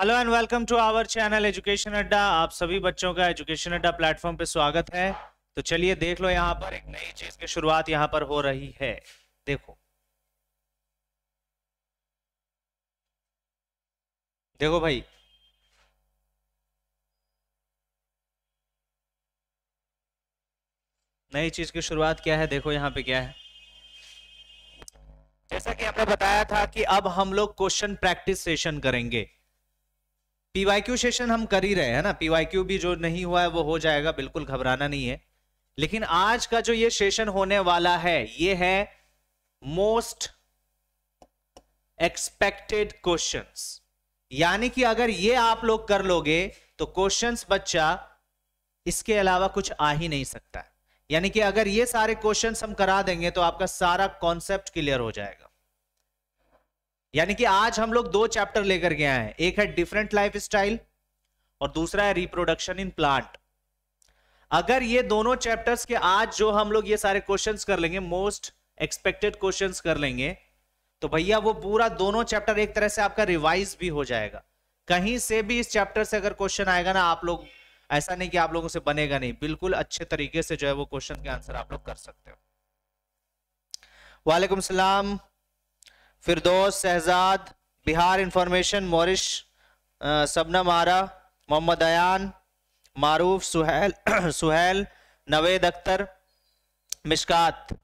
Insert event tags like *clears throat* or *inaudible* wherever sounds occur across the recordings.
Hello and welcome to our channel education Adda आप सभी बच्चों का एजुकेशन अड्डा प्लेटफॉर्म पे स्वागत है तो चलिए देख लो यहाँ पर एक नई चीज की शुरुआत यहाँ पर हो रही है देखो देखो भाई नई चीज की शुरुआत क्या है देखो यहाँ पे क्या है जैसा कि आपने बताया था कि अब हम लोग क्वेश्चन प्रैक्टिस सेशन करेंगे पीवाईक्यू सेशन हम कर ही रहे हैं ना पीवाईक्यू भी जो नहीं हुआ है वो हो जाएगा बिल्कुल घबराना नहीं है लेकिन आज का जो ये सेशन होने वाला है ये है मोस्ट एक्सपेक्टेड क्वेश्चंस यानी कि अगर ये आप लोग कर लोगे तो क्वेश्चंस बच्चा इसके अलावा कुछ आ ही नहीं सकता यानी कि अगर ये सारे क्वेश्चंस हम करा देंगे तो आपका सारा कॉन्सेप्ट क्लियर हो जाएगा यानी कि आज हम लोग दो चैप्टर लेकर गया है हैं एक है डिफरेंट लाइफ स्टाइल और दूसरा है रिप्रोडक्शन इन प्लांट अगर ये दोनों चैप्टर्स के आज जो हम लोग ये सारे क्वेश्चंस कर लेंगे मोस्ट एक्सपेक्टेड क्वेश्चंस कर लेंगे तो भैया वो पूरा दोनों चैप्टर एक तरह से आपका रिवाइज भी हो जाएगा कहीं से भी इस चैप्टर से अगर क्वेश्चन आएगा ना आप लोग ऐसा नहीं कि आप लोगों से बनेगा नहीं बिल्कुल अच्छे तरीके से जो है वो क्वेश्चन के आंसर आप लोग कर सकते हो वालेकुम सलाम फिरदौस शहजाद बिहार इंफॉर्मेशन मोरिश सबना मारा Mohammad Ayan Maroof Suhail *clears throat* Suhail Naved Akhtar Mishkat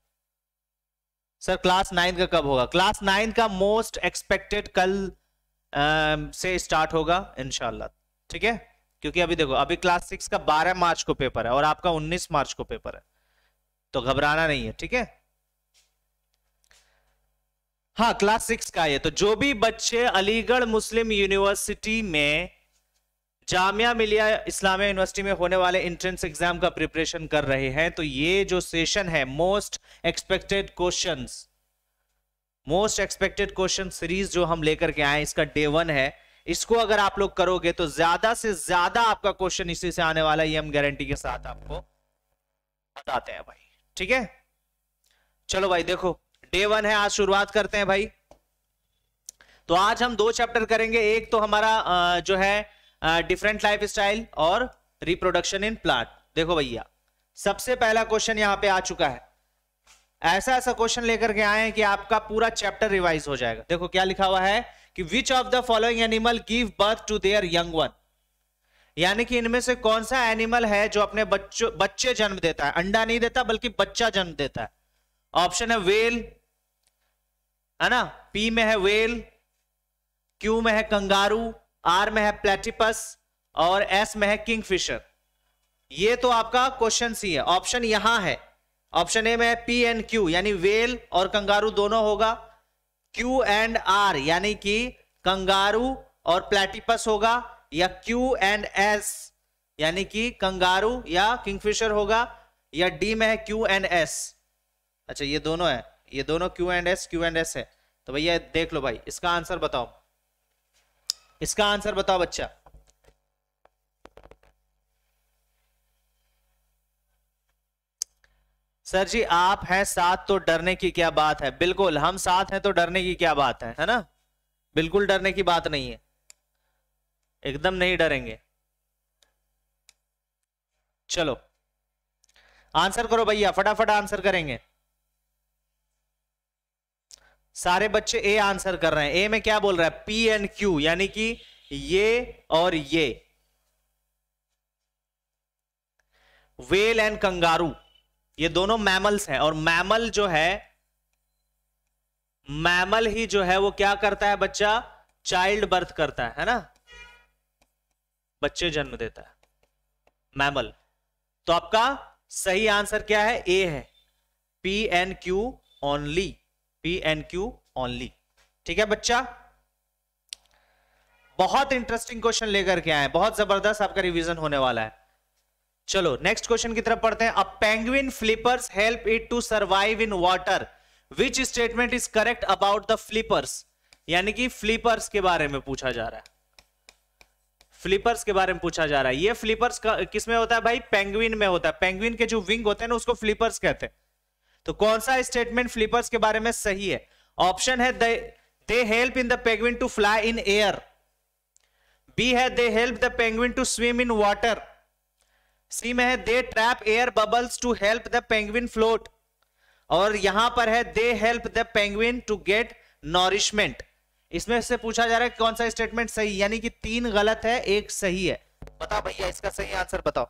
sir class ninth का कब होगा क्लास नाइन्थ का मोस्ट एक्सपेक्टेड कल आ, से स्टार्ट होगा इनशाला ठीक है क्योंकि अभी देखो अभी क्लास सिक्स का बारह मार्च को पेपर है और आपका उन्नीस मार्च को पेपर है तो घबराना नहीं है ठीक है हाँ क्लास सिक्स का है तो जो भी बच्चे अलीगढ़ मुस्लिम यूनिवर्सिटी में जामिया मिलिया इस्लामिया यूनिवर्सिटी में होने वाले एंट्रेंस एग्जाम का प्रिपरेशन कर रहे हैं तो ये जो सेशन है most expected questions most expected question series जो हम लेकर के आए इसका डे वन है इसको अगर आप लोग करोगे तो ज्यादा से ज्यादा आपका क्वेश्चन इसी से आने वाला ये हम गारंटी के साथ आपको बताते हैं भाई ठीक है चलो भाई देखो डे वन है आज शुरुआत करते हैं भाई तो आज हम दो चैप्टर करेंगे एक तो हमारा जो है डिफरेंट लाइफ स्टाइल और रिप्रोडक्शन इन प्लांट देखो भैया सबसे पहला क्वेश्चन यहाँ पे आ चुका है ऐसा ऐसा क्वेश्चन लेकर के आए हैं कि आपका पूरा चैप्टर रिवाइज हो जाएगा देखो क्या लिखा हुआ है कि which of the following animal give birth to their young one यानी कि इनमें से कौन सा एनिमल है जो अपने बच्चों बच्चे जन्म देता है अंडा नहीं देता बल्कि बच्चा जन्म देता है ऑप्शन है वेल है ना पी में है वेल क्यू में है कंगारू आर में है प्लेटिपस और एस में है किंगफिशर ये तो आपका क्वेश्चन सी है ऑप्शन यहां है ऑप्शन ए में है पी एंड क्यू यानी वेल और कंगारू दोनों होगा क्यू एंड आर यानी कि कंगारू और प्लेटिपस होगा या क्यू एंड एस यानी कि कंगारू या किंगफिशर होगा या डी में है क्यू एंड एस अच्छा ये दोनों है ये दोनों Q and S Q and S है तो भैया देख लो भाई इसका आंसर बताओ इसका आंसर बताओ बच्चा सर जी आप हैं साथ तो डरने की क्या बात है बिल्कुल हम साथ हैं तो डरने की क्या बात है है ना बिल्कुल डरने की बात नहीं है एकदम नहीं डरेंगे चलो आंसर करो भैया फटाफट आंसर करेंगे सारे बच्चे ए आंसर कर रहे हैं ए में क्या बोल रहा है पी एंड क्यू यानी कि ये और ये वेल एंड कंगारू ये दोनों मैमल्स हैं और मैमल जो है मैमल ही जो है वो क्या करता है बच्चा चाइल्ड बर्थ करता है है ना बच्चे जन्म देता है मैमल तो आपका सही आंसर क्या है ए है P N Q only P and Q only ठीक है बच्चा बहुत इंटरेस्टिंग क्वेश्चन लेकर के आए बहुत जबरदस्त आपका रिवीजन होने वाला है चलो नेक्स्ट क्वेश्चन की तरफ पढ़ते हैं a penguin flippers help it to survive in water which statement is correct about the flippers यानी कि फ्लिपर्स के बारे में पूछा जा रहा है फ्लिपर्स के बारे में पूछा जा रहा है ये फ्लिपर्स किसमें होता है भाई पेंगुइन में होता है पेंगुइन के जो विंग होते हैं ना उसको फ्लिपर्स कहते हैं तो कौन सा स्टेटमेंट फ्लिपर्स के बारे में सही है ऑप्शन है they help in the penguin to fly in air B है they help the penguin to swim in water C में है they trap air bubbles to help the penguin float और यहां पर है they help the penguin to get nourishment इसमें से पूछा जा रहा है कौन सा स्टेटमेंट सही यानी कि तीन गलत है एक सही है बताओ भैया इसका सही आंसर बताओ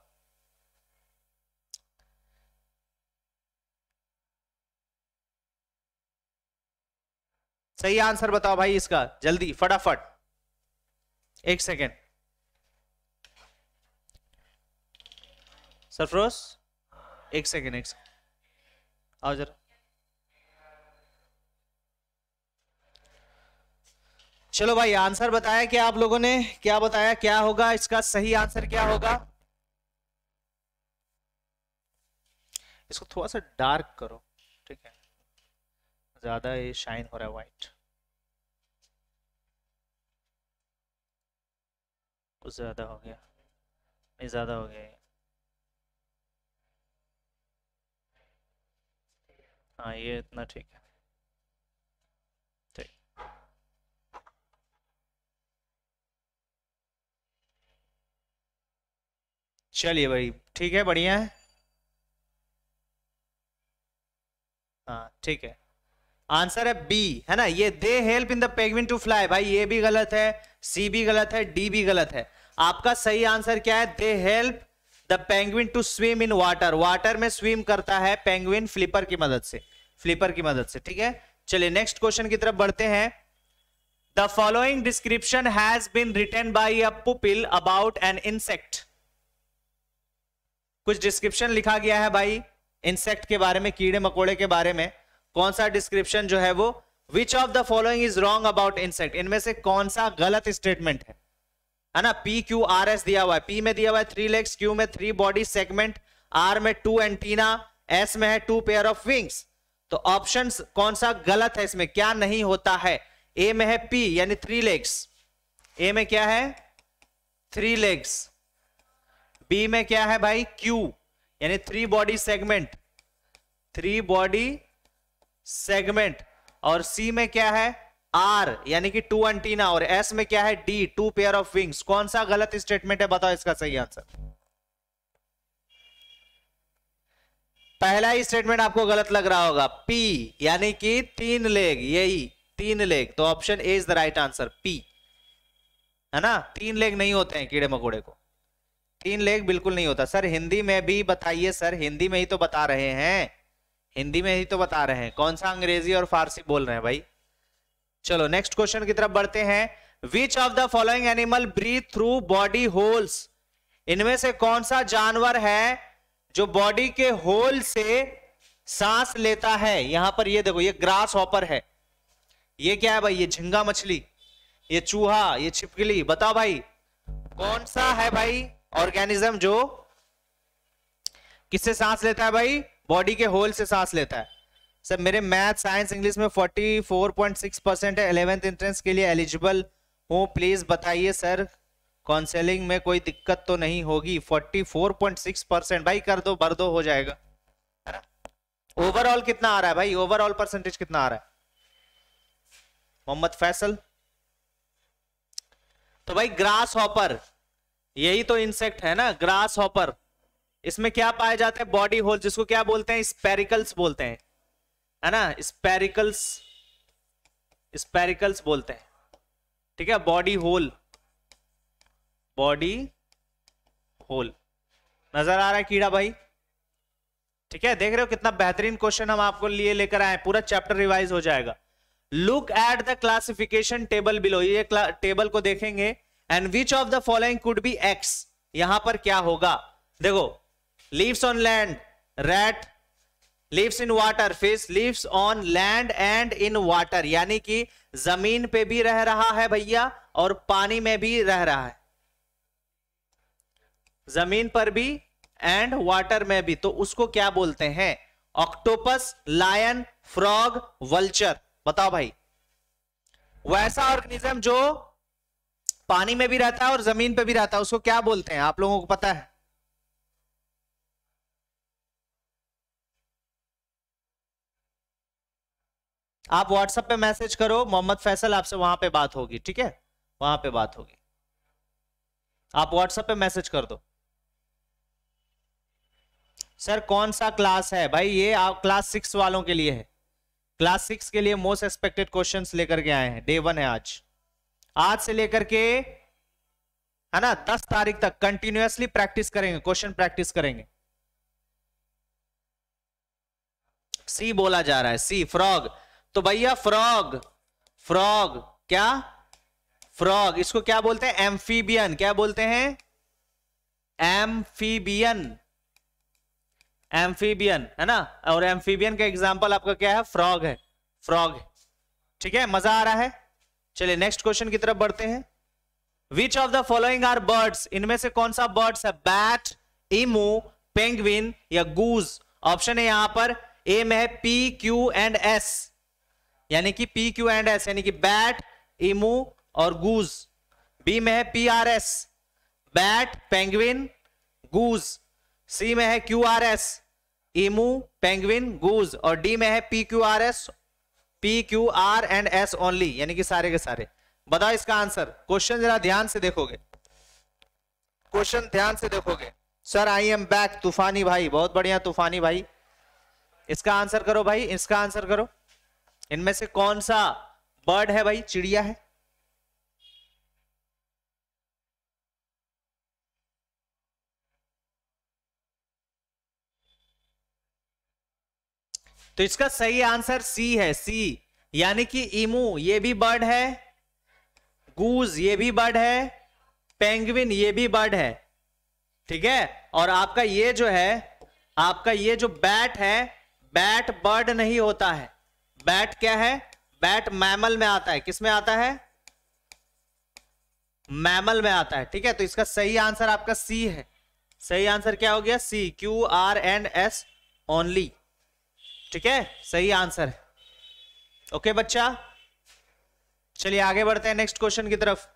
सही आंसर बताओ भाई इसका जल्दी फटाफट एक सेकेंड सरफरोज एक सेकेंड एक सेकेंड आओ जरा चलो भाई आंसर बताया क्या आप लोगों ने क्या बताया क्या होगा इसका सही आंसर क्या होगा इसको थोड़ा सा डार्क करो ज़्यादा ये शाइन हो रहा है वाइट कुछ ज़्यादा हो गया नहीं ज़्यादा हो गया ये हाँ ये इतना ठीक है चलिए भाई ठीक है बढ़िया है हाँ ठीक है आंसर है बी है ना ये they help in the penguin to fly भाई ये भी गलत है सी भी गलत है डी भी गलत है आपका सही आंसर क्या है they help the penguin to swim in water water में स्विम करता है पेंगुइन फ्लिपर की मदद से फ्लिपर की मदद से ठीक है चलिए नेक्स्ट क्वेश्चन की तरफ बढ़ते हैं the following description has been written by a pupil about an insect कुछ डिस्क्रिप्शन लिखा गया है भाई इंसेक्ट के बारे में कीड़े मकोड़े के बारे में कौन सा डिस्क्रिप्शन जो है वो which of the following is wrong about insect इनमें से कौन सा गलत स्टेटमेंट है है ना पी क्यू आर एस दिया हुआ है पी में दिया हुआ है थ्री लेग्स क्यू में थ्री बॉडी सेगमेंट आर में टू एंटीना एस में है टू पेयर ऑफ विंग्स तो ऑप्शन कौन सा गलत है इसमें क्या नहीं होता है ए में है पी यानी थ्री लेग्स ए में क्या है थ्री लेग्स बी में क्या है भाई क्यू यानी three body segment three body segment और सी में क्या है आर यानी कि टू एंटीना और एस में क्या है D two pair of wings कौन सा गलत स्टेटमेंट है बताओ इसका सही आंसर पहला ही स्टेटमेंट आपको गलत लग रहा होगा पी यानी कि तीन लेग यही तीन लेग तो option A is the right answer P है ना तीन लेग नहीं होते हैं कीड़े मकोड़े को तीन लेग बिल्कुल नहीं होता सर हिंदी में भी बताइए सर हिंदी में ही तो बता रहे हैं हिंदी में ही तो बता रहे हैं कौन सा अंग्रेजी और फारसी बोल रहे हैं भाई चलो नेक्स्ट क्वेश्चन की तरफ बढ़ते हैं which of the following animal breathe through body holes इनमें से कौन सा जानवर है जो बॉडी के होल से सांस लेता है यहां पर ये देखो ये ग्रास हॉपर है ये क्या है भाई ये झिंगा मछली ये चूहा ये छिपकली बताओ भाई कौन सा है भाई ऑर्गेनिज्म जो किससे सांस लेता है भाई बॉडी के होल से सांस लेता है सर मेरे मैथ साइंस इंग्लिश में 44.6 परसेंट है एलेवेंथ एंट्रेंस के लिए एलिजिबल हूँ प्लीज़ बताइए सर काउंसलिंग में कोई दिक्कत तो नहीं होगी 44.6 परसेंट भाई कर दो भर दो हो जाएगा ओवरऑल कितना आ रहा है भाई ओवरऑल परसेंटेज कितना आ रहा है मोहम्मद फैसल तो भाई ग्रास हॉपर यही तो इंसेक्ट है ना ग्रास हॉपर इसमें क्या पाए जाते हैं बॉडी होल जिसको क्या बोलते हैं स्पेरिकल्स बोलते हैं है ना स्पेरिकल्स स्पेरिकल्स बोलते हैं ठीक है बॉडी होल बॉडी होल नजर आ रहा है कीड़ा भाई ठीक है देख रहे हो कितना बेहतरीन क्वेश्चन हम आपको लिए लेकर आए पूरा चैप्टर रिवाइज हो जाएगा look at the classification table below ये टेबल को देखेंगे and which of the following could be X यहां पर क्या होगा देखो leaves on land rat lives in water fish lives on land and in water यानी कि जमीन पे भी रह रहा है भैया और पानी में भी रह रहा है जमीन पर भी एंड वाटर में भी तो उसको क्या बोलते हैं ऑक्टोपस लायन फ्रॉग वल्चर बताओ भाई वैसा ऑर्गेनिज्म जो पानी में भी रहता है और जमीन पे भी रहता है उसको क्या बोलते हैं आप लोगों को पता है आप व्हाट्सएप पे मैसेज करो मोहम्मद फैसल आपसे वहां पे बात होगी ठीक है वहां पे बात होगी आप व्हाट्सएप पे मैसेज कर दो सर कौन सा क्लास है भाई ये आप क्लास सिक्स वालों के लिए है क्लास सिक्स के लिए मोस्ट एक्सपेक्टेड क्वेश्चन लेकर के आए हैं डे वन है आज आज से लेकर के है ना दस तारीख तक कंटिन्यूसली प्रैक्टिस करेंगे क्वेश्चन प्रैक्टिस करेंगे सी बोला जा रहा है सी फ्रॉग तो भैया फ्रॉग फ्रॉग क्या फ्रॉग इसको क्या बोलते हैं एम्फीबियन क्या बोलते हैं एम्फीबियन एम्फीबियन है ना और एम्फीबियन का एग्जाम्पल आपका क्या है फ्रॉग है फ्रॉग ठीक है मजा आ रहा है चलिए नेक्स्ट क्वेश्चन की तरफ बढ़ते हैं which of the following are birds इनमें से कौन सा बर्ड्स है बैट इमो पेंगविन या गूज ऑप्शन है यहां पर ए में है पी क्यू एंड एस यानी कि पी क्यू एंड एस यानी कि बैट इमू और गूज बी में है P R S bat penguin goose C में है Q R S emu penguin goose और डी में है P Q R S P Q R and S only यानी कि सारे के सारे बताओ इसका आंसर क्वेश्चन जरा ध्यान से देखोगे क्वेश्चन ध्यान से देखोगे सर आई एम बैक तूफानी भाई बहुत बढ़िया तूफानी भाई इसका आंसर करो भाई इसका आंसर करो इनमें से कौन सा बर्ड है भाई चिड़िया है तो इसका सही आंसर सी है सी यानी कि इमू ये भी बर्ड है गूज ये भी बर्ड है पेंगविन ये भी बर्ड है ठीक है और आपका ये जो है आपका ये जो बैट है बैट बर्ड नहीं होता है बैट क्या है बैट मैमल में आता है किस में आता है मैमल में आता है ठीक है तो इसका सही आंसर आपका सी है सही आंसर क्या हो गया C Q R and S only ठीक है सही आंसर है ओके बच्चा चलिए आगे बढ़ते हैं नेक्स्ट क्वेश्चन की तरफ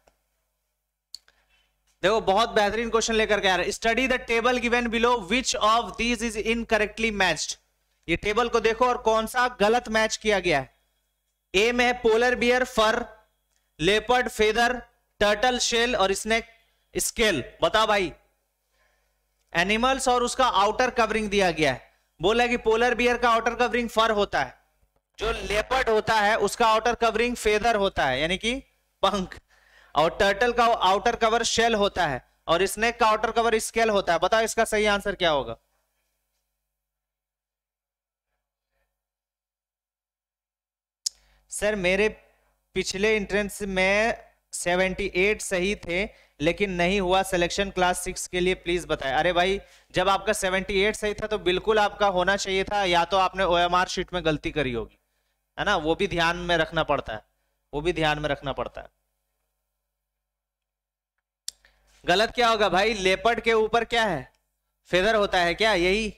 देखो बहुत बेहतरीन क्वेश्चन लेकर के आ रहा है study the table given below which of these is incorrectly matched ये टेबल को देखो और कौन सा गलत मैच किया गया है ए में है polar bear fur leopard feather turtle shell और स्नेक स्केल बताओ भाई एनिमल्स और उसका आउटर कवरिंग दिया गया है बोला कि पोलर बियर का आउटर कवरिंग फर होता है जो लेपर्ड होता है उसका आउटर कवरिंग फेदर होता है यानी कि पंख और टर्टल का आउटर कवर शेल होता है और स्नेक का आउटर कवर स्केल होता है बताओ इसका सही आंसर क्या होगा सर मेरे पिछले इंट्रेंस में 78 सही थे लेकिन नहीं हुआ सिलेक्शन क्लास सिक्स के लिए प्लीज बताएं अरे भाई जब आपका 78 सही था तो बिल्कुल आपका होना चाहिए था या तो आपने ओ शीट में गलती करी होगी है ना वो भी ध्यान में रखना पड़ता है वो भी ध्यान में रखना पड़ता है गलत क्या होगा भाई लेपर्ड के ऊपर क्या है फेदर होता है क्या यही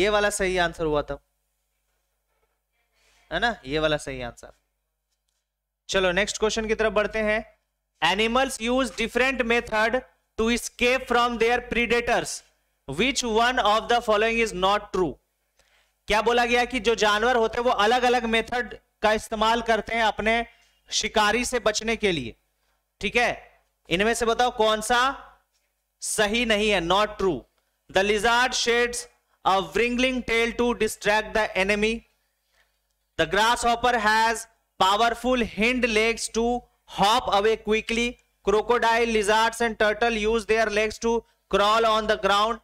ये वाला सही आंसर हुआ था है ना ये वाला सही आंसर चलो नेक्स्ट क्वेश्चन की तरफ बढ़ते हैं animals use different method to escape from their predators which one of the following is not true क्या बोला गया कि जो जानवर होते हैं वो अलग अलग मेथड का इस्तेमाल करते हैं अपने शिकारी से बचने के लिए ठीक है इनमें से बताओ कौन सा सही नहीं है not true the lizard sheds a wriggling tail to distract the enemy the grasshopper has powerful hind legs to hop away quickly crocodile lizards and turtle use their legs to crawl on the ground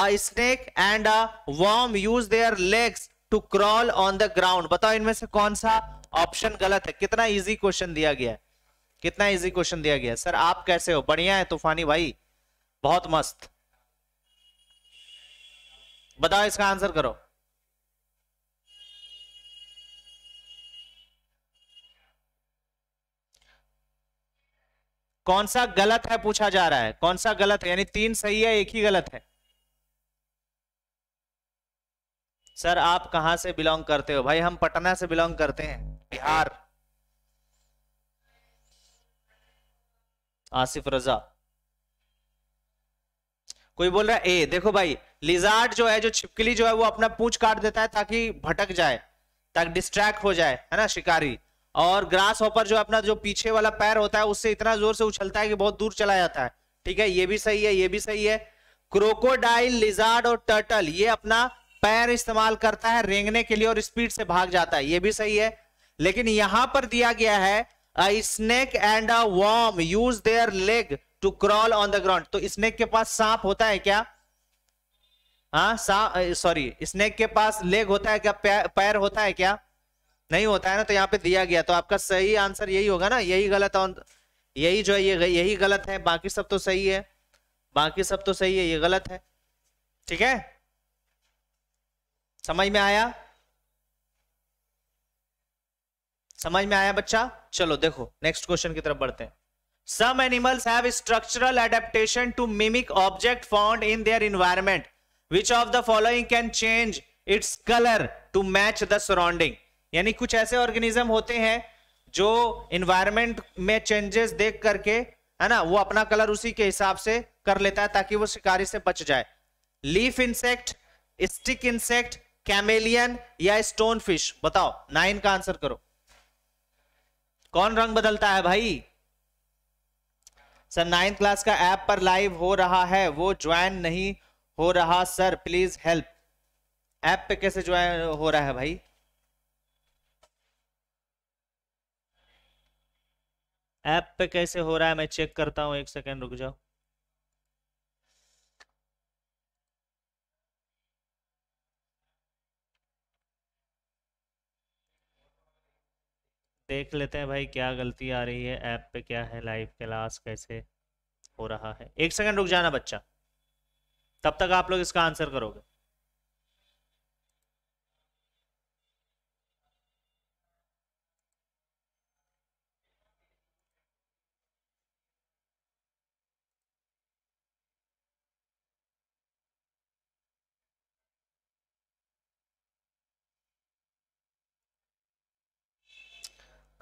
a snake and a worm use their legs to crawl on the ground बताओ इनमें से कौन सा option गलत है कितना easy question दिया गया है कितना इजी क्वेश्चन दिया गया सर आप कैसे हो बढ़िया है तूफानी भाई बहुत मस्त बताओ इसका आंसर करो कौन सा गलत है पूछा जा रहा है कौन सा गलत है यानी तीन सही है एक ही गलत है सर आप कहां से बिलोंग करते हो भाई हम पटना से बिलोंग करते हैं बिहार आसिफ रजा कोई बोल रहा है ए देखो भाई लिजार्ड जो है जो छिपकली जो है वो अपना पूछ काट देता है ताकि भटक जाए ताकि डिस्ट्रैक्ट हो जाए है ना शिकारी और ग्रास हॉपर जो अपना जो पीछे वाला पैर होता है उससे इतना जोर से उछलता है कि बहुत दूर चला जाता है ठीक है ये भी सही है ये भी सही है क्रोकोडाइल लिजार्ड और टर्टल ये अपना पैर इस्तेमाल करता है रेंगने के लिए और स्पीड से भाग जाता है ये भी सही है लेकिन यहां पर दिया गया है a snake and a worm use their leg to crawl on the ground तो स्नेक के पास सांप होता है क्या हाँ सॉरी स्नेक के पास लेग होता है क्या पैर होता है क्या नहीं होता है ना तो यहाँ पे दिया गया तो आपका सही आंसर यही होगा ना यही गलत यही जो है ये यही गलत है बाकी सब तो सही है बाकी सब तो सही है ये गलत है ठीक है समझ में आया समझ में आया बच्चा चलो देखो नेक्स्ट क्वेश्चन की तरफ बढ़ते हैं some animals have structural adaptation to mimic object found in their environment which of the following can change its colour to match the surrounding यानी कुछ ऐसे ऑर्गेनिज्म होते हैं जो इन्वायरमेंट में चेंजेस देख करके है ना वो अपना कलर उसी के हिसाब से कर लेता है ताकि वो शिकारी से बच जाए leaf insect stick insect chameleon या स्टोन फिश बताओ नाइन का आंसर करो कौन रंग बदलता है भाई सर नाइन्थ क्लास का ऐप पर लाइव हो रहा है वो ज्वाइन नहीं हो रहा सर प्लीज हेल्प ऐप पे कैसे ज्वाइन हो रहा है भाई ऐप पे कैसे हो रहा है मैं चेक करता हूँ एक सेकेंड रुक जाओ देख लेते हैं भाई क्या गलती आ रही है ऐप पे क्या है लाइव क्लास कैसे हो रहा है एक सेकंड रुक जाना बच्चा तब तक आप लोग इसका आंसर करोगे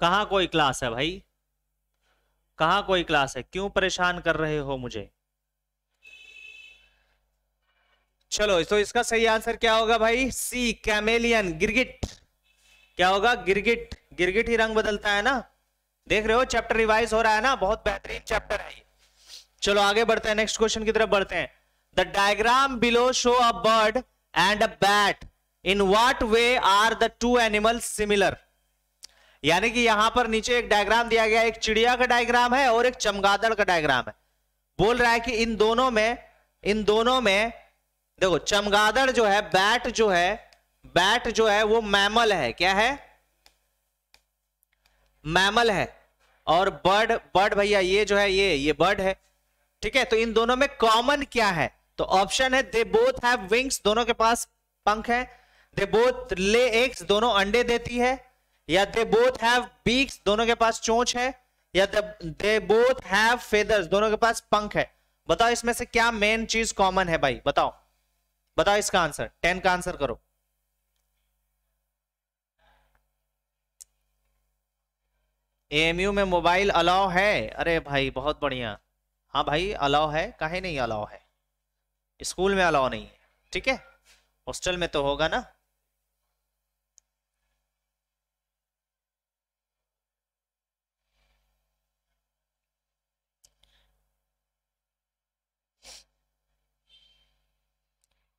कहाँ कोई क्लास है भाई कहाँ कोई क्लास है क्यों परेशान कर रहे हो मुझे चलो तो इसका सही आंसर क्या होगा भाई सी कैमेलियन गिरगिट क्या होगा गिरगिट गिरगिट ही रंग बदलता है ना देख रहे हो चैप्टर रिवाइज हो रहा है ना बहुत बेहतरीन चैप्टर है चलो आगे बढ़ते हैं नेक्स्ट क्वेश्चन की तरफ बढ़ते हैं the diagram below show a bird and a bat in what way are the two animal similar यानी कि यहां पर नीचे एक डायग्राम दिया गया एक चिड़िया का डायग्राम है और एक चमगादड़ का डायग्राम है बोल रहा है कि इन दोनों में इन दोनों में देखो चमगादड़ जो है बैट जो है बैट जो है वो मैमल है क्या है मैमल है और बर्ड बर्ड भैया ये जो है ये ये बर्ड है ठीक है तो इन दोनों में कॉमन क्या है तो ऑप्शन है दे बोथ हैव विंग्स दोनों के पास पंख है दे बोथ ले एग्स दोनों अंडे देती है या दे बोथ हैव बीक्स दोनों के पास चोंच है या दे बोथ हैव फेदर्स दोनों के पास पंख है बताओ इसमें से क्या मेन चीज कॉमन है भाई बताओ बताओ इसका आंसर टेन का आंसर करो एमयू में मोबाइल अलाउ है अरे भाई बहुत बढ़िया हाँ भाई अलाउ है कहे नहीं अलाउ है स्कूल में अलाउ नहीं है ठीक है हॉस्टल में तो होगा ना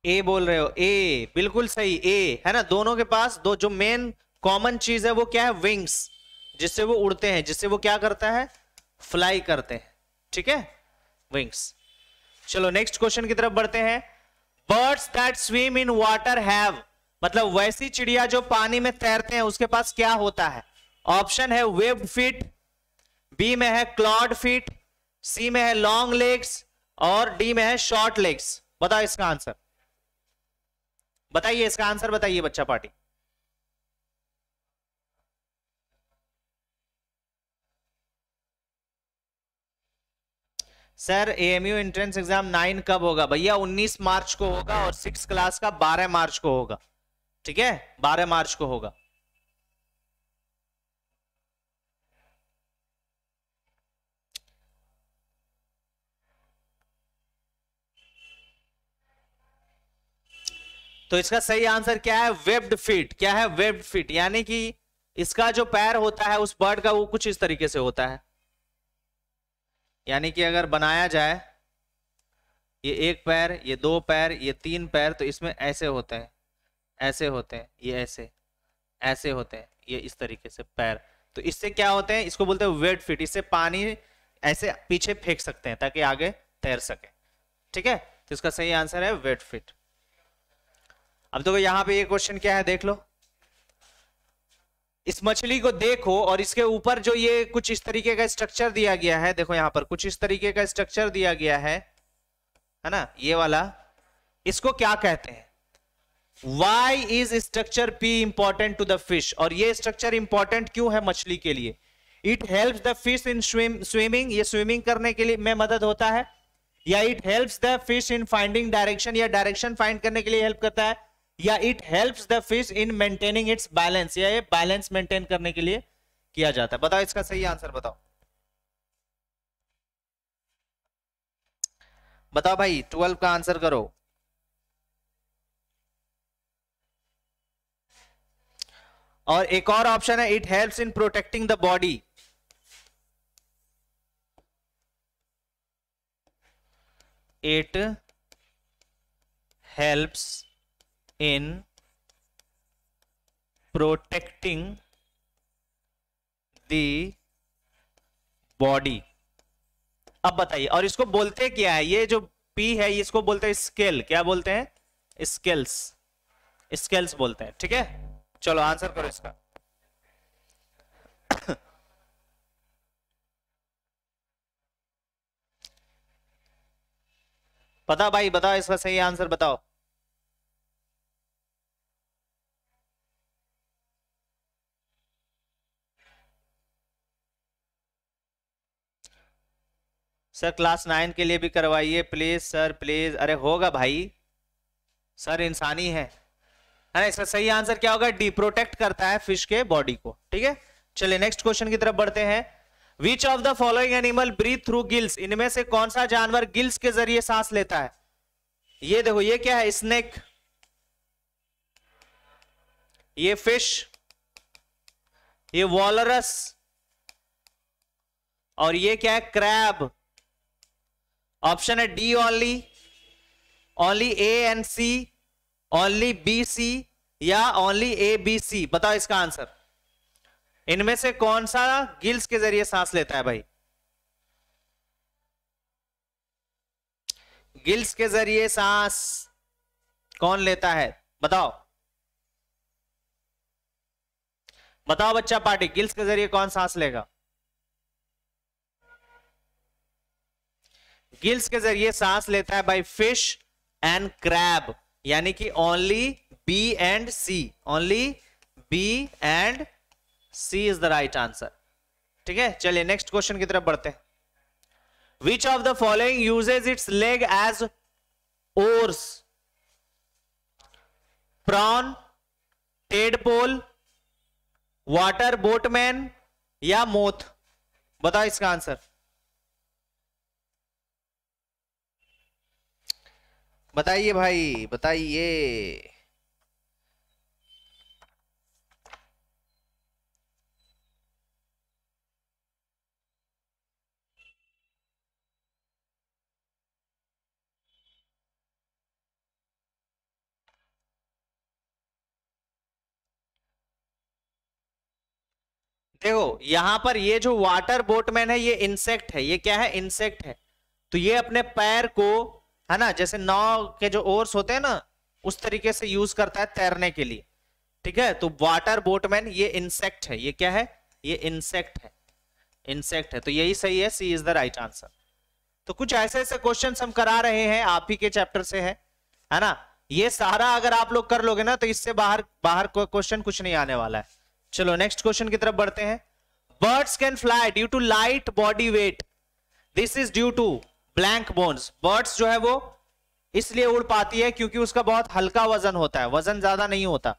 ए बोल रहे हो ए बिल्कुल सही ए है ना दोनों के पास दो जो मेन कॉमन चीज है वो क्या है विंग्स जिससे वो उड़ते हैं जिससे वो क्या करता है फ्लाई करते हैं ठीक है विंग्स चलो नेक्स्ट क्वेश्चन की तरफ बढ़ते हैं birds that swim in water have मतलब वैसी चिड़िया जो पानी में तैरते हैं उसके पास क्या होता है ऑप्शन है वेब फिट बी में है क्लॉड फिट सी में है लॉन्ग लेग्स और डी में है शॉर्ट लेग्स बताओ इसका आंसर बताइए इसका आंसर बताइए बच्चा party sir AMU entrance exam nine कब होगा भैया उन्नीस मार्च को होगा और सिक्स क्लास का बारह मार्च को होगा ठीक है बारह मार्च को होगा तो इसका सही आंसर क्या है वेब्ड फीट क्या है वेब्ड फीट यानी कि इसका जो पैर होता है उस बर्ड का वो कुछ इस तरीके से होता है यानी कि अगर बनाया जाए ये एक पैर ये दो पैर ये तीन पैर तो इसमें ऐसे होते हैं ऐसे होते हैं ये ऐसे ऐसे होते हैं ये इस तरीके से पैर तो इससे क्या होते हैं इसको बोलते हैं वेट फिट इससे पानी ऐसे पीछे फेंक सकते हैं ताकि आगे तैर सके ठीक है तो इसका सही आंसर है वेट फिट अब देखो तो यहां पे ये क्वेश्चन क्या है देख लो इस मछली को देखो और इसके ऊपर जो ये कुछ इस तरीके का स्ट्रक्चर दिया गया है देखो यहां पर कुछ इस तरीके का स्ट्रक्चर दिया गया है है ना ये वाला इसको क्या कहते हैं why is structure P important to the fish और ये स्ट्रक्चर इंपॉर्टेंट क्यों है मछली के लिए it help the fish in swimming ये स्विमिंग करने के लिए में मदद होता है या it help the fish in finding direction या डायरेक्शन फाइंड करने के लिए हेल्प करता है या it helps the fish in maintaining its balance या ये बैलेंस मेंटेन करने के लिए किया जाता है बताओ इसका सही आंसर बताओ बताओ भाई ट्वेल्व का आंसर करो और एक और ऑप्शन है it helps in protecting the body it helps in protecting the body अब बताइए और इसको बोलते क्या है ये जो पी है इसको बोलते हैं स्केल क्या बोलते हैं स्केल्स स्केल्स बोलते हैं ठीक है चलो आंसर करो इसका *coughs* पता भाई बताओ इसका सही आंसर बताओ सर क्लास नाइन के लिए भी करवाइए प्लीज सर प्लीज अरे होगा भाई सर इंसानी है है ना इसका सही आंसर क्या होगा डी प्रोटेक्ट करता है फिश के बॉडी को ठीक है चलिए नेक्स्ट क्वेश्चन की तरफ बढ़ते हैं which of the following animal breathe through gills इनमें से कौन सा जानवर गिल्स के जरिए सांस लेता है ये देखो ये क्या है स्नेक ये फिश ये वॉलरस और ये क्या है क्रैब ऑप्शन है D only only A and C only B C या ओनली ए बी सी बताओ इसका आंसर इनमें से कौन सा गिल्स के जरिए सांस लेता है भाई गिल्स के जरिए सांस कौन लेता है बताओ बताओ बच्चा पार्टी गिल्स के जरिए कौन सांस लेगा गिल्स के जरिए सांस लेता है बाई फिश एंड क्रैब यानी कि only B and C only B and C is the right answer ठीक है चलिए नेक्स्ट क्वेश्चन की तरफ बढ़ते हैं which of the following uses its leg as oars prawn tadpole water boatman या मोथ बताओ इसका आंसर बताइए भाई बताइए देखो यहां पर ये जो वाटर बोटमैन है ये इंसेक्ट है ये क्या है इंसेक्ट है तो ये अपने पैर को है ना जैसे नाव के जो ओर्स होते हैं ना उस तरीके से यूज करता है तैरने के लिए ठीक है तो वाटर बोटमैन ये इंसेक्ट है ये क्या है ये इंसेक्ट है इंसेक्ट है तो यही सही है C is the right answer तो कुछ ऐसे ऐसे क्वेश्चन हम करा रहे हैं आप ही के चैप्टर से है है ना ये सारा अगर आप लोग कर लोगे ना तो इससे बाहर बाहर कोई क्वेश्चन कुछ नहीं आने वाला है चलो नेक्स्ट क्वेश्चन की तरफ बढ़ते हैं birds can fly due to light body weight this is due to blank bones birds जो है वो इसलिए उड़ पाती है क्योंकि उसका बहुत हल्का वजन होता है वजन ज्यादा नहीं होता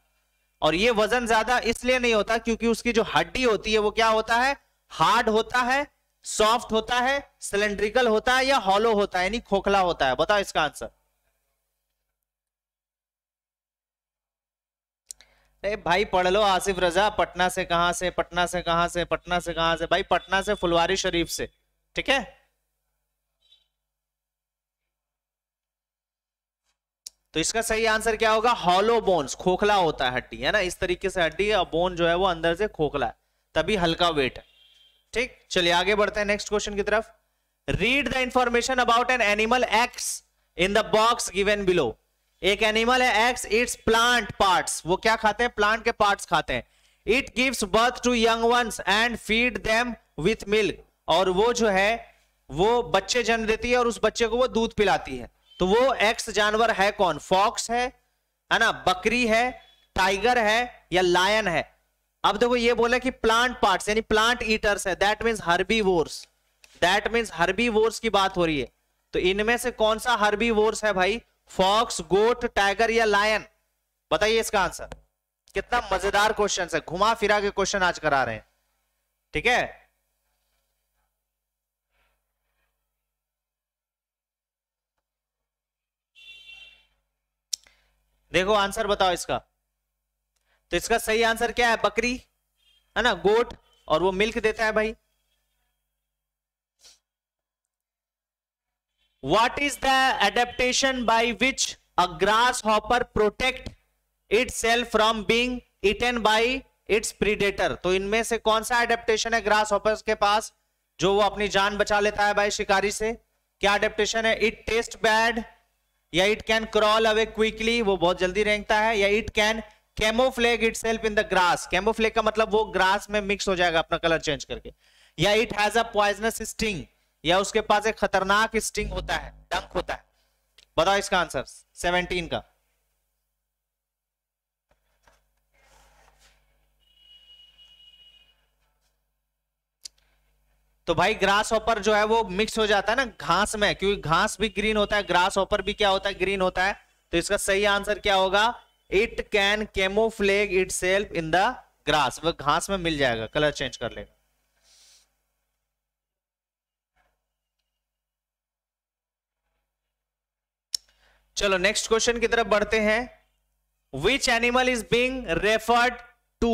और ये वजन ज्यादा इसलिए नहीं होता क्योंकि उसकी जो हड्डी होती है वो क्या होता है हार्ड होता है सॉफ्ट होता है सिलेंड्रिकल होता है या हॉलो होता है यानी खोखला होता है बताओ इसका आंसर अरे भाई पढ़ लो आसिफ रजा पटना से कहां से पटना से कहां से पटना से कहां से भाई पटना से फुलवारी शरीफ से ठीक है तो इसका सही आंसर क्या होगा हॉलो बोन्स खोखला होता है हड्डी है ना इस तरीके से हड्डी और बोन जो है वो अंदर से खोखला है तभी हल्का वेट है ठीक चलिए आगे बढ़ते हैं नेक्स्ट क्वेश्चन की तरफ read the information about an animal X in the box given below एक एनिमल है एक्स इट्स प्लांट पार्ट वो क्या खाते हैं प्लांट के पार्ट खाते हैं it gives birth to young ones and feed them with milk और वो जो है वो बच्चे जन्म देती है और उस बच्चे को वो दूध पिलाती है तो वो एक्स जानवर है कौन फॉक्स है है ना बकरी है टाइगर है या लायन है अब देखो ये बोला कि प्लांट पार्ट यानी प्लांट ईटर्स है that mean herbivores that means herbivores की बात हो रही है तो इनमें से कौन सा हर्बी वोर्स है भाई फॉक्स गोट टाइगर या लायन बताइए इसका आंसर कितना मजेदार क्वेश्चन है घुमा फिरा के क्वेश्चन आज करा रहे हैं ठीक है देखो आंसर बताओ इसका तो इसका सही आंसर क्या है बकरी है ना गोट और वो मिल्क देता है भाई is what by which a grasshopper protect it protect from being it eaten by its predator तो इनमें से कौन सा एडेप्टेशन है ग्रास हॉपर के पास जो वो अपनी जान बचा लेता है भाई शिकारी से क्या एडेप्टेशन है इट टेस्ट बैड या it can crawl away quickly वो बहुत जल्दी रेंगता है या it can camouflage itself in the grass camouflage का मतलब वो ग्रास में मिक्स हो जाएगा अपना कलर चेंज करके या it has a poisonous sting या उसके पास एक खतरनाक स्टिंग होता है डंक होता है बताओ इसका आंसर सेवनटीन का तो भाई ग्रास ऑपर जो है वो मिक्स हो जाता है ना घास में क्योंकि घास भी ग्रीन होता है ग्रास ऑपर भी क्या होता है ग्रीन होता है तो इसका सही आंसर क्या होगा it can camouflage itself in the grass वह घास में मिल जाएगा कलर चेंज कर लेगा चलो नेक्स्ट क्वेश्चन की तरफ बढ़ते हैं which animal is being referred to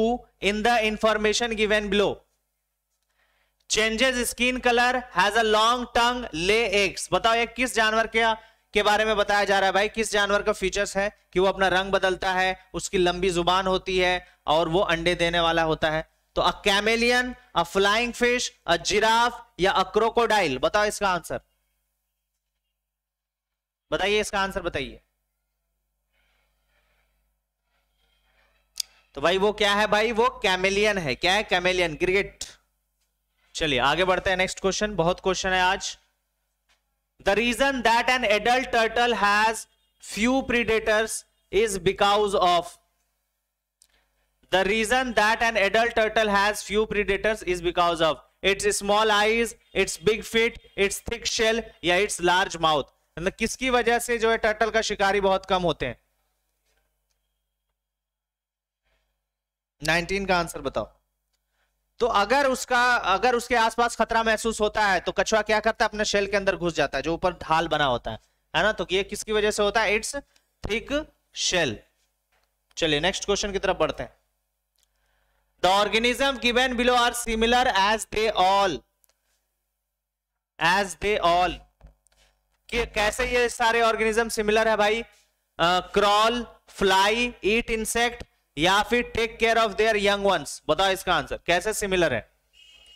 in the information given below changes skin colour has a long tongue lay eggs बताओ ये किस जानवर के के बारे में बताया जा रहा है भाई किस जानवर का फीचर्स है कि वो अपना रंग बदलता है उसकी लंबी जुबान होती है और वो अंडे देने वाला होता है तो a chameleon a flying fish a giraffe या अक्रोकोडाइल बताओ इसका आंसर बताइए इसका आंसर बताइए तो भाई वो क्या है भाई वो कैमेलियन है क्या है कैमेलियन क्रिकेट चलिए आगे बढ़ते हैं नेक्स्ट क्वेश्चन बहुत क्वेश्चन है आज the reason that an adult turtle has few predators is because of the reason that an adult turtle has few predators is because of its small eyes its big feet its thick shell या its large mouth मतलब किसकी वजह से जो है turtle का शिकारी बहुत कम होते हैं 19 का आंसर बताओ तो अगर उसका अगर उसके आसपास खतरा महसूस होता है तो कछुआ क्या करता है अपने शेल के अंदर घुस जाता है जो ऊपर ढाल बना होता है है ना तो ये किसकी वजह से होता है इट्स थिक शेल चलिए नेक्स्ट क्वेश्चन की तरफ बढ़ते हैं the organism given below are similar as they all as they all कैसे ये सारे ऑर्गेनिज्म सिमिलर है भाई क्रॉल फ्लाई ईट इंसेक्ट या फिर take care of their young ones बताओ इसका आंसर कैसे सिमिलर है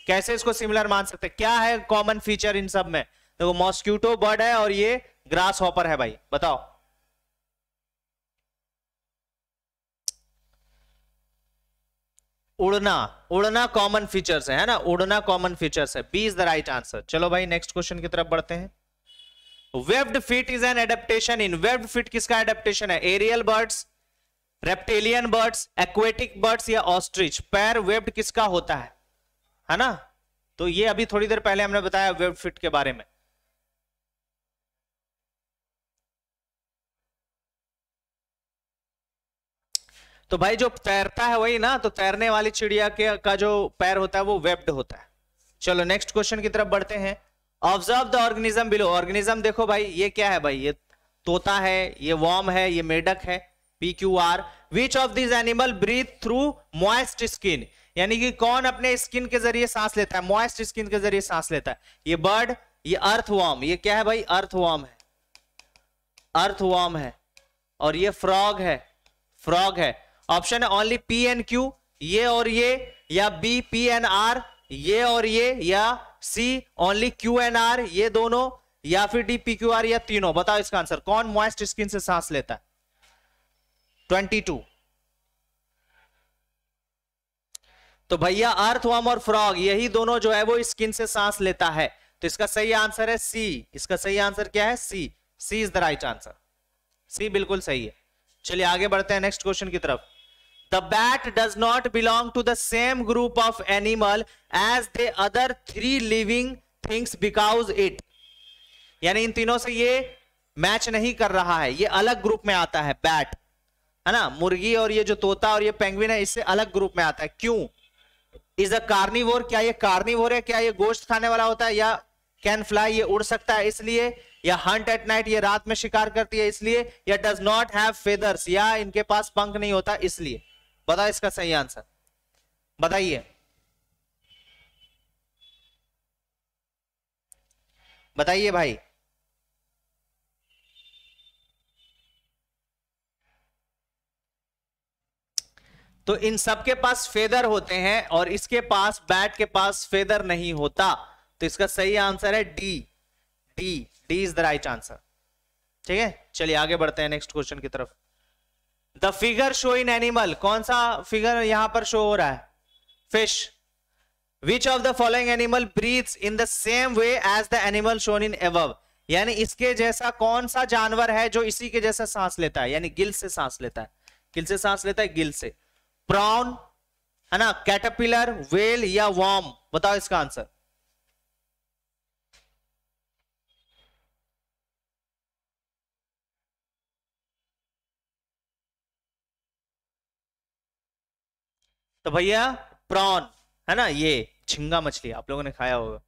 कैसे इसको सिमिलर मान सकते क्या है कॉमन फीचर इन सब में देखो मॉस्क्यूटो बर्ड है और ये ग्रास हॉपर है भाई बताओ उड़ना उड़ना कॉमन फीचर्स है ना उड़ना कॉमन फीचर्स है B is the right answer चलो भाई नेक्स्ट क्वेश्चन की तरफ बढ़ते हैं webbed feet is an adaptation in webbed feet किसका एडेप्टेशन है aerial birds reptilian birds aquatic birds या ऑस्ट्रिच पैर वेब्ड किसका होता है है ना तो ये अभी थोड़ी देर पहले हमने बताया वेब फिट के बारे में तो भाई जो तैरता है वही ना तो तैरने वाली चिड़िया के का जो पैर होता है वो वेब्ड होता है चलो नेक्स्ट क्वेश्चन की तरफ बढ़ते हैं observe the organism below organism देखो भाई ये क्या है भाई ये तोता है ये वॉर्म है ये मेढक है R which of this animal breathe through moist skin यानी कि कौन अपने स्किन के जरिए सांस लेता है मॉइस्ट स्किन के जरिए सांस लेता है ये बर्ड ये वॉर्म ये क्या है भाई अर्थवॉर्म है अर्थ वॉर्म है और ये फ्रॉग है फ्रॉग है ऑप्शन है ओनली पी एन क्यू ये और ये या बी पी एन आर ये और ये या C only Q and R ये दोनों या फिर डी पी क्यू आर या तीनों बताओ इसका आंसर कौन मॉइस्ट स्किन से सांस लेता है 22 तो भैया अर्थवॉर्म और फ्रॉग यही दोनों जो है वो स्किन से सांस लेता है तो इसका सही आंसर है सी इसका सही आंसर क्या है C C is the right answer C बिल्कुल सही है चलिए आगे बढ़ते हैं नेक्स्ट क्वेश्चन की तरफ the bat does not belong to the same group of animal as the other three living things because it यानी इन तीनों से ये मैच नहीं कर रहा है ये अलग ग्रुप में आता है बैट है ना मुर्गी और ये जो तोता और ये पेंगविन है इससे अलग ग्रुप में आता है क्यों इज अ कार्निवोर क्या ये कार्निवोर है क्या ये गोश्त खाने वाला होता है या कैन फ्लाई ये उड़ सकता है इसलिए या हंट एट नाइट ये रात में शिकार करती है इसलिए या डज नॉट हैव फेदर्स या इनके पास पंख नहीं होता इसलिए बताओ इसका सही आंसर बताइए बताइए भाई तो इन सब के पास फेदर होते हैं और इसके पास बैट के पास फेदर नहीं होता तो इसका सही आंसर है D D D is the right answer ठीक है चलिए आगे बढ़ते हैं नेक्स्ट क्वेश्चन की तरफ the figure show in animal कौन सा फिगर यहां पर शो हो रहा है fish which of the following animal breathe in the same way as the animal shown in A यानी इसके जैसा कौन सा जानवर है जो इसी के जैसा सांस लेता है यानी गिल से सांस लेता है गिल से सांस लेता है गिल से प्रॉन है ना कैटरपिलर वेल या वॉम बताओ इसका आंसर तो भैया प्रॉन है ना ये झिंगा मछली आप लोगों ने खाया होगा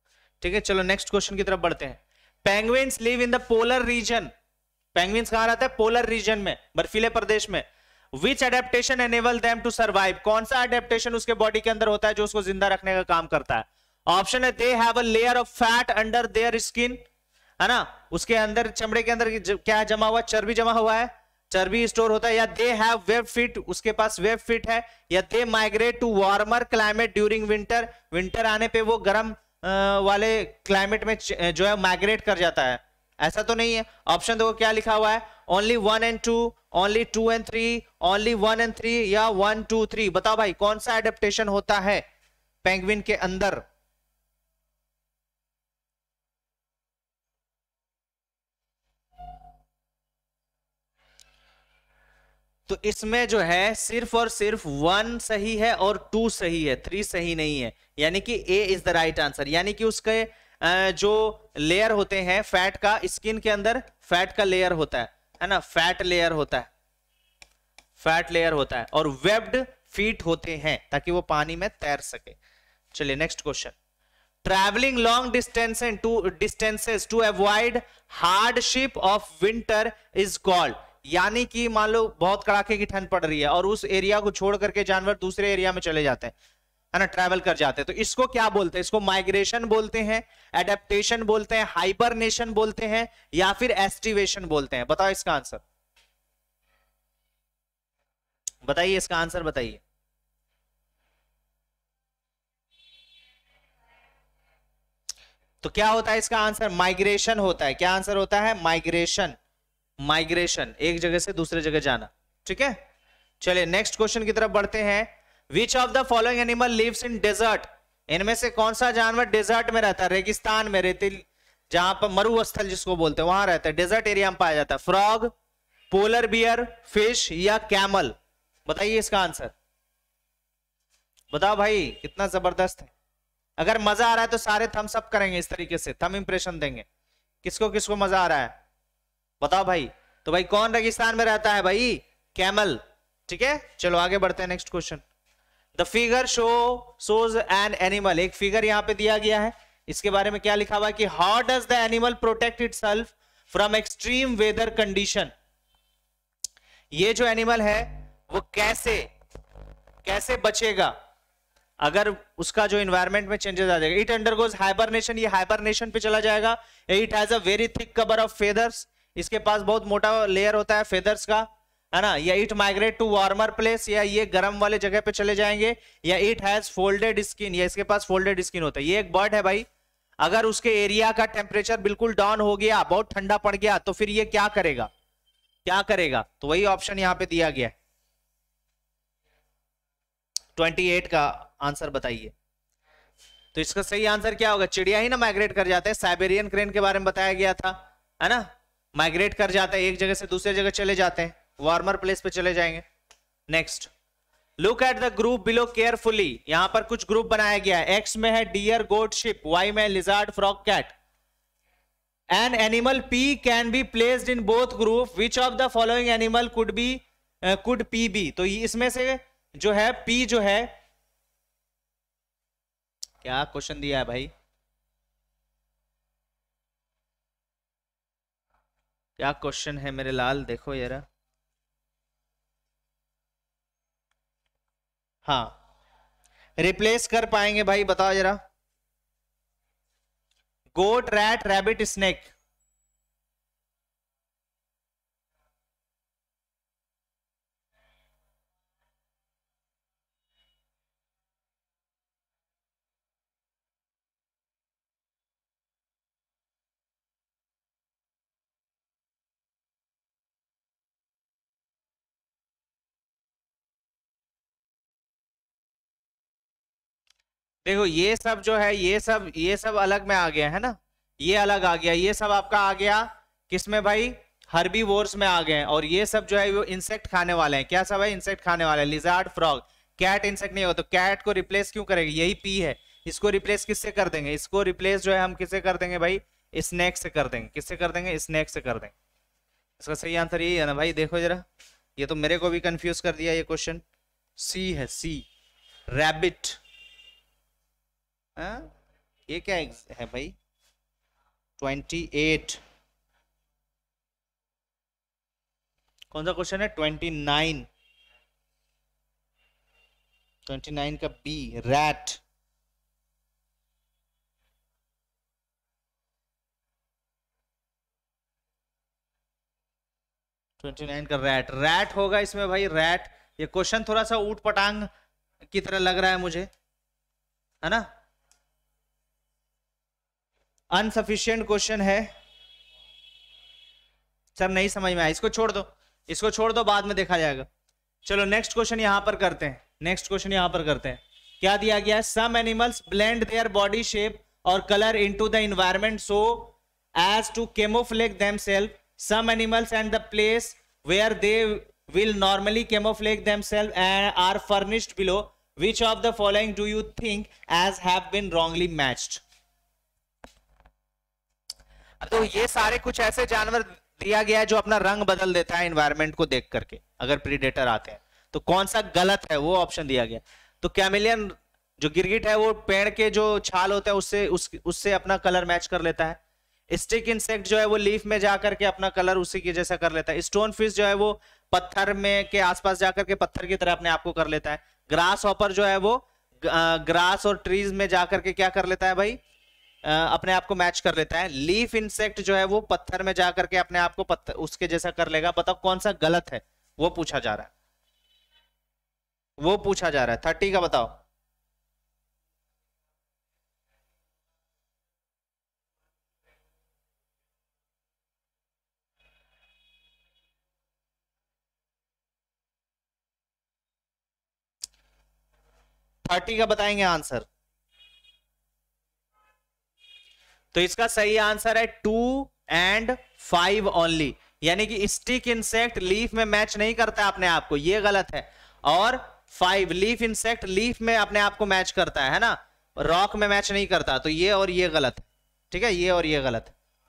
ठीक है चलो नेक्स्ट क्वेश्चन की तरफ बढ़ते हैं penguins live in the polar region penguins कहा रहता है पोलर रीजन में बर्फीले प्रदेश में which adaptation enable them to survive कौन सा एडेप्टेशन उसके बॉडी के अंदर होता है जो उसको जिंदा रखने का काम करता है ऑप्शन है they have a layer of fat under their skin है ना उसके अंदर चमड़े के अंदर क्या जमा हुआ चर्बी जमा हुआ है चर्बी स्टोर होता है या दे हैव वेब फिट उसके पास वेब फिट है या they migrate to warmer climate during winter winter आने पे वो गर्म वाले क्लाइमेट में जो है माइग्रेट कर जाता है ऐसा तो नहीं है ऑप्शन देखो क्या लिखा हुआ है only one and two only two and three only one and three या वन टू थ्री बताओ भाई कौन सा एडेप्टेशन होता है पेंगविन के अंदर तो इसमें जो है सिर्फ और सिर्फ वन सही है और टू सही है थ्री सही नहीं है यानी कि A is the right answer यानी कि उसके जो लेयर होते हैं फैट का स्किन के अंदर फैट का लेयर होता है है ना फैट लेयर होता है फैट लेयर होता है और वेब्ड फीट होते हैं ताकि वो पानी में तैर सके चलिए next question travelling long distance to distances to avoid hardship of winter is called यानी कि मान लो बहुत कड़ाके की ठंड पड़ रही है और उस एरिया को छोड़ करके जानवर दूसरे एरिया में चले जाते हैं है ना ट्रेवल कर जाते हैं तो इसको क्या बोलते हैं इसको माइग्रेशन बोलते हैं एडेप्टेशन बोलते हैं हाइबरनेशन बोलते हैं या फिर एस्टिवेशन बोलते हैं बताओ इसका आंसर बताइए इसका आंसर बताइए तो क्या होता है इसका आंसर माइग्रेशन होता है क्या आंसर होता है माइग्रेशन माइग्रेशन एक जगह से दूसरे जगह जाना ठीक है चलिए नेक्स्ट क्वेश्चन की तरफ बढ़ते हैं which of the following animal lives in desert इनमें से कौन सा जानवर डेजर्ट में रहता है रेगिस्तान में रेतिल जहां पर मरुस्थल जिसको बोलते हैं वहां रहता है डेजर्ट एरिया में पाया जाता है फ्रॉग पोलर बियर फिश या कैमल बताइए इसका आंसर बताओ भाई कितना जबरदस्त है अगर मजा आ रहा है तो सारे थम सब करेंगे इस तरीके से थम इंप्रेशन देंगे किसको किसको मजा आ रहा है बताओ भाई तो भाई कौन रेगिस्तान में रहता है भाई कैमल ठीक है चलो आगे बढ़ते हैं next question the figure show shows an animal एक फिगर यहाँ पे दिया गया है इसके बारे में क्या लिखा हुआ है कि how does the animal protect itself from extreme weather condition ये जो एनिमल है वो कैसे कैसे बचेगा अगर उसका जो इन्वायरमेंट में चेंजेस आ जाएगा इट अंडरगोज हाइबरनेशन ये हाइबरनेशन पे चला जाएगा it has a very thick cover of feathers इसके पास बहुत मोटा लेयर होता है फेदर्स का है ना या it migrate to warmer place या ये गर्म वाले जगह पे चले जाएंगे या इट हैज फोल्डेड स्किन या इसके पास फोल्डेड स्किन होता है ये एक बर्ड है भाई अगर उसके एरिया का टेम्परेचर बिल्कुल डाउन हो गया बहुत ठंडा पड़ गया तो फिर ये क्या करेगा क्या करेगा तो वही ऑप्शन यहाँ पे दिया गया ट्वेंटी 28 का आंसर बताइए तो इसका सही आंसर क्या होगा चिड़िया ही ना माइग्रेट कर जाते हैं साइबेरियन क्रेन के बारे में बताया गया था है ना माइग्रेट कर जाते हैं एक जगह से दूसरे जगह चले जाते हैं वार्मर प्लेस पे चले जाएंगे next look at the group below carefully यहां पर कुछ ग्रुप बनाया गया है एक्स में है डियर गोट शिप वाई में lizard frog cat an animal P can be placed in both group which of the following animal could be could P be तो इसमें से जो है पी जो है क्या क्वेश्चन दिया है भाई क्या क्वेश्चन है मेरे लाल देखो यार हाँ रिप्लेस कर पाएंगे भाई बताओ जरा गोट रैट रैबिट स्नेक देखो ये सब जो है ये सब ये सब अलग में आ गया है ना ये अलग आ गया ये सब आपका आ गया किस में भाई हर्बी वोर्स में आ गए हैं और ये सब जो है वो इंसेक्ट खाने वाले हैं क्या सब है इंसेक्ट खाने वाले हैं लिजार्ड फ्रॉग कैट इंसेक्ट नहीं हो तो कैट को रिप्लेस क्यों करेंगे यही पी है इसको रिप्लेस किससे कर देंगे इसको रिप्लेस जो है हम किससे कर देंगे भाई स्नैक से कर देंगे किससे कर देंगे स्नैक से कर देंगे इसका सही आंसर यही है ना भाई देखो जरा ये तो मेरे को भी कंफ्यूज कर दिया ये क्वेश्चन सी है सी रैबिट आ? हाँ? ये क्या है भाई ट्वेंटी एट कौन सा क्वेश्चन है ट्वेंटी नाइन ट्वेंटी नाइन का बी रैट ट्वेंटी नाइन का रैट रैट होगा इसमें भाई रैट ये क्वेश्चन थोड़ा सा ऊट पटांग की तरह लग रहा है मुझे है ना अनसफिशियंट क्वेश्चन है सर नहीं समझ में आया इसको छोड़ दो इसको छोड़ दो बाद में देखा जाएगा चलो नेक्स्ट क्वेश्चन यहां पर करते हैं नेक्स्ट क्वेश्चन यहां पर करते हैं क्या दिया गया है some animals blend their body shape और colour into the environment so as to themselves some animals and the place where they normally camouflage themselves and are furnished below which of the following do you think as have been wrongly matched तो ये सारे कुछ ऐसे जानवर दिया गया है जो अपना रंग बदल देता है इन्वायरमेंट को देख करके अगर प्रीडेटर आते हैं तो कौन सा गलत है वो ऑप्शन दिया गया तो कैमिलियन जो गिरगिट है वो पेड़ के जो छाल होता है उससे उस उससे अपना कलर मैच कर लेता है स्टिक इंसेक्ट जो है वो लीफ में जा करके अपना कलर उसी की जैसा कर लेता है स्टोन फिश जो है वो पत्थर में के आसपास जाकर के पत्थर की तरह अपने आप को कर लेता है ग्रास ऑपर जो है वो ग्रास और ट्रीज में जाकर के क्या कर लेता है भाई अपने आप को मैच कर लेता है लीफ इंसेक्ट जो है वो पत्थर में जा करके अपने आप को पत्थर उसके जैसा कर लेगा बताओ कौन सा गलत है वो पूछा जा रहा है वो पूछा जा रहा है थर्टी का बताओ थर्टी का बताएंगे आंसर तो इसका सही आंसर है टू एंड फाइव ओनली यानी कि स्टिक इंसेक्ट लीफ में मैच नहीं करता अपने आप को ये गलत है और फाइव लीफ इंसेक्ट लीफ में अपने आप को मैच करता है, ना रॉक में मैच नहीं करता तो ये और ये गलत है ठीक है ये और ये गलत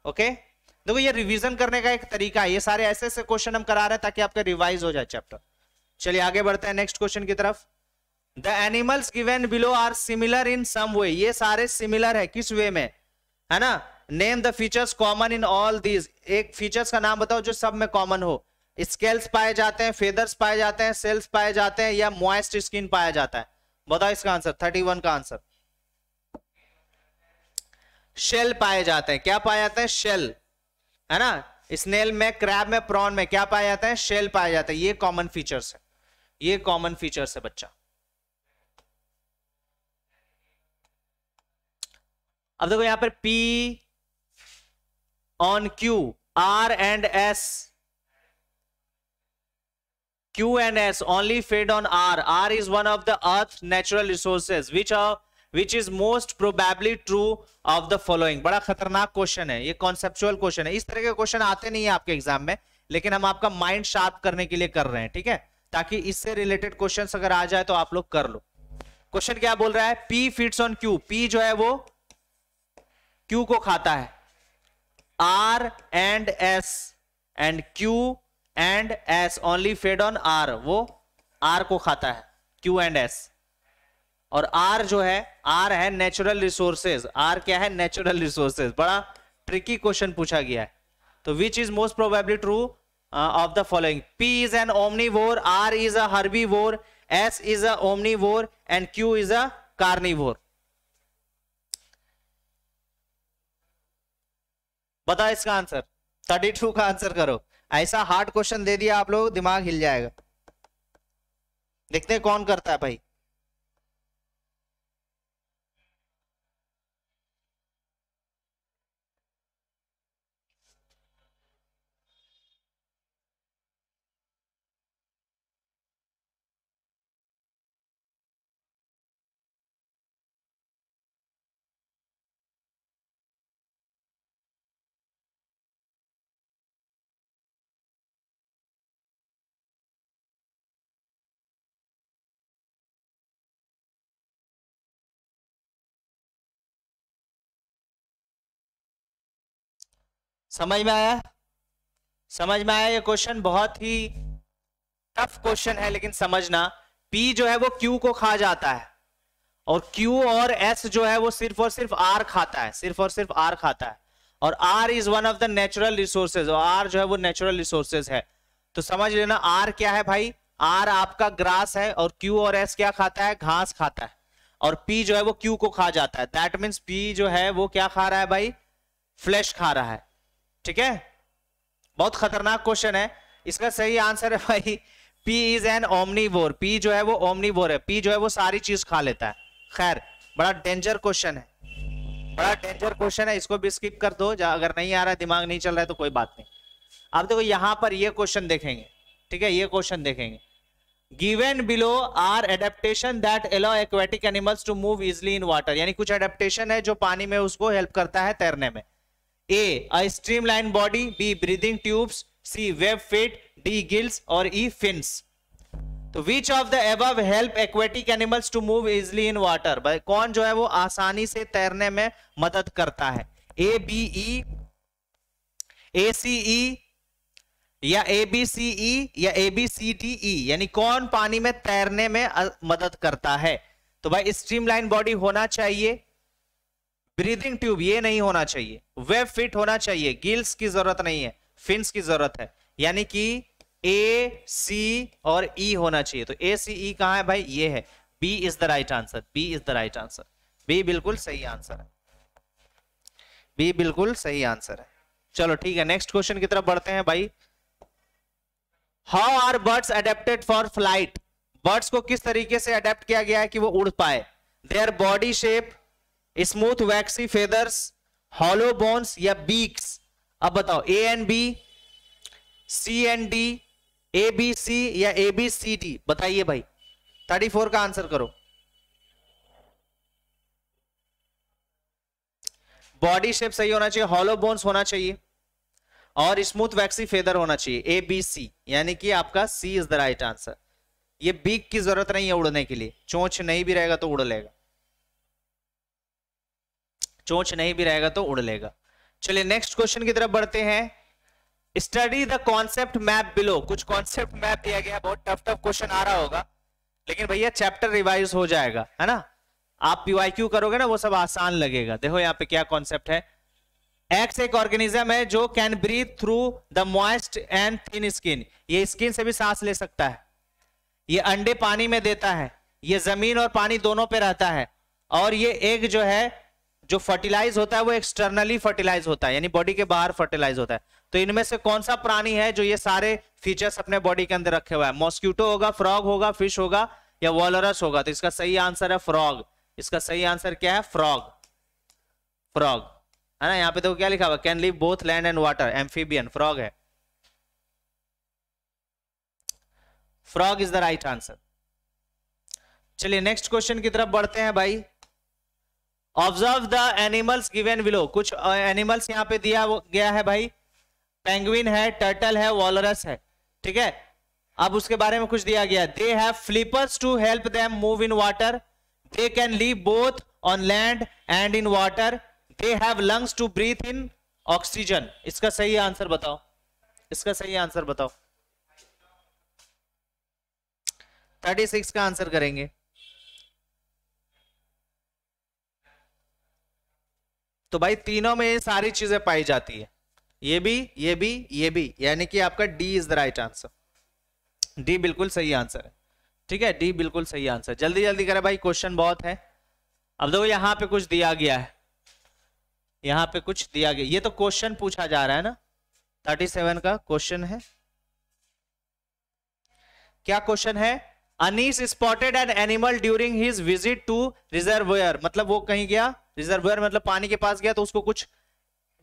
ओके देखो ये रिवीजन करने का एक तरीका है ये सारे ऐसे ऐसे क्वेश्चन हम करा रहे हैं ताकि आपका रिवाइज हो जाए चैप्टर चलिए आगे बढ़ते हैं नेक्स्ट क्वेश्चन की तरफ the animals given below are similar in some way ये सारे सिमिलर है किस वे में है ना name the features common in all these एक फीचर्स का नाम बताओ जो सब में कॉमन हो स्केल्स पाए जाते हैं फेदर्स पाए जाते हैं सेल्स पाए जाते हैं या मॉइस्ट स्किन पाया जाता है बताओ इसका आंसर थर्टी वन का आंसर शेल पाए जाते हैं क्या पाए जाते हैं शेल है ना स्नेल में क्रैब में प्रॉन में क्या पाए जाते हैं शेल पाए जाते हैं ये कॉमन फीचर्स है ये कॉमन फीचर्स है बच्चा अब देखो यहां पर P on Q R and S Q and S only fed on R. R is one of the earth natural resources which are is most probably true of the following बड़ा खतरनाक question है ये conceptual question है इस तरह के question आते नहीं है आपके एग्जाम में लेकिन हम आपका माइंड शार्प करने के लिए कर रहे हैं ठीक है ताकि इससे रिलेटेड क्वेश्चन अगर आ जाए तो आप लोग कर लो क्वेश्चन क्या बोल रहा है P feeds on Q P जो है वो क्यू को खाता है R and S and Q and S only fed on R वो आर को खाता है क्यू एंड एस और आर जो है आर है नेचुरल रिसोर्सेज आर क्या है नेचुरल रिसोर्सेज बड़ा ट्रिकी क्वेश्चन पूछा गया है तो which is most probably true of the following P is an omnivore R is अर्बी herbivore S is omnivore and Q is a carnivore बताओ इसका answer thirty two का answer करो ऐसा hard question दे दिया आप लोग दिमाग हिल जाएगा देखते हैं कौन करता है भाई समझ में आया समझ में आया ये क्वेश्चन बहुत ही टफ क्वेश्चन है लेकिन समझना पी जो है वो क्यू को खा जाता है और क्यू और एस जो है वो सिर्फ और सिर्फ आर खाता है सिर्फ और सिर्फ आर खाता है और R is one of the natural resources और आर जो है वो नेचुरल रिसोर्सेज है तो समझ लेना आर क्या है भाई आर आपका ग्रास है और क्यू और एस क्या खाता है घास खाता है और पी जो है वो क्यू को खा जाता है दैट मीन्स पी जो है वो क्या खा रहा है भाई फ्लैश खा रहा है ठीक है बहुत खतरनाक क्वेश्चन है इसका सही आंसर है भाई P is an omnivore P जो है वो ओमनीवोर है पी जो है वो सारी चीज खा लेता है खैर बड़ा डेंजर क्वेश्चन है बड़ा डेंजर क्वेश्चन है इसको भी स्किप कर दो अगर नहीं आ रहा है दिमाग नहीं चल रहा है तो कोई बात नहीं अब देखो यहां पर ये क्वेश्चन देखेंगे ठीक है ये क्वेश्चन देखेंगे given below are adaptation that allow aquatic animals to move easily in water यानी कुछ एडेप्टेशन है जो पानी में उसको हेल्प करता है तैरने में A a streamline body B breathing tubes C web feet D gills और ई फिन्स तो which of the above help aquatic animals to move easily in water भाई कौन जो है वो आसानी से तैरने में मदद करता है ए बी ई ए सी ई या ए बी सी ई या A B C D E यानी कौन पानी में तैरने में मदद करता है तो भाई स्ट्रीमलाइन बॉडी होना चाहिए ब्रीदिंग ट्यूब ये नहीं होना चाहिए वेब फिट होना चाहिए गिल्स की जरूरत नहीं है फिन्स की जरूरत है यानी कि ए सी और ई e होना चाहिए तो ए सी ई e कहा है भाई ये है B is the right answer B is the right answer B बिल्कुल सही आंसर है बी बिल्कुल सही आंसर है चलो ठीक है नेक्स्ट क्वेश्चन की तरफ बढ़ते हैं भाई how are birds adapted for flight birds को किस तरीके से अडेप्ट किया गया है कि वो उड़ पाए their body shape smooth waxy feathers hollow bones या बीक्स अब बताओ A and B C and D A B C या ए बी सी डी बताइए भाई थर्टी फोर का आंसर करो बॉडी शेप सही होना चाहिए हॉलो बोन्स होना चाहिए और स्मूथ वैक्सी फेदर होना चाहिए ए बी सी यानी कि आपका C is the right answer ये बीक की जरूरत नहीं है उड़ने के लिए चोंच नहीं भी रहेगा तो उड़ लेगा चोच नहीं भी रहेगा तो उड़ लेगा चलिए नेक्स्ट क्वेश्चन की तरफ बढ़ते हैं study the concept map below कुछ कॉन्सेप्ट मैप दिया गया बहुत टफ टफ क्वेश्चन आ रहा होगा लेकिन भैया चैप्टर रिवाइज हो जाएगा है ना आप पीवाईक्यू करोगे ना वो सब आसान लगेगा देखो यहाँ पे क्या कॉन्सेप्ट है एक्स एक ऑर्गेनिज्म है जो can breathe through the moist and thin skin ये स्किन से भी सांस ले सकता है ये अंडे पानी में देता है ये जमीन और पानी दोनों पे रहता है और ये एग जो है जो फर्टिलाइज होता है वो एक्सटर्नली फर्टिलाइज होता है यानी बॉडी के बाहर फर्टिलाइज होता है तो इनमें से कौन सा प्राणी है जो ये सारे फीचर्स अपने बॉडी के अंदर रखे हुआ है मॉस्क्यूटो होगा फ्रॉग होगा फिश होगा या वॉलरस होगा तो इसका सही आंसर है फ्रॉग इसका सही आंसर क्या है फ्रॉग फ्रॉग है ना यहाँ पे देखो क्या लिखा हुआ can live both land and water amphibian frog है frog is the right answer चलिए नेक्स्ट क्वेश्चन की तरफ बढ़ते हैं भाई observe the animals given below कुछ एनिमल्स यहाँ पे दिया गया है भाई पेंगुइन है टर्टल है वॉलरस है ठीक है अब उसके बारे में कुछ दिया गया they have flippers to help them move in water they can live both on land and in water they have lungs to breathe in oxygen इसका सही आंसर बताओ इसका सही आंसर बताओ थर्टी सिक्स का आंसर करेंगे तो भाई तीनों में ये सारी चीजें पाई जाती है ये भी ये भी ये भी यानी कि आपका D is the right answer D बिल्कुल सही आंसर है ठीक है डी बिल्कुल सही आंसर जल्दी जल्दी करें भाई क्वेश्चन बहुत है अब देखो यहां पे कुछ दिया गया है यहां पे कुछ दिया गया ये तो क्वेश्चन पूछा जा रहा है ना थर्टी सेवन का क्वेश्चन है क्या क्वेश्चन है Anees spotted an animal during his visit to reservoir मतलब वो कहीं गया रिजर्वोयर मतलब पानी के पास गया तो उसको कुछ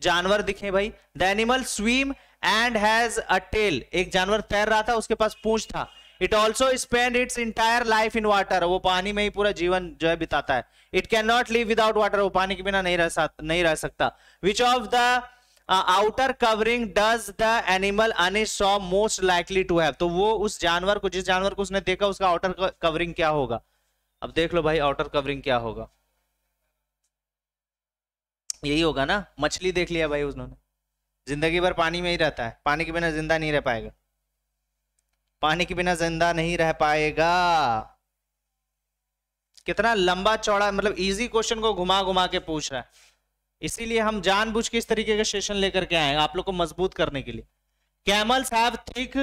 जानवर दिखे भाई the animal swim and has a tail एक जानवर तैर रहा था उसके पास पूछ था it also spend its entire life in water वो पानी में ही पूरा जीवन जो है बिताता है it can not live without water वो पानी के बिना नहीं रह सकता नहीं रह सकता which of the outer covering does the animal Anees saw most likely to have तो वो उस जानवर को जिस जानवर को उसने देखा उसका आउटर कवरिंग क्या होगा अब देख लो भाई आउटर कवरिंग क्या होगा यही होगा ना मछली देख लिया भाई उसने जिंदगी भर पानी में ही रहता है पानी के बिना जिंदा नहीं रह पाएगा पानी के बिना जिंदा नहीं रह पाएगा कितना लंबा चौड़ा मतलब इजी क्वेश्चन को घुमा घुमा के पूछ रहा है इसीलिए हम जानबूझ के इस तरीके का सेशन लेकर के आए आप लोग को मजबूत करने के लिए camels have thick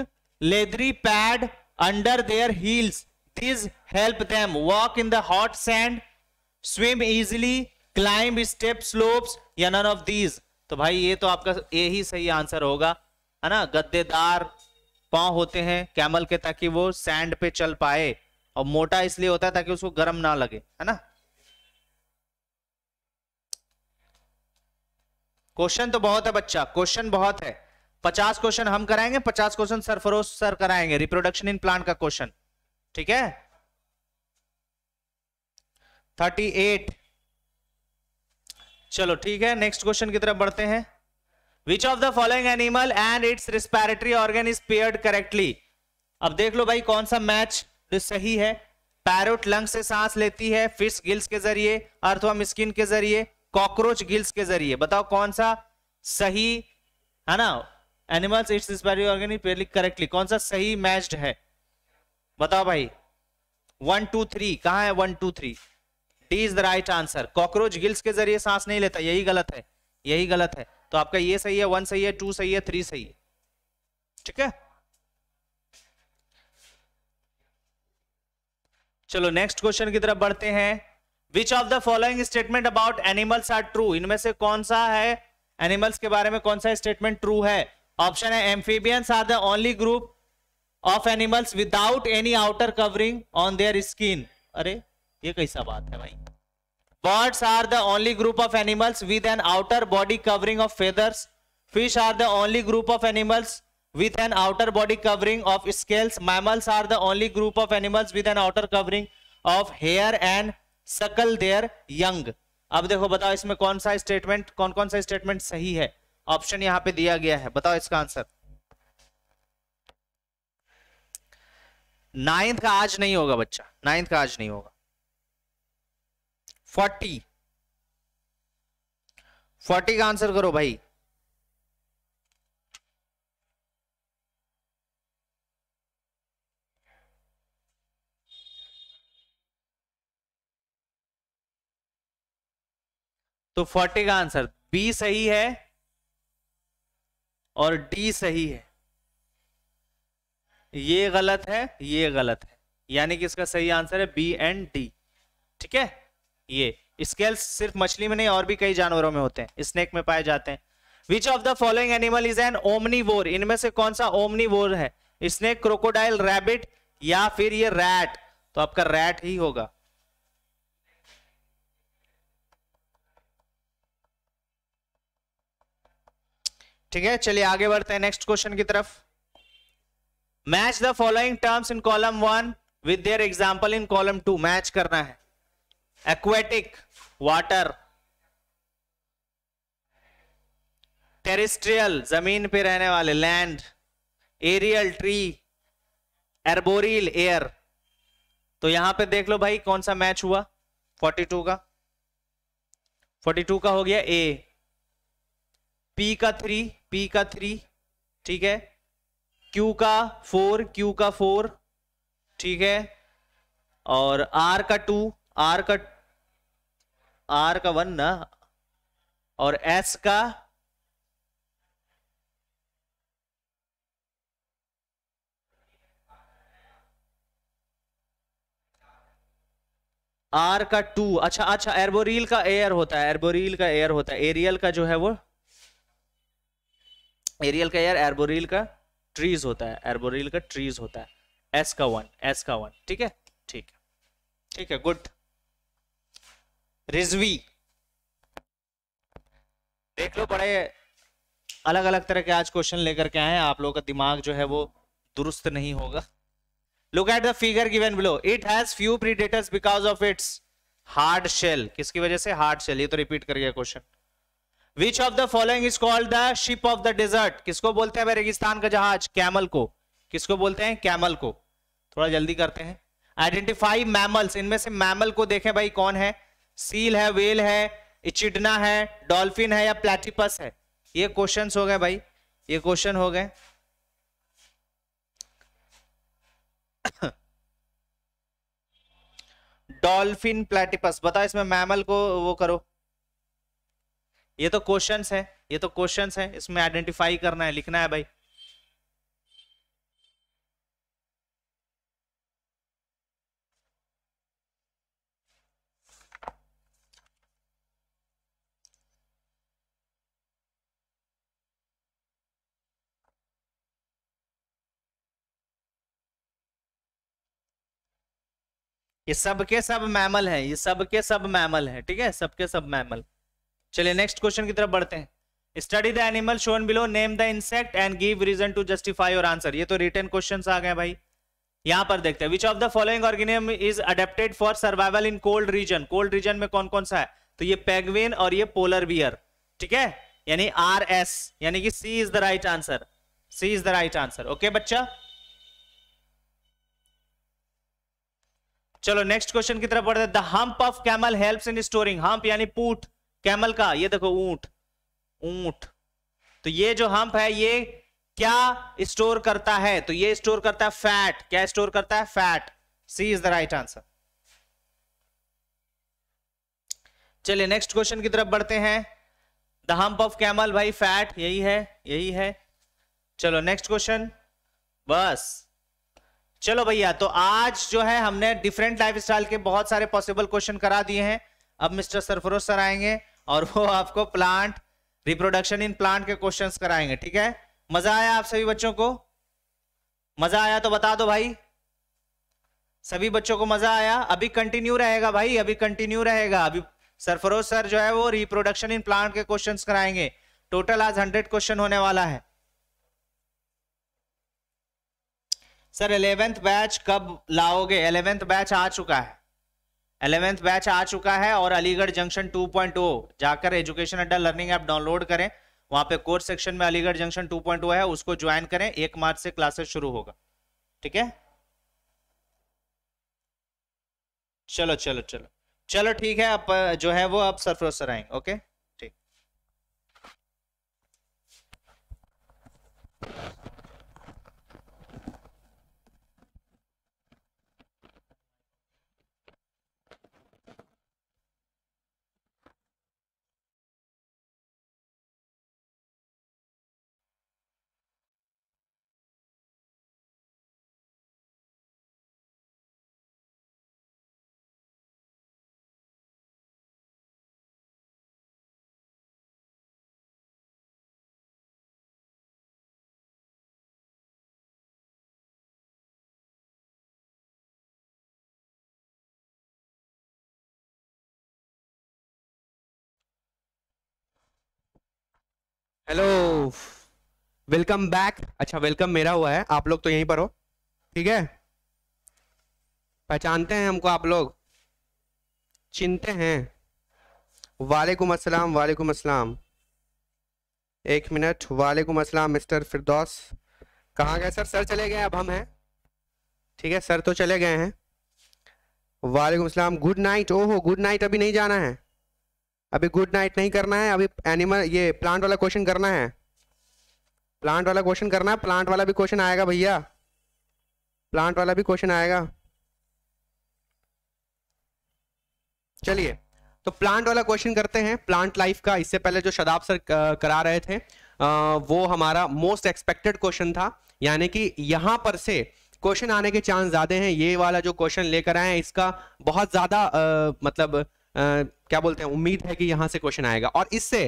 leathery pad under their heels this help them walk in the hot sand swim easily climb steep slopes या नन ऑफ दीज तो भाई ये तो आपका यही सही आंसर होगा है ना गद्देदार पाँव होते हैं कैमल के ताकि वो सैंड पे चल पाए और मोटा इसलिए होता है ताकि उसको गर्म ना लगे है ना क्वेश्चन तो बहुत है बच्चा क्वेश्चन बहुत है पचास क्वेश्चन हम कराएंगे पचास क्वेश्चन सरफरोज सर कराएंगे रिप्रोडक्शन इन प्लांट का क्वेश्चन ठीक है थर्टी एट चलो ठीक है नेक्स्ट क्वेश्चन की तरफ बढ़ते हैं which of the following animal and its respiratory organ is paired correctly अब देख लो भाई कौन सा मैच सही है पैरोट लंग से सांस लेती है फिश गिल्स के जरिए अर्थवा स्किन के जरिए कॉकरोच गिल्स के जरिए बताओ कौन सा सही है ना एनिमल्स इट्स ऑर्गेनिक करेक्टली कौन सा सही मैच्ड है बताओ भाई वन टू थ्री कहा है one two three D is the right answer cockroach gills के जरिए सांस नहीं लेता यही गलत है यही गलत है तो आपका ये सही है वन सही है टू सही है थ्री सही है ठीक है चलो नेक्स्ट क्वेश्चन की तरफ बढ़ते हैं which of the following statement about animals are true इनमें से कौन सा है एनिमल्स के बारे में कौन सा स्टेटमेंट ट्रू है ऑप्शन है amphibians are the only group of animals without any outer covering on their skin अरे ये कैसा बात है भाई birds are the only group of animals with an outer body covering of feathers fish are the only group of animals with an outer body covering of scales mammals are the only group of animals with an outer covering of hair and suckle their young अब देखो बताओ इसमें कौन सा statement कौन कौन सा statement सही है ऑप्शन यहां पे दिया गया है बताओ इसका आंसर नाइन्थ का आज नहीं होगा बच्चा नाइन्थ का आज नहीं होगा फोर्टी फोर्टी का आंसर करो भाई तो फोर्टी का आंसर बी सही है और डी सही है ये गलत है ये गलत है यानी कि इसका सही आंसर है बी एंड डी ठीक है ये स्केल्स सिर्फ मछली में नहीं और भी कई जानवरों में होते हैं स्नेक में पाए जाते हैं which of the following animal is an वोर इनमें से कौन सा वोर है स्नेक क्रोकोडाइल रैबिट या फिर ये रैट तो आपका रैट ही होगा ठीक है चलिए आगे बढ़ते हैं नेक्स्ट क्वेश्चन की तरफ match the following terms in column one with their example in column two match करना है एक्वेटिक वाटर टेरिस्ट्रियल जमीन पे रहने वाले land aerial tree arboreal air तो यहां पे देख लो भाई कौन सा मैच हुआ 42 का 42 का हो गया ए पी का थ्री पी का थ्री ठीक है क्यू का फोर क्यू का फोर ठीक है और आर का टू आर का आर का वन ना और एस का आर का टू अच्छा अच्छा एर्बोरील का एयर होता है एर्बोरील का एयर होता है एरियल का जो है वो एरियल का यार एर्बोरियल का ट्रीज होता है एर्बोरियल का ट्रीज होता है एस का वन एस का वन ठीक है ठीक है ठीक है गुड रिजवी देख लो बड़े अलग अलग तरह के आज क्वेश्चन लेकर के आए हैं आप लोगों का दिमाग जो है वो दुरुस्त नहीं होगा look at the figure given below it has few predators because of its hard shell किसकी वजह से हार्ड शेल ये तो रिपीट कर गया question which of the following is called the ship of the desert किसको बोलते हैं रेगिस्तान का जहाज कैमल को किसको बोलते हैं कैमल को थोड़ा जल्दी करते हैं आइडेंटिफाई मैमल्स इनमें से मैमल को देखें भाई कौन है सील है वेल है इचिडना है डॉल्फिन है या प्लेटिपस है ये क्वेश्चन हो गए भाई ये क्वेश्चन हो गए डॉल्फिन *coughs* प्लेटिपस बताओ इसमें मैमल को वो करो ये तो क्वेश्चन है ये तो क्वेश्चन है इसमें आइडेंटिफाई करना है लिखना है भाई ये सबके सब मैमल है ये सबके सब मैमल है ठीक है सबके सब मैमल चलिए नेक्स्ट क्वेश्चन की तरफ बढ़ते हैं study the animal shown below name the insect and give reason to justify your answer ये तो रिटर्न क्वेश्चन आ गए भाई यहां पर देखते हैं which of the following organism is adapted for survival in cold region cold region में कौन कौन सा है तो ये पेगविन और ये पोलर बियर ठीक है यानी आर एस यानी कि C is the right answer C is the right answer okay बच्चा चलो नेक्स्ट क्वेश्चन की तरफ बढ़ते हैं the hump of camel helps in storing hump यानी पूट कैमल का ये देखो ऊंट ऊंट तो ये जो हम्प है ये क्या स्टोर करता है तो ये स्टोर करता है फैट क्या स्टोर करता है fat C is the right answer चलिए नेक्स्ट क्वेश्चन की तरफ बढ़ते हैं द हम्प ऑफ कैमल भाई फैट यही है यही है चलो नेक्स्ट क्वेश्चन बस चलो भैया तो आज जो है हमने डिफरेंट लाइफ स्टाइल के बहुत सारे पॉसिबल क्वेश्चन करा दिए हैं अब मिस्टर सरफरोज सर आएंगे और वो आपको प्लांट रिप्रोडक्शन इन प्लांट के क्वेश्चन कराएंगे ठीक है मजा आया आप सभी बच्चों को मजा आया तो बता दो भाई सभी बच्चों को मजा आया अभी कंटिन्यू रहेगा भाई अभी कंटिन्यू रहेगा अभी सरफरोज सर जो है वो रिप्रोडक्शन इन प्लांट के क्वेश्चंस कराएंगे टोटल आज हंड्रेड क्वेश्चन होने वाला है सर इलेवेंथ बैच कब लाओगे इलेवेंथ बैच आ चुका है एलेवेंथ बैच आ चुका है और अलीगढ़ जंक्शन 2.0 जाकर एजुकेशन अड्डा लर्निंग ऐप डाउनलोड करें वहां पे कोर्स सेक्शन में अलीगढ़ जंक्शन 2.0 है उसको ज्वाइन करें एक मार्च से क्लासेस शुरू होगा ठीक है चलो चलो चलो चलो ठीक है अब जो है वो अब सरफर सर आएंगे ओके ठीक हेलो वेलकम बैक अच्छा वेलकम मेरा हुआ है आप लोग तो यहीं पर हो ठीक है पहचानते हैं हमको आप लोग चिंते हैं वालेकुम अस्सलाम वालेकुम अस्सलाम एक मिनट वालेकुम अस्सलाम मिस्टर फिरदौस कहाँ गए सर सर चले गए अब हम हैं ठीक है सर तो चले गए हैं वालेकुम अस्सलाम गुड नाइट ओहो गुड नाइट अभी नहीं जाना है अभी गुड नाइट नहीं करना है अभी एनिमल ये प्लांट वाला क्वेश्चन करना है प्लांट वाला क्वेश्चन करना है प्लांट वाला भी क्वेश्चन आएगा भैया प्लांट वाला भी क्वेश्चन आएगा चलिए तो प्लांट वाला क्वेश्चन करते हैं प्लांट लाइफ का इससे पहले जो शदाब सर करा रहे थे वो हमारा मोस्ट एक्सपेक्टेड क्वेश्चन था यानी कि यहां पर से क्वेश्चन आने के चांस ज्यादा हैं ये वाला जो क्वेश्चन लेकर आए हैं इसका बहुत ज्यादा मतलब क्या बोलते हैं उम्मीद है कि यहां से क्वेश्चन आएगा और इससे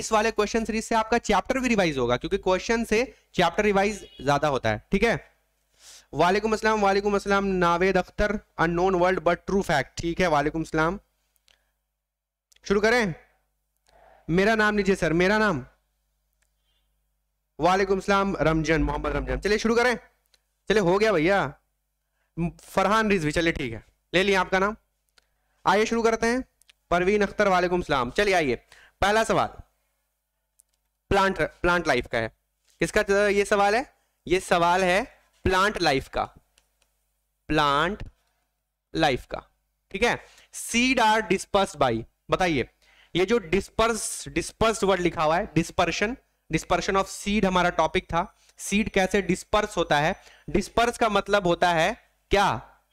इस वाले क्वेश्चन सीरीज से आपका चैप्टर भी रिवाइज होगा क्योंकि क्वेश्चन से चैप्टर रिवाइज ज्यादा होता है ठीक है वालेकुम असलम वालेकुम असलम Naved Akhtar unknown world but true fact ठीक है वालेकुम असलम शुरू करें मेरा नाम लीजिए सर मेरा नाम वालेकुम असलम रमजन मोहम्मद रमजन चलिए शुरू करें चलिए हो गया भैया फरहान रिजवी चलिए ठीक है ले लिया आपका नाम आइए शुरू करते हैं परवीन अख्तर वालेकुम सलाम चलिए आइए पहला सवाल प्लांट प्लांट लाइफ का है किसका ये सवाल है ये सवाल है प्लांट लाइफ का प्लांट लाइफ का ठीक है सीड आर डिस्पर्स बाई बताइए ये जो डिस्पर्स डिस्पर्स वर्ड लिखा हुआ है डिस्पर्शन डिस्पर्शन ऑफ सीड हमारा टॉपिक था सीड कैसे डिस्पर्स होता है डिस्पर्स का मतलब होता है क्या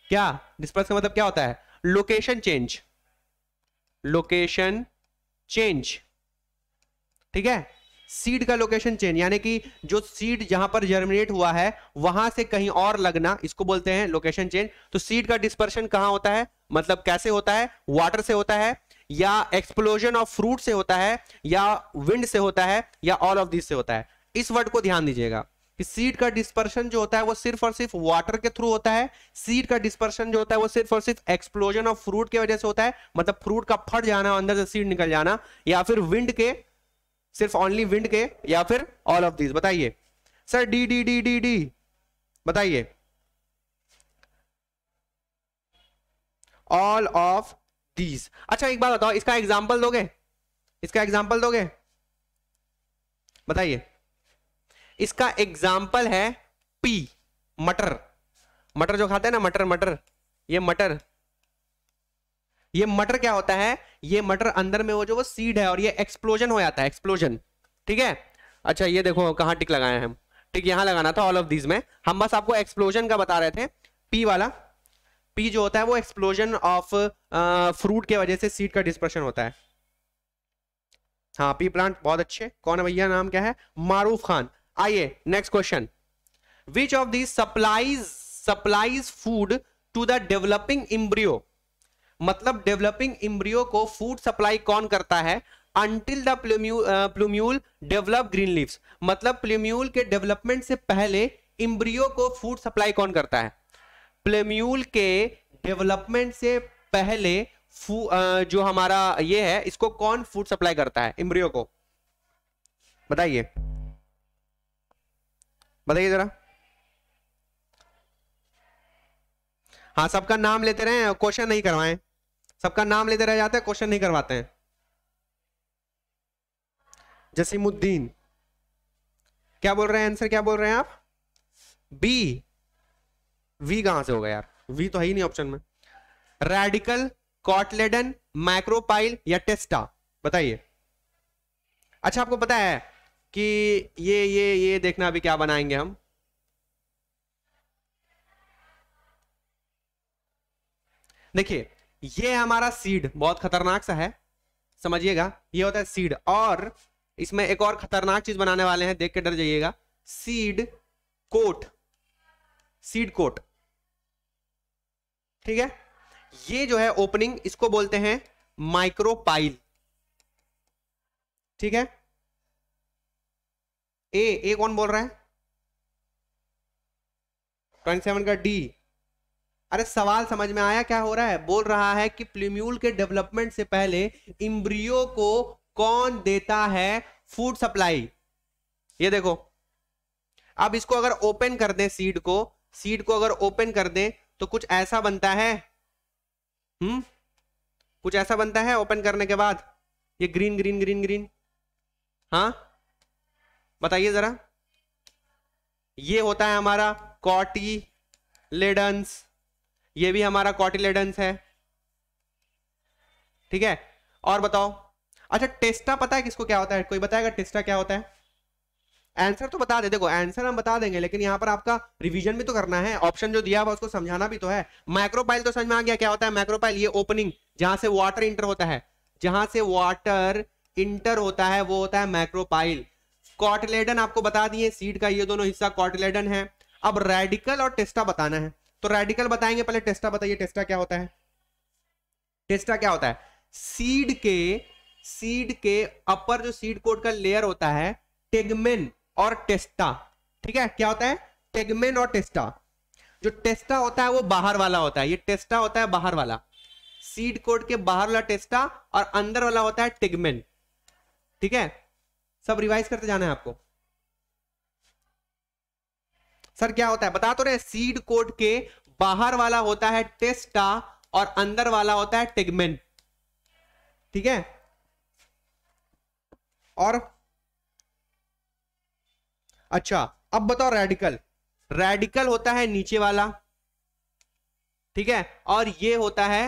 क्या डिस्पर्स का मतलब क्या होता है लोकेशन चेंज लोकेशन चेंज ठीक है सीड का लोकेशन चेंज यानी कि जो सीड जहां पर जर्मिनेट हुआ है वहां से कहीं और लगना इसको बोलते हैं लोकेशन चेंज तो सीड का डिस्पर्शन कहां होता है मतलब कैसे होता है वाटर से होता है या एक्सप्लोजन ऑफ फ्रूट से होता है या विंड से होता है या ऑल ऑफ दिस से होता है इस वर्ड को ध्यान दीजिएगा कि सीड का डिस्पर्शन जो होता है वो सिर्फ और सिर्फ वाटर के थ्रू होता है सीड का डिस्पर्शन जो होता है वो सिर्फ और सिर्फ एक्सप्लोजन ऑफ फ्रूट की वजह से होता है मतलब फ्रूट का फट जाना अंदर से सीड निकल जाना या फिर विंड के सिर्फ ओनली विंड के या फिर ऑल ऑफ दीज बताइए sir D D D D D बताइए ऑल ऑफ दीज अच्छा एक बात बताओ इसका एग्जाम्पल दोगे इसका एग्जाम्पल दोगे बताइए इसका एग्जाम्पल है पी मटर मटर जो खाते हैं ना मटर मटर ये मटर ये मटर क्या होता है ये मटर अंदर में वो जो वो सीड है और ये एक्सप्लोजन हो जाता है एक्सप्लोजन ठीक है अच्छा ये देखो कहाँ टिक लगाए हम ठीक यहां लगाना था ऑल ऑफ दीज में हम बस आपको एक्सप्लोजन का बता रहे थे पी वाला पी जो होता है वो एक्सप्लोजन ऑफ फ्रूट के वजह से सीड का डिस्प्रेशन होता है हाँ पी प्लांट बहुत अच्छे कौन है भैया नाम क्या है मारूफ खान आइए next question which of the supplies supplies food to the developing embryo मतलब डेवलपिंग इम्ब्रियो को फूड सप्लाई कौन करता है until the plumule develop green leaves मतलब प्लूम्यूल के डेवलपमेंट से पहले इम्ब्रियो को फूड सप्लाई कौन करता है प्लेम्यूल के डेवलपमेंट से पहले फू जो हमारा ये है इसको कौन फूड सप्लाई करता है इम्ब्रियो को बताइए बताइए जरा हाँ सबका नाम लेते रहे क्वेश्चन नहीं करवाएं सबका नाम लेते रह जाते हैं क्वेश्चन नहीं करवाते हैं जसीमुद्दीन क्या बोल रहे हैं आंसर क्या बोल रहे हैं आप बी वी कहां से होगा यार वी तो है ही नहीं ऑप्शन में रेडिकल कॉटलेडन माइक्रोपाइल या टेस्टा बताइए अच्छा आपको पता है कि ये ये ये देखना अभी क्या बनाएंगे हम देखिए ये हमारा सीड बहुत खतरनाक सा है समझिएगा ये होता है सीड और इसमें एक और खतरनाक चीज बनाने वाले हैं देख के डर जाइएगा सीड कोट सीड कोट ठीक है ये जो है ओपनिंग इसको बोलते हैं माइक्रोपाइल ठीक है ए ए कौन बोल रहा है ट्वेंटी सेवन का डी अरे सवाल समझ में आया क्या हो रहा है बोल रहा है कि प्लीम्यूल के डेवलपमेंट से पहले इम्ब्रियो को कौन देता है फूड सप्लाई ये देखो अब इसको अगर ओपन कर दें सीड को सीड को अगर ओपन कर दें तो कुछ ऐसा बनता है हम्म कुछ ऐसा बनता है ओपन करने के बाद ये ग्रीन ग्रीन ग्रीन ग्रीन हाँ बताइए जरा ये होता है हमारा कॉटी लेडन्स ये भी हमारा कॉटी लेडन्स है ठीक है और बताओ अच्छा टेस्टा पता है किसको क्या होता है कोई बताएगा टेस्टा क्या होता है आंसर तो बता दे देखो आंसर हम बता देंगे लेकिन यहां पर आपका रिवीजन भी तो करना है ऑप्शन जो दिया हुआ उसको समझाना भी तो है माइक्रोपाइल तो समझ में आ गया क्या होता है माइक्रोपाइल ये ओपनिंग जहां से वाटर इंटर होता है जहां से वाटर इंटर होता है वो होता है माइक्रोपाइल कॉटलेडन आपको बता दिए सीड का ये दोनों हिस्सा कॉटलेडन है अब रेडिकल और टेस्टा बताना है तो रेडिकल बताएंगे पहले टेस्टा बताइए टेस्टा क्या होता है टेस्टा क्या होता है सीड के सीड के अपर जो सीड कोट का लेयर होता है टेगमेन और टेस्टा ठीक है क्या होता है टेगमेन और टेस्टा जो टेस्टा होता है वो बाहर वाला होता है ये टेस्टा होता है बाहर वाला सीड कोट के बाहर वाला टेस्टा और अंदर वाला होता है टेगमेन ठीक है सब रिवाइज करते जाना है आपको सर क्या होता है बता तो रहे सीड कोड के बाहर वाला होता है टेस्टा और अंदर वाला होता है टेगमेंट ठीक है और अच्छा अब बताओ रेडिकल रेडिकल होता है नीचे वाला ठीक है और ये होता है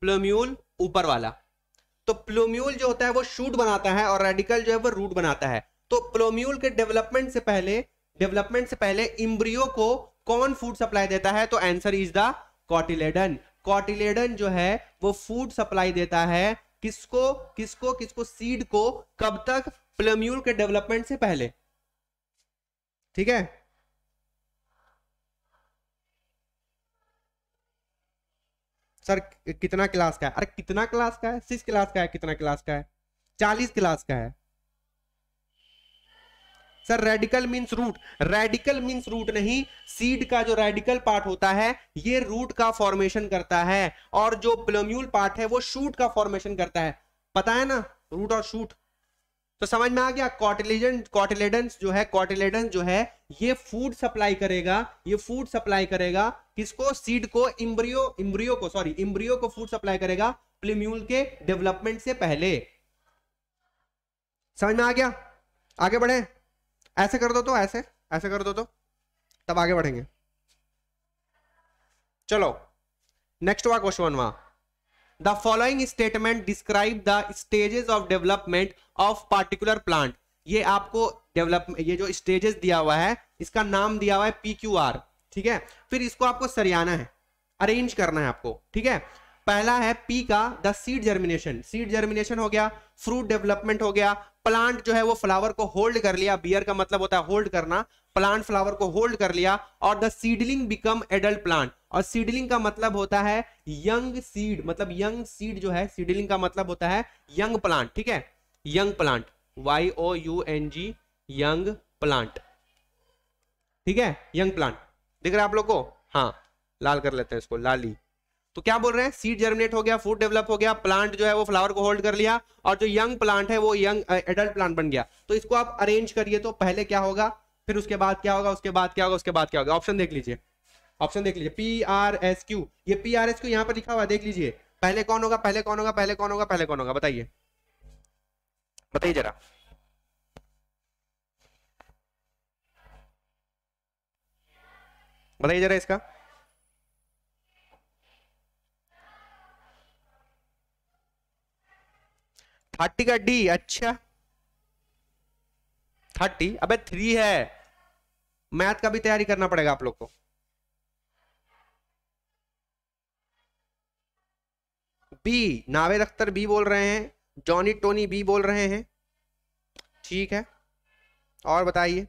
प्लोम्यूल ऊपर वाला तो प्लोम्यूल जो होता है वो शूट बनाता है और रेडिकल जो है वो रूट बनाता है तो प्लोम्यूल के डेवलपमेंट से पहले डेवलपमेंट से पहले इम्ब्रियो को कौन फूड सप्लाई देता है तो answer is the cotyledon cotyledon जो है वो फूड सप्लाई देता है किसको किसको किसको सीड को कब तक प्लोम्यूल के डेवलपमेंट से पहले ठीक है सर कितना क्लास का है अरे कितना क्लास का है सिक्स क्लास का है कितना क्लास का है चालीस क्लास का है sir radical means root radical means root नहीं सीड का जो रेडिकल पार्ट होता है ये रूट का फॉर्मेशन करता है और जो प्लम्यूल पार्ट है वो शूट का फॉर्मेशन करता है पता है ना रूट और शूट तो समझ में आ गया कॉटिलेजन कॉटिलेडन जो है कॉटिलेडन जो है ये फूड सप्लाई करेगा ये फूड सप्लाई करेगा किसको सीड को इम्ब्रियो इम्ब्रियो को सॉरी इम्ब्रियो को फूड सप्लाई करेगा प्लीम्यूल के डेवलपमेंट से पहले समझ में आ गया आगे बढ़े ऐसे कर दो तो ऐसे ऐसे कर दो तो तब आगे बढ़ेंगे चलो नेक्स्ट वा क्वेश्चन वहां the following statement describe the stages of development of particular plant ये आपको डेवलप ये जो स्टेजेस दिया हुआ है इसका नाम दिया हुआ है पी क्यू आर ठीक है फिर इसको आपको सरियाना है अरेंज करना है आपको ठीक है पहला है पी का the seed germination seed germination हो गया फ्रूट डेवलपमेंट हो गया प्लांट जो है वो फ्लावर को होल्ड कर लिया बियर का मतलब होता है होल्ड करना प्लांट फ्लावर को होल्ड कर लिया और the seedling become adult plant और सीडलिंग का मतलब होता है यंग सीड मतलब यंग सीड जो है सीडलिंग का मतलब होता है यंग प्लांट ठीक है young plant Y O U N G young plant ठीक है यंग प्लांट दिख रहा है आप लोग को हाँ लाल कर लेते हैं इसको लाली तो क्या बोल रहे हैं सीड जर्मिनेट हो गया फूड डेवलप हो गया प्लांट जो है वो फ्लावर को होल्ड कर लिया और जो यंग प्लांट है वो यंग एडल्ट प्लांट बन गया तो इसको आप अरेंज करिए तो पहले क्या होगा फिर उसके बाद क्या होगा उसके बाद क्या होगा उसके बाद क्या होगा ऑप्शन देख लीजिए ऑप्शन देख लीजिए पी आर एस क्यू ये पी आर एस क्यू यहाँ पर लिखा हुआ देख लीजिए पहले कौन होगा पहले कौन होगा पहले कौन होगा पहले कौन होगा बताइए बताइए जरा बताइए जरा इसका थर्टी का डी अच्छा थर्टी अबे थ्री है मैथ का भी तैयारी करना पड़ेगा आप लोग को बी नावेद अख्तर बी बोल रहे हैं जॉनी टोनी बी बोल रहे हैं ठीक है और बताइए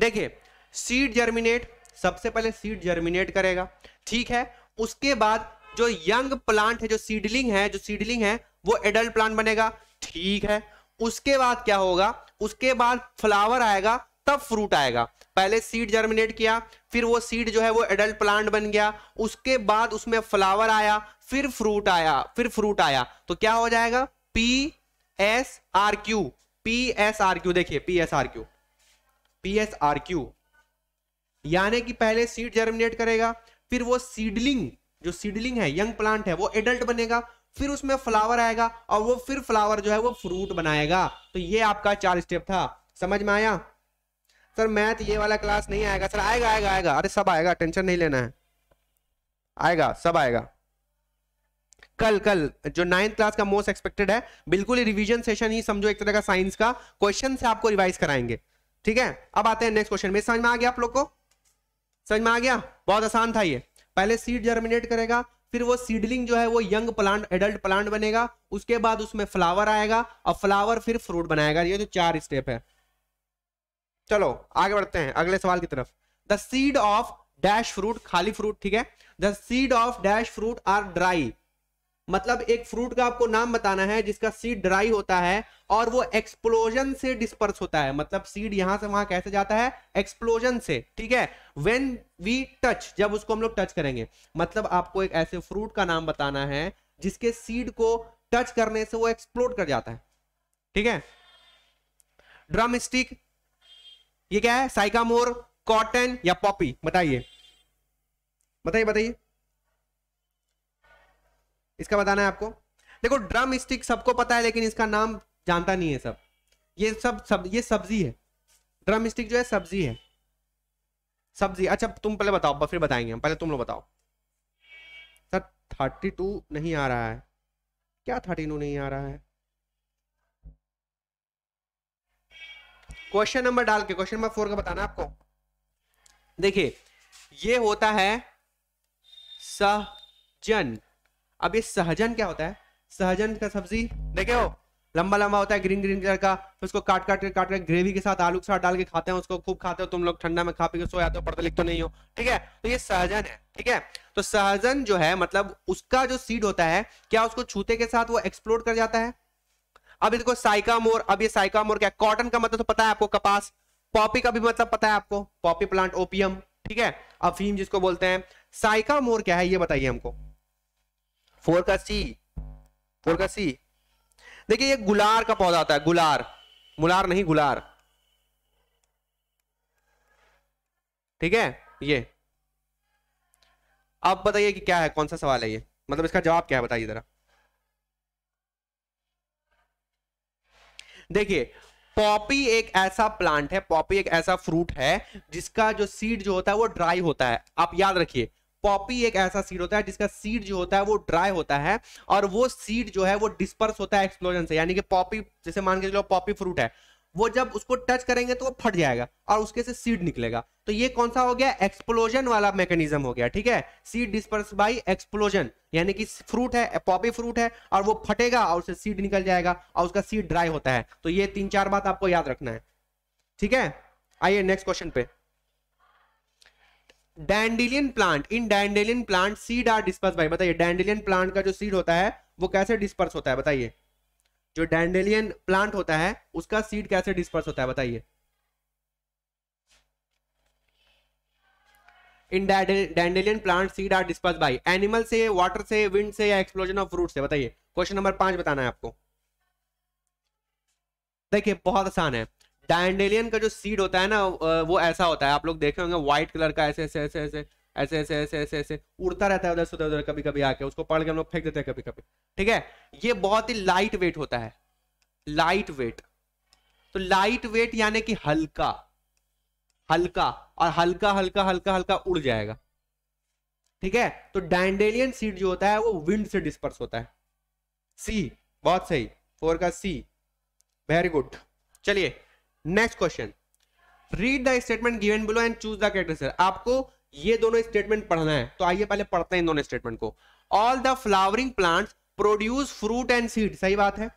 देखिए सीड जर्मिनेट सबसे पहले सीड जर्मिनेट करेगा ठीक है उसके बाद जो यंग प्लांट है जो सीडलिंग है जो सीडलिंग है वो एडल्ट प्लांट बनेगा ठीक है उसके बाद क्या होगा उसके बाद फ्लावर आएगा तब फ्रूट आएगा पहले सीड जर्मिनेट किया फिर वो सीड जो है वो एडल्ट प्लांट बन गया उसके बाद उसमें फ्लावर आया फिर फ्रूट आया फिर फ्रूट आया तो क्या हो जाएगा P S R Q P S R Q देखिए P S R Q P S R Q यानी कि पहले सीड जर्मिनेट करेगा फिर वो सीडलिंग जो सीडलिंग है यंग प्लांट है वो एडल्ट बनेगा फिर उसमें फ्लावर आएगा और वो फिर फ्लावर जो है वो फ्रूट बनाएगा तो ये आपका चार स्टेप था समझ में आया सर मैथ ये वाला क्लास नहीं आएगा सर आएगा आएगा आएगा अरे सब आएगा टेंशन नहीं लेना है आएगा सब आएगा कल कल जो नाइन्थ क्लास का मोस्ट एक्सपेक्टेड है बिल्कुल ही रिवीजन सेशन ही समझो एक तरह का साइंस का क्वेश्चन से आपको रिवाइज कराएंगे ठीक है अब आते हैं नेक्स्ट क्वेश्चन में समझ में आ गया आप लोग को समझ में आ गया बहुत आसान था ये पहले सीड जर्मिनेट करेगा फिर वो सीडलिंग जो है वो यंग प्लांट एडल्ट प्लांट बनेगा उसके बाद उसमें फ्लावर आएगा और फ्लावर फिर फ्रूट बनाएगा ये जो तो चार स्टेप है चलो आगे बढ़ते हैं अगले सवाल की तरफ the seed of dash fruit खाली फ्रूट ठीक है the seed of dash fruit are dry मतलब एक फ्रूट का आपको नाम बताना है जिसका सीड ड्राई होता है और वो एक्सप्लोजन से डिस्पर्स होता है मतलब सीड यहां से वहां कैसे जाता है एक्सप्लोजन से ठीक है वेन वी टच जब उसको हम लोग टच करेंगे मतलब आपको एक ऐसे फ्रूट का नाम बताना है जिसके सीड को टच करने से वो एक्सप्लोड कर जाता है ठीक है ड्रम स्टिक ये क्या है साइकामोर कॉटन या पॉपी बताइए बताइए बताइए इसका बताना है आपको देखो ड्रम स्टिक सबको पता है लेकिन इसका नाम जानता नहीं है सब ये सब सब ये सब्जी है ड्रम स्टिक जो है सब्जी है सब्जी अच्छा तुम पहले बताओ फिर बताएंगे हम पहले तुम लोग बताओ सर थर्टी टू नहीं आ रहा है क्या थर्टी टू नहीं आ रहा है क्वेश्चन नंबर डाल के क्वेश्चन नंबर फोर का बताना आपको देखिए ये होता है सहजन अब ये सहजन क्या होता है सहजन का सब्जी देखे हो लंबा लंबा होता है ग्रीन ग्रीन कलर का फिर उसको काट काट काट कर ग्रेवी के साथ आलू के साथ डाल के खाते हैं उसको खूब खाते हो तुम लोग ठंडा में खा पी के सो जाते हो पढ़ते लिखते नहीं हो ठीक है तो ये सहजन है ठीक है तो सहजन जो है मतलब उसका जो सीड होता है क्या उसको छूते के साथ वो एक्सप्लोर कर जाता है अब इसको साइका मोर अब ये साइका मोर क्या कॉटन का मतलब तो पता है आपको कपास पॉपी का भी मतलब पता है आपको पॉपी प्लांट ओपियम ठीक है अफीम जिसको बोलते हैं साइका मोर क्या है ये बताइए हमको फोर का सी फोर का सी देखिए ये गुलार का पौधा आता है गुलार मुलार नहीं गुलार ठीक है ये अब बताइए कि क्या है कौन सा सवाल है ये मतलब इसका जवाब क्या है बताइए जरा देखिए पॉपी एक ऐसा प्लांट है पॉपी एक ऐसा फ्रूट है जिसका जो सीड जो होता है वो ड्राई होता है आप याद रखिए पॉपी एक ऐसा सीड होता है जिसका सीड जो होता है वो ड्राई होता है और वो सीड जो है वो डिस्पर्स होता है एक्सप्लोजन से यानी कि पॉपी जैसे मान के चलो पॉपी फ्रूट है वो जब उसको टच करेंगे तो वो फट जाएगा और उसके से सीड निकलेगा तो ये कौन सा हो गया एक्सप्लोजन वाला मैकेनिज्म हो गया ठीक है सीड डिस्पर्स बाय एक्सप्लोजन यानी कि फ्रूट है पॉपी फ्रूट है और वो फटेगा और उससे सीड निकल जाएगा और उसका सीड ड्राई होता है तो ये तीन चार बात आपको याद रखना है ठीक है आइए नेक्स्ट क्वेश्चन पे dandelion plant in dandelion plant seed are disperse भाई बताइए डैंडिलियन प्लांट का जो सीड होता है वो कैसे डिस्पर्स होता है बताइए जो डैंडिलियन प्लांट होता है उसका सीड कैसे डिस्पर्स होता है बताइए in dandelion plant seed are disperse by animal से वाटर से विंड से या एक्सप्लोजन ऑफ फ्रूट से बताइए क्वेश्चन नंबर पांच बताना है आपको देखिए बहुत आसान है डायंडेलियन का जो सीड होता है ना वो ऐसा होता है आप लोग देखे होंगे व्हाइट कलर का ऐसे ऐसे ऐसे ऐसे ऐसे ऐसे ऐसे ऐसे ऐसे उड़ता रहता है उधर से उधर कभी कभी आके उसको पढ़ के हम लोग फेंक देते हैं कभी कभी ठीक है ये बहुत ही लाइट वेट होता है लाइट वेट तो लाइट वेट यानी कि हल्का हल्का और हल्का हल्का हल्का हल्का उड़ जाएगा ठीक है तो डैंडेलियन सीड जो होता है वो विंड से डिस्पर्स होता है सी बहुत सही फोर का सी वेरी गुड चलिए next question read the statement given below and choose the character sir आपको ये दोनों स्टेटमेंट पढ़ना है तो आइए पहले पढ़ते हैं इन दोनों स्टेटमेंट को all the flowering plant produce fruit and seed सही बात है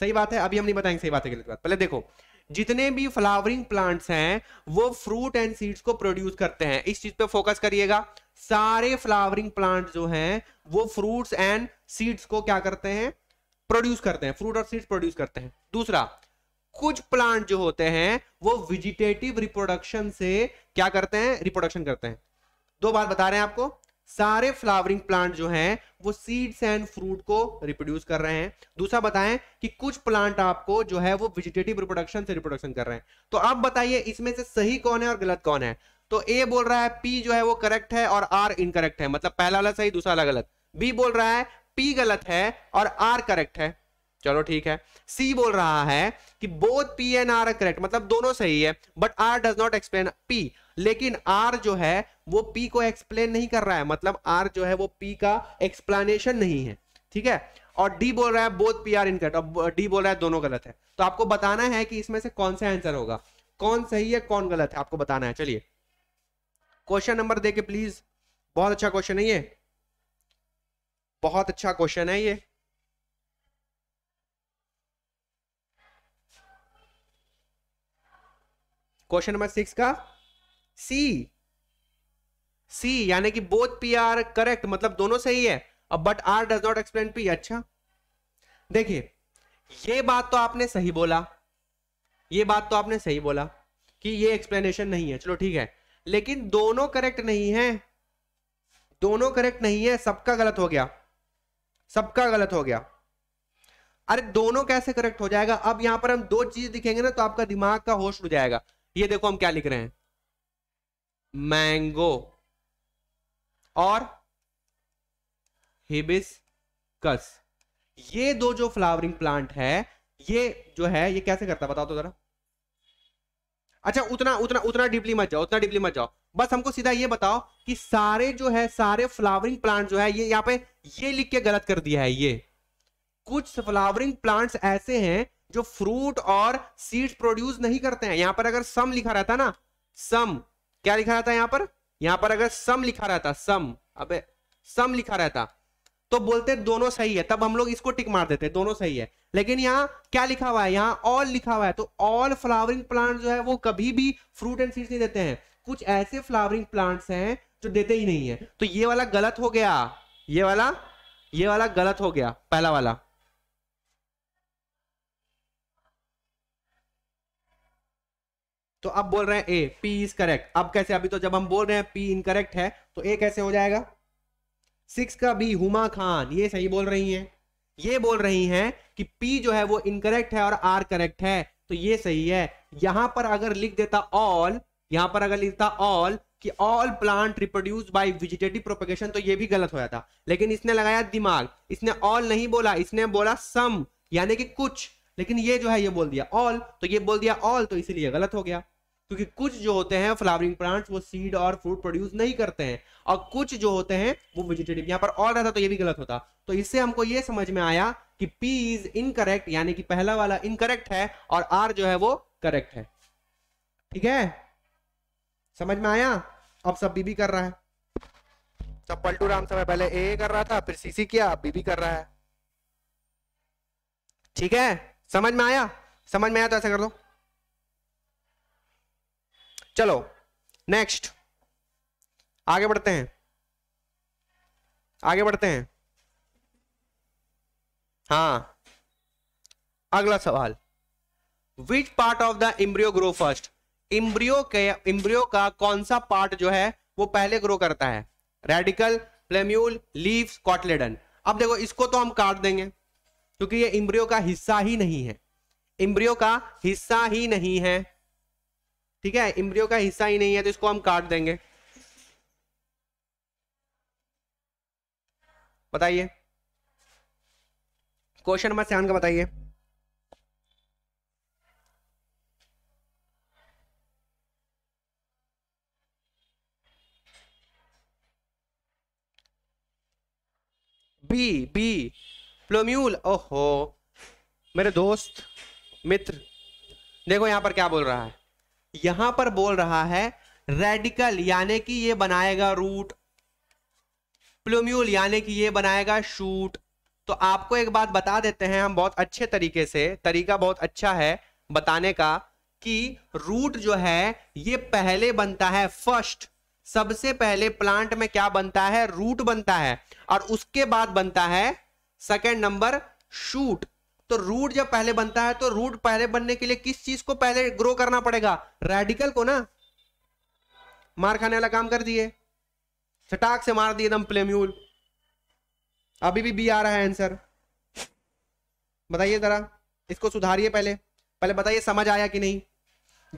सही बात है अभी हम नहीं बताएंगे सही बात है गलत बात पहले देखो जितने भी फ्लावरिंग प्लांट्स हैं वो फ्रूट एंड सीड्स को प्रोड्यूस करते हैं इस चीज पे फोकस करिएगा सारे फ्लावरिंग प्लांट जो हैं वो फ्रूट्स एंड सीड्स को क्या करते हैं प्रोड्यूस करते हैं फ्रूट और सीड्स प्रोड्यूस करते हैं दूसरा कुछ प्लांट जो होते हैं वो विजिटेटिव रिप्रोडक्शन से क्या करते हैं रिप्रोडक्शन करते हैं दो बात बता रहे हैं आपको सारे फ्लावरिंग प्लांट जो हैं वो सीड्स एंड फ्रूट को रिप्रोड्यूस कर रहे हैं दूसरा बताएं कि कुछ प्लांट आपको जो है वो वेजिटेटिव रिप्रोडक्शन से रिप्रोडक्शन कर रहे हैं तो आप बताइए इसमें से सही कौन है और गलत कौन है तो ए बोल रहा है पी जो है वो करेक्ट है और आर इनकरेक्ट है मतलब पहला वाला सही दूसरा वाला गलत बी बोल रहा है पी गलत है और आर करेक्ट है चलो ठीक है सी बोल रहा है कि both P and R correct मतलब दोनों सही है but R does not explain P लेकिन आर जो है वो पी को एक्सप्लेन नहीं कर रहा है मतलब आर जो है वो पी का एक्सप्लेनेशन नहीं है ठीक है और डी बोल रहा है बोथ पी आर इनकरेक्ट और डी बोल रहा है दोनों गलत है तो आपको बताना है कि इसमें से कौन सा आंसर होगा कौन सही है कौन गलत है आपको बताना है चलिए क्वेश्चन नंबर देखे प्लीज बहुत अच्छा क्वेश्चन है ये बहुत अच्छा क्वेश्चन है ये क्वेश्चन नंबर सिक्स का सी सी यानी कि बोथ पी आर करेक्ट मतलब दोनों सही है अब but R does not explain P अच्छा देखिए ये बात तो आपने सही बोला ये बात तो आपने सही बोला कि ये एक्सप्लेनेशन नहीं है चलो ठीक है लेकिन दोनों करेक्ट नहीं है दोनों करेक्ट नहीं है सबका गलत हो गया सबका गलत हो गया अरे दोनों कैसे करेक्ट हो जाएगा अब यहां पर हम दो चीज दिखेंगे ना तो आपका दिमाग का होश उड़ जाएगा ये देखो हम क्या लिख रहे हैं मैंगो और हिबिस्कस ये दो जो फ्लावरिंग प्लांट है ये जो है ये कैसे करता है बताओ तो जरा अच्छा उतना उतना उतना डीपली मत जाओ उतना डीपली मत जाओ बस हमको सीधा ये बताओ कि सारे जो है सारे फ्लावरिंग प्लांट जो है ये यहां पे ये लिख के गलत कर दिया है ये कुछ फ्लावरिंग प्लांट्स ऐसे हैं जो फ्रूट और सीड्स प्रोड्यूस नहीं करते हैं यहां पर अगर सम लिखा रहता ना सम क्या लिखा रहता है यहां पर यहां पर अगर सम लिखा रहता सम अबे सम लिखा रहता तो बोलते दोनों सही है तब हम लोग इसको टिक मार देते दोनों सही है लेकिन यहाँ क्या लिखा हुआ है यहाँ ऑल लिखा हुआ है तो ऑल फ्लावरिंग प्लांट जो है वो कभी भी फ्रूट एंड सीड्स नहीं देते हैं कुछ ऐसे फ्लावरिंग प्लांट्स हैं जो देते ही नहीं है तो ये वाला गलत हो गया ये वाला ये वाला गलत हो गया पहला वाला तो अब बोल रहे हैं ए पी इज करेक्ट अब कैसे अभी तो जब हम बोल रहे हैं पी इनकरेक्ट है तो ए कैसे हो जाएगा सिक्स का बी हुमा खान ये सही बोल रही हैं ये बोल रही हैं कि पी जो है वो इनकरेक्ट है और आर करेक्ट है तो ये सही है यहां पर अगर लिख देता ऑल यहां पर अगर लिखता ऑल कि all plant reproduce by vegetative propagation तो ये भी गलत हो जाता लेकिन इसने लगाया दिमाग इसने ऑल नहीं बोला इसने बोला सम यानी कि कुछ लेकिन ये जो है ये बोल दिया ऑल तो ये बोल दिया ऑल तो इसीलिए गलत हो गया क्योंकि कुछ जो होते हैं फ्लावरिंग प्लांट्स वो सीड और फ्रूट प्रोड्यूस नहीं करते हैं और कुछ जो होते हैं वो वेजिटेटिव यहाँ पर और रहता तो ये भी गलत होता तो इससे हमको ये समझ में आया कि पी इज इनकरेक्ट यानी कि पहला वाला इनकरेक्ट है और आर जो है वो करेक्ट है ठीक है समझ में आया अब सब बीबी कर रहा है सब पलटू राम समय पहले ए कर रहा था फिर सीसी किया अब बीबी कर रहा है ठीक है समझ में आया समझ में आया तो ऐसा कर दो चलो नेक्स्ट आगे बढ़ते हैं आगे बढ़ते हैं हाँ अगला सवाल which part of the embryo grow first embryo के इम्ब्रियो का कौन सा पार्ट जो है वो पहले ग्रो करता है रेडिकल प्लेम्यूल लीव कॉटलेडन अब देखो इसको तो हम काट देंगे क्योंकि ये इम्ब्रियो का हिस्सा ही नहीं है इम्ब्रियो का हिस्सा ही नहीं है ठीक है इम्ब्रियो का हिस्सा ही नहीं है तो इसको हम काट देंगे बताइए क्वेश्चन नंबर सेवन का बताइए बी बी प्लोम्यूल ओहो मेरे दोस्त मित्र देखो यहां पर क्या बोल रहा है यहां पर बोल रहा है रेडिकल यानी कि ये बनाएगा रूट प्लोम्यूल यानी कि ये बनाएगा शूट तो आपको एक बात बता देते हैं हम बहुत अच्छे तरीके से तरीका बहुत अच्छा है बताने का कि रूट जो है ये पहले बनता है फर्स्ट सबसे पहले प्लांट में क्या बनता है रूट बनता है और उसके बाद बनता है सेकेंड नंबर शूट तो रूट जब पहले बनता है तो रूट पहले बनने के लिए किस चीज को पहले ग्रो करना पड़ेगा रेडिकल को ना मार खाने वाला काम कर दिए चटाक से मार दिए एकदम प्लेम्यूल अभी भी बी आ रहा है आंसर बताइए जरा इसको सुधारिए पहले पहले बताइए समझ आया कि नहीं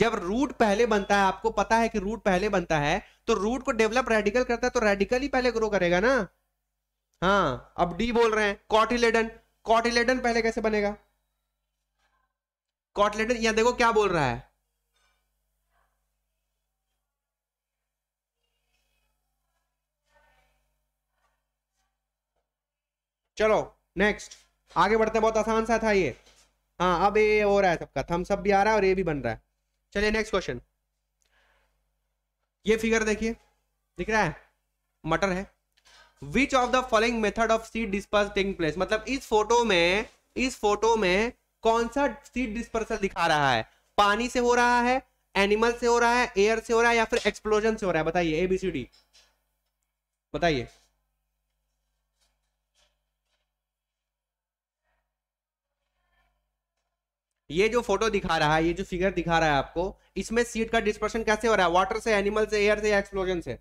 जब रूट पहले बनता है आपको पता है कि रूट पहले बनता है तो रूट को डेवलप रेडिकल करता है तो रेडिकल ही पहले ग्रो करेगा ना हाँ अब डी बोल रहे हैं कॉटिलेडन कॉटिलेडन पहले कैसे बनेगा कॉटिलेडन यहां देखो क्या बोल रहा है चलो नेक्स्ट आगे बढ़ते हैं बहुत आसान सा था ये हाँ अब ये हो रहा है सबका थम सब भी आ रहा है और ये भी बन रहा है चलिए नेक्स्ट क्वेश्चन ये फिगर देखिए दिख रहा है मटर है which of the following method of seed disperse taking place मतलब इस फोटो में इस फोटो में कौन सा सीड डिस्पर्सल दिखा रहा है पानी से हो रहा है एनिमल से हो रहा है एयर से हो रहा है या फिर एक्सप्लोजन से हो रहा है बताइए एबीसीडी बताइए ये जो फोटो दिखा रहा है ये जो फिगर दिखा रहा है आपको इसमें सीट का डिस्पर्शन कैसे हो रहा है वाटर से एनिमल से एयर से या एक्सप्लोजन से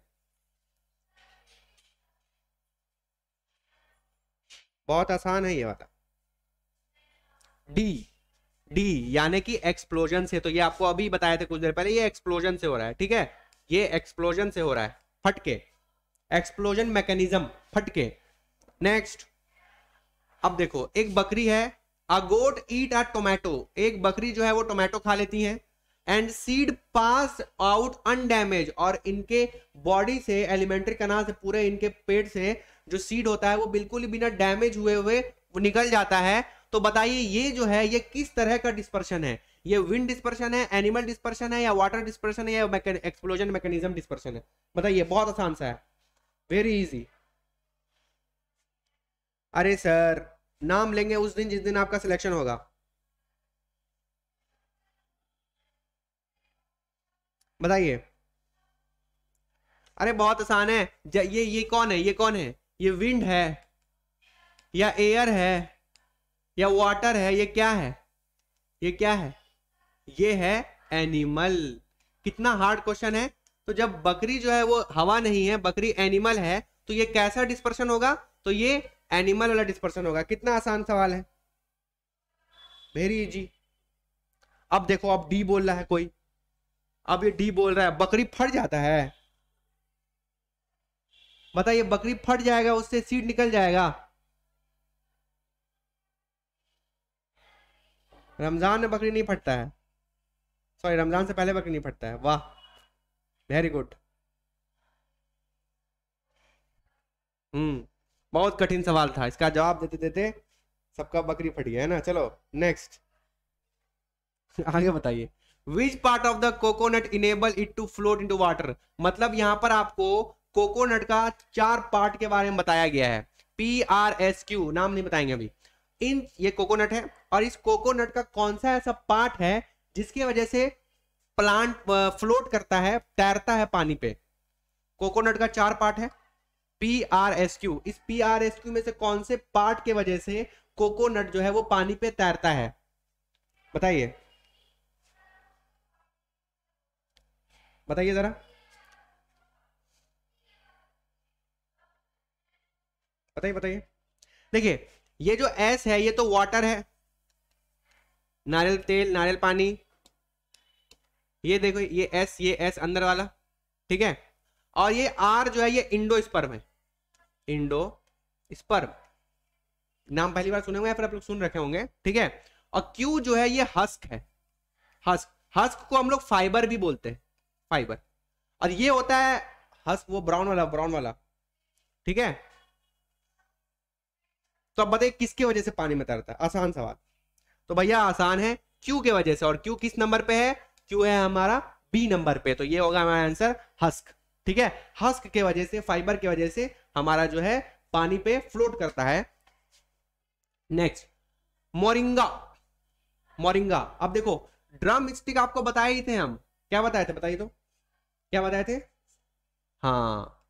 बहुत आसान है ये वाला डी डी यानी कि एक्सप्लोजन से तो ये आपको अभी बताया था कुछ देर पहले ये एक्सप्लोजन से हो रहा है ठीक है ये एक्सप्लोजन से हो रहा है फटके एक्सप्लोजन मैकेनिज्म फटके नेक्स्ट अब देखो एक बकरी है अ गोट ईट अ टोमेटो एक बकरी जो है वो टोमेटो खा लेती है and seed pass out undamage और इनके बॉडी से एलिमेंट्री कनाल से पूरे इनके पेट से जो सीड होता है वो बिल्कुल ही बिना डैमेज हुए हुए निकल जाता है तो बताइए ये जो है ये किस तरह का डिस्पर्शन है ये विंड डिस्पर्शन है एनिमल डिस्पर्शन है या वाटर डिस्पर्शन है या एक्सप्लोजन मैकेनिज्म डिस्पर्शन है बताइए बहुत आसान सा है वेरी इजी अरे सर नाम लेंगे उस दिन जिस दिन आपका सिलेक्शन होगा बताइए अरे बहुत आसान है ये ये कौन है ये कौन है ये विंड है या एयर है या वाटर है ये क्या है ये क्या है ये है एनिमल कितना हार्ड क्वेश्चन है तो जब बकरी जो है वो हवा नहीं है बकरी एनिमल है तो ये कैसा डिस्पर्शन होगा तो ये एनिमल वाला डिस्पर्शन होगा कितना आसान सवाल है वेरी इजी अब देखो अब डी बोल रहा है कोई अब ये डी बोल रहा है बकरी फट जाता है बताइए बकरी फट जाएगा उससे सीड निकल जाएगा रमजान में बकरी नहीं फटता है सॉरी रमजान से पहले बकरी नहीं फटता है वाह वेरी गुड हम्म बहुत कठिन सवाल था इसका जवाब देते देते सबका बकरी फट गया है ना चलो नेक्स्ट *laughs* आगे बताइए which part of the coconut enable it to float in water मतलब यहां पर आपको कोकोनट का चार पार्ट के बारे में बताया गया है पी आर एस क्यू नाम नहीं बताएंगे अभी इन ये कोकोनट है और इस कोकोनट का कौन सा ऐसा पार्ट है जिसके वजह से प्लांट फ्लोट करता है तैरता है पानी पे कोकोनट का चार पार्ट है पी आर एस क्यू इस पी आर एस क्यू में से कौन से पार्ट के वजह से कोकोनट जो है वो पानी पे तैरता है बताइए बताइए ज़रा बताइए बताइए देखिए ये जो एस है ये तो वाटर है नारियल तेल नारियल पानी ये देखो ये एस ये एस अंदर वाला ठीक है और ये आर जो है ये इंडो स्पर्म है इंडो स्पर्म नाम पहली बार सुने हुए फिर आप लोग सुन रखे होंगे ठीक है और क्यू जो है ये हस्क है हस्क हस्क को हम लोग फाइबर भी बोलते हैं फाइबर और ये होता है हस वो ब्राउन वाला ब्राउन वाला ठीक है तो अब बताइए किसके वजह से पानी में तैरता है आसान सवाल तो भैया आसान है क्यू के वजह से और क्यू किस नंबर पे है क्यू है हमारा बी नंबर पे तो ये होगा हमारा आंसर हस्क ठीक है हस्क के वजह से फाइबर के वजह से हमारा जो है पानी पे फ्लोट करता है नेक्स्ट मोरिंगा मोरिंगा अब देखो ड्रम स्टिक आपको बताए ही थे हम क्या बताए थे बताइए तो क्या बताए थे हाँ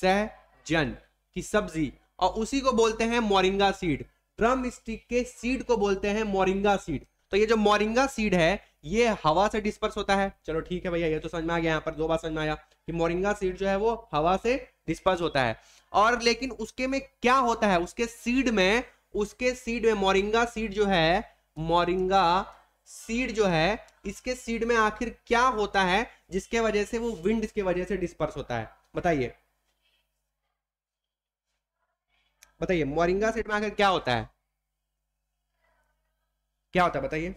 सहजन की सब्जी और उसी को बोलते हैं मोरिंगा सीड ड्रम स्टिक के सीड को बोलते हैं मोरिंगा सीड तो ये जो मोरिंगा सीड है ये हवा से डिस्पर्स होता है चलो ठीक है भैया ये तो समझ में आ गया यहाँ पर दो बार समझ में आया कि मोरिंगा सीड जो है वो हवा से डिस्पर्स होता है और लेकिन उसके में क्या होता है उसके सीड में उसके सीड में मोरिंगा सीड जो है मोरिंगा सीड जो है इसके सीड में आखिर क्या होता है जिसके वजह से वो विंड की वजह से डिस्पर्स होता है बताइए बताइए मोरिंगा सीड में आखिर क्या होता है क्या होता है बताइए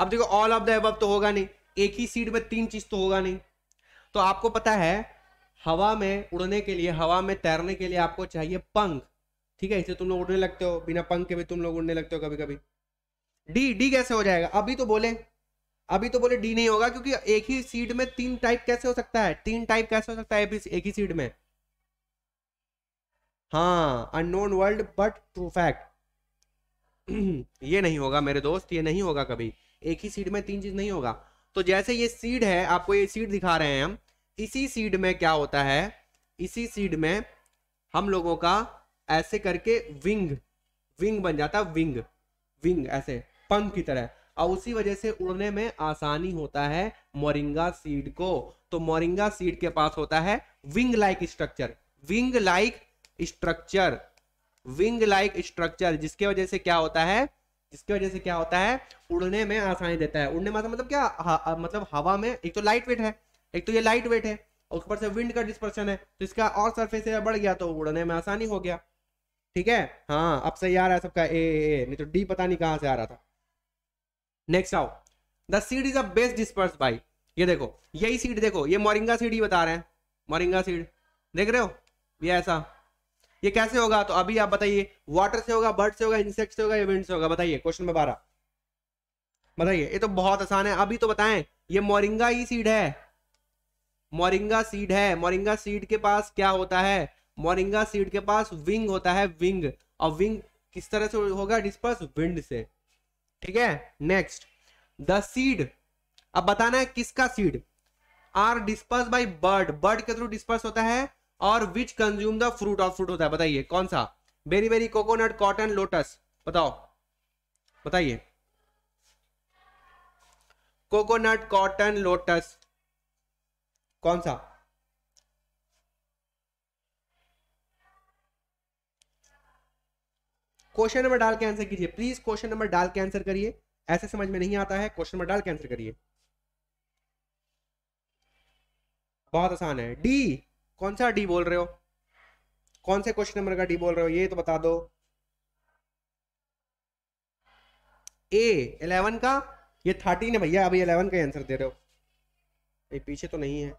अब देखो ऑल ऑफ द एब तो होगा नहीं एक ही सीड में तीन चीज तो होगा नहीं तो आपको पता है हवा में उड़ने के लिए हवा में तैरने के लिए आपको चाहिए पंख ठीक है इसे तुम लोग उड़ने लगते हो बिना पंख के भी तुम लोग उड़ने लगते हो कभी कभी डी डी कैसे हो जाएगा अभी तो बोले अभी तो बोले डी नहीं होगा क्योंकि एक ही सीड में तीन टाइप कैसे हो सकता है तीन टाइप कैसे हो सकता है एक ही सीड में हाँ unknown world but true fact ये नहीं होगा मेरे दोस्त ये नहीं होगा कभी एक ही सीड में तीन चीज नहीं होगा तो जैसे ये सीड है आपको ये सीड दिखा रहे हैं हम इसी सीड में क्या होता है इसी सीड में हम लोगों का ऐसे करके विंग विंग बन जाता विंग विंग ऐसे पंख की तरह और उसी वजह से उड़ने में आसानी होता है मोरिंगा सीड को तो मोरिंगा सीड के पास होता है wing like structure wing like structure wing like structure जिसके वजह से क्या होता है जिसकी वजह से क्या होता है उड़ने में आसानी देता है उड़ने में मतलब क्या हा, मतलब हवा में एक तो लाइट वेट है एक तो ये लाइट वेट है ऊपर से विंड का डिस्पर्सन है तो इसका और सरफेस एरिया बढ़ गया तो उड़ने में आसानी हो गया ठीक है हाँ अब सही आ रहा है सबका ए ए ए नहीं तो डी पता नहीं कहाँ से आ रहा था नेक्स्ट आओ the seed is a best disperse by ये देखो यही सीड देखो ये मोरिंगा सीड ही बता रहे हैं मोरिंगा सीड देख रहे हो ये ऐसा ये कैसे होगा तो अभी आप बताइए वाटर से होगा बर्ड से होगा इंसेक्ट से होगा या विंड से होगा बताइए क्वेश्चन नंबर बारह बताइए ये तो बहुत आसान है अभी तो बताएं ये मोरिंगा ही सीड है मोरिंगा सीड है मोरिंगा सीड के पास क्या होता है मोरिंगा सीड के पास विंग होता है विंग और विंग किस तरह से होगा डिस्पर्स विंड से ठीक है नेक्स्ट द सीड अब बताना है किसका seed are disperse by bird bird के थ्रू डिस्पर्स होता है और which consume the fruit of fruit होता है बताइए कौन सा berry berry coconut cotton lotus बताओ बताइए कोकोनट कॉटन लोटस कौन सा क्वेश्चन नंबर डाल के आंसर कीजिए प्लीज क्वेश्चन नंबर डाल के आंसर करिए ऐसे समझ में नहीं आता है क्वेश्चन नंबर डाल के आंसर करिए बहुत आसान है डी कौन सा डी बोल रहे हो कौन से क्वेश्चन नंबर का डी बोल रहे हो ये तो बता दो ए इलेवन का ये थर्टीन है भैया अभी इलेवन का आंसर दे रहे हो ये पीछे तो नहीं है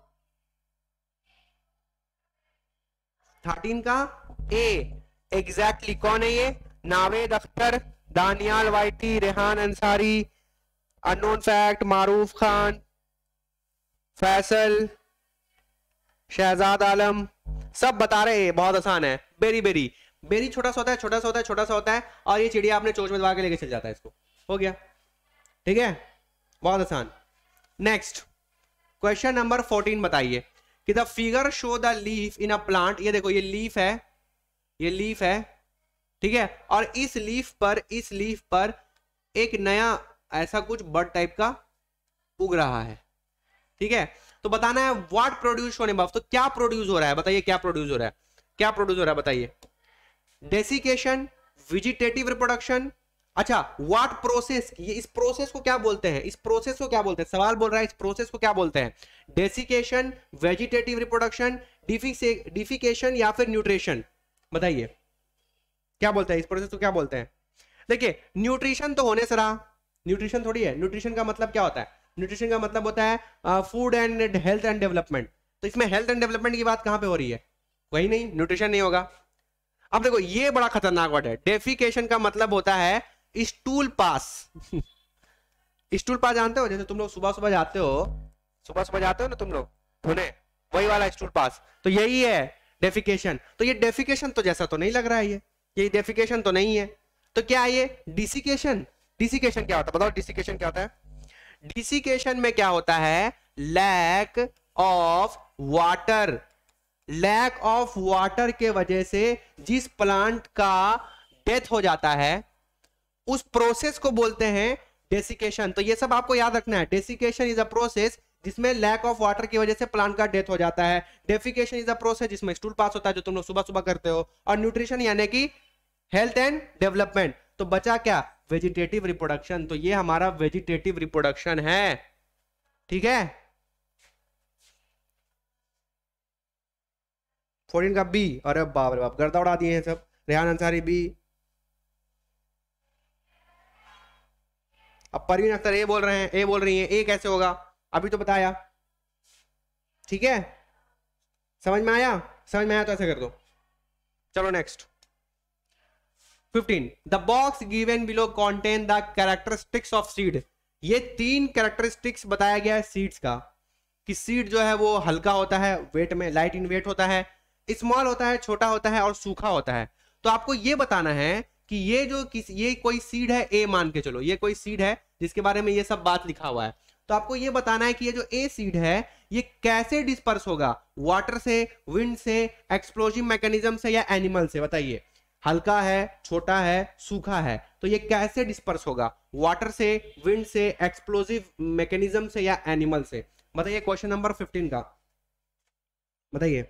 थर्टीन का ए एग्जैक्टली कौन है ये नावेद अख्तर दानियाल वाइटी रेहान अंसारी अनोन फैक्ट मारूफ खान फैसल शहजाद आलम सब बता रहे हैं बहुत आसान है बेरी बेरी बेरी छोटा सा होता है छोटा सा होता है छोटा सा होता है और ये चिड़िया आपने चोच में दबा के लेके चल जाता है इसको हो गया ठीक है बहुत आसान नेक्स्ट क्वेश्चन नंबर फोर्टीन बताइए कि the figure show the leaf in a plant ये देखो ये लीफ है ये लीफ है ठीक है और इस लीफ पर इस लीफ पर एक नया ऐसा कुछ बर्ड टाइप का उग रहा है ठीक है तो बताना है व्हाट प्रोड्यूस होने बाफ तो क्या प्रोड्यूस हो रहा है बताइए क्या प्रोड्यूस हो रहा है क्या प्रोड्यूस हो रहा है बताइए डेसिकेशन विजिटेटिव रिप्रोडक्शन अच्छा व्हाट प्रोसेस ये इस प्रोसेस को क्या बोलते हैं इस प्रोसेस को क्या बोलते हैं सवाल बोल रहा है इस प्रोसेस को क्या बोलते हैं डेसिकेशन वेजिटेटिव रिप्रोडक्शन डिफिकेशन या फिर न्यूट्रिशन बताइए क्या बोलते हैं इस प्रोसेस को क्या बोलते हैं देखिए न्यूट्रिशन तो होने से रहा न्यूट्रिशन थोड़ी है न्यूट्रिशन का मतलब क्या होता है न्यूट्रिशन का मतलब होता है food and health and development तो इसमें हेल्थ एंड डेवलपमेंट की बात कहां पे हो रही है वही नहीं न्यूट्रिशन नहीं होगा अब देखो ये बड़ा खतरनाक वर्ड है डेफिकेशन का मतलब होता है स्टूल पास स्टूल पास जानते हो जैसे तुम लोग सुबह सुबह जाते हो सुबह सुबह जाते हो ना तुम लोग धोने वही वाला स्टूल पास तो यही है डेफिकेशन तो ये डेफिकेशन तो जैसा तो नहीं लग रहा है ये ये डेफिकेशन तो नहीं है तो क्या ये डिसिकेशन डिसिकेशन क्या होता है बताओ डिसिकेशन क्या होता है डिसिकेशन में क्या होता है lack of water lack of water के वजह से जिस प्लांट का डेथ हो जाता है उस प्रोसेस को बोलते हैं डेसिकेशन तो ये सब आपको याद रखना है डेसिकेशन इज अ प्रोसेस जिसमें लैक ऑफ वाटर की वजह से प्लांट का डेथ हो जाता है डेफिकेशन इज अ प्रोसेस जिसमें स्टूल पास होता है जो तुम लोग सुबह सुबह करते हो और न्यूट्रिशन यानी कि हेल्थ एंड डेवलपमेंट तो बचा क्या वेजिटेटिव रिप्रोडक्शन तो ये हमारा वेजिटेटिव रिप्रोडक्शन है ठीक है फोर्टीन का बी अरे बाप रे बाप गर्दा उड़ा दिए हैं सब रेहान अंसारी बी अब परवीन अख्तर ए बोल रहे हैं ए बोल रही है ए कैसे होगा अभी तो बताया ठीक है समझ में आया समझ में आया तो ऐसा कर दो चलो next 15 the box given below contain the characteristics of seed ये तीन कैरेक्टरिस्टिक्स बताया गया है सीड्स का कि सीड जो है वो हल्का होता है वेट में लाइट इन वेट होता है स्मॉल होता है छोटा होता है और सूखा होता है तो आपको ये बताना है कि ये जो किस ये कोई सीड है ए मान के चलो ये कोई सीड है जिसके बारे में ये सब बात लिखा हुआ है तो आपको ये बताना है कि ये जो ए सीड है ये कैसे डिस्पर्स होगा वाटर से विंड से एक्सप्लोजिव मैकेनिज्म से या एनिमल से बताइए हल्का है छोटा है सूखा है तो ये कैसे डिस्पर्स होगा वाटर से विंड से एक्सप्लोजिव मैकेनिज्म से या एनिमल से बताइए क्वेश्चन नंबर फिफ्टीन का बताइए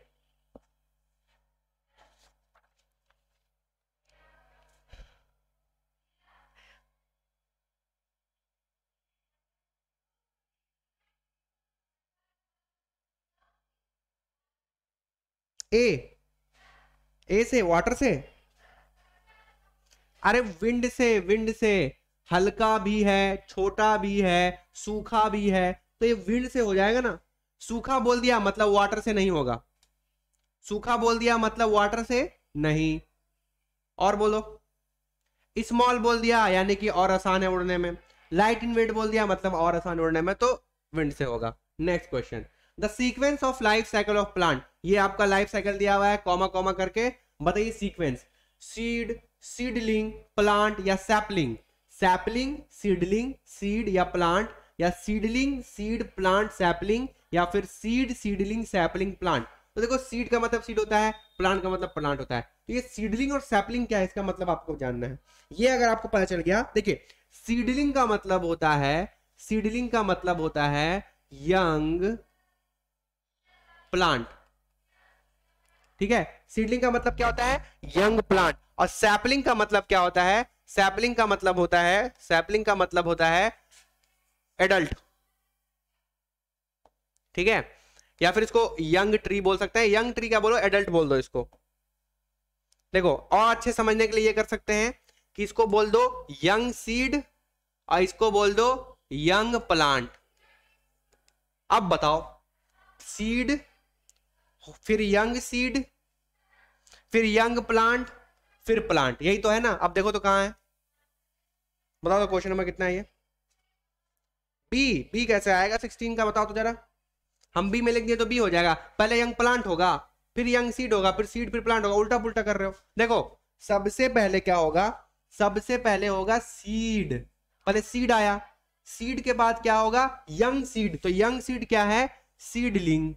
ए ए से वाटर से अरे विंड से विंड से हल्का भी है छोटा भी है सूखा भी है तो ये विंड से हो जाएगा ना सूखा बोल दिया मतलब वाटर से नहीं होगा सूखा बोल दिया मतलब वाटर से नहीं और बोलो स्मॉल बोल दिया यानी कि और आसान है उड़ने में लाइट इन वेट बोल दिया मतलब और आसान उड़ने में तो विंड से होगा next question the sequence of life cycle of plant ये आपका लाइफ साइकिल दिया हुआ है कॉमा कॉमा करके बताइए सीक्वेंस सीड सीडलिंग प्लांट या सैपलिंग सैपलिंग सीडलिंग सीड या प्लांट या सीडलिंग सीड प्लांट सैपलिंग या फिर सीड सीडलिंग सैपलिंग प्लांट तो देखो सीड का मतलब सीड होता है प्लांट का मतलब प्लांट होता है तो ये सीडलिंग और सैपलिंग क्या है इसका मतलब आपको जानना है ये अगर आपको पता चल गया देखिए सीडलिंग का मतलब होता है सीडलिंग का मतलब होता है यंग प्लांट ठीक है सीडलिंग का मतलब क्या होता है यंग प्लांट और सैपलिंग का मतलब क्या होता है सैपलिंग का मतलब होता है सैपलिंग का मतलब होता है एडल्ट ठीक है या फिर इसको यंग ट्री बोल सकते हैं यंग ट्री क्या बोलो एडल्ट बोल दो इसको देखो और अच्छे समझने के लिए ये कर सकते हैं कि इसको बोल दो यंग सीड और इसको बोल दो यंग प्लांट अब बताओ सीड फिर यंग सीड फिर यंग प्लांट फिर प्लांट यही तो है ना अब देखो तो कहां है बताओ तो क्वेश्चन नंबर कितना है ये बी बी कैसे आएगा सिक्सटीन का बताओ तो जरा हम बी में लिख दिए तो बी हो जाएगा पहले यंग प्लांट होगा फिर यंग सीड होगा फिर सीड फिर प्लांट होगा उल्टा पुल्टा कर रहे हो देखो सबसे पहले क्या होगा सबसे पहले होगा सीड पहले सीड आया सीड के बाद क्या होगा यंग सीड तो यंग सीड क्या है सीडलिंग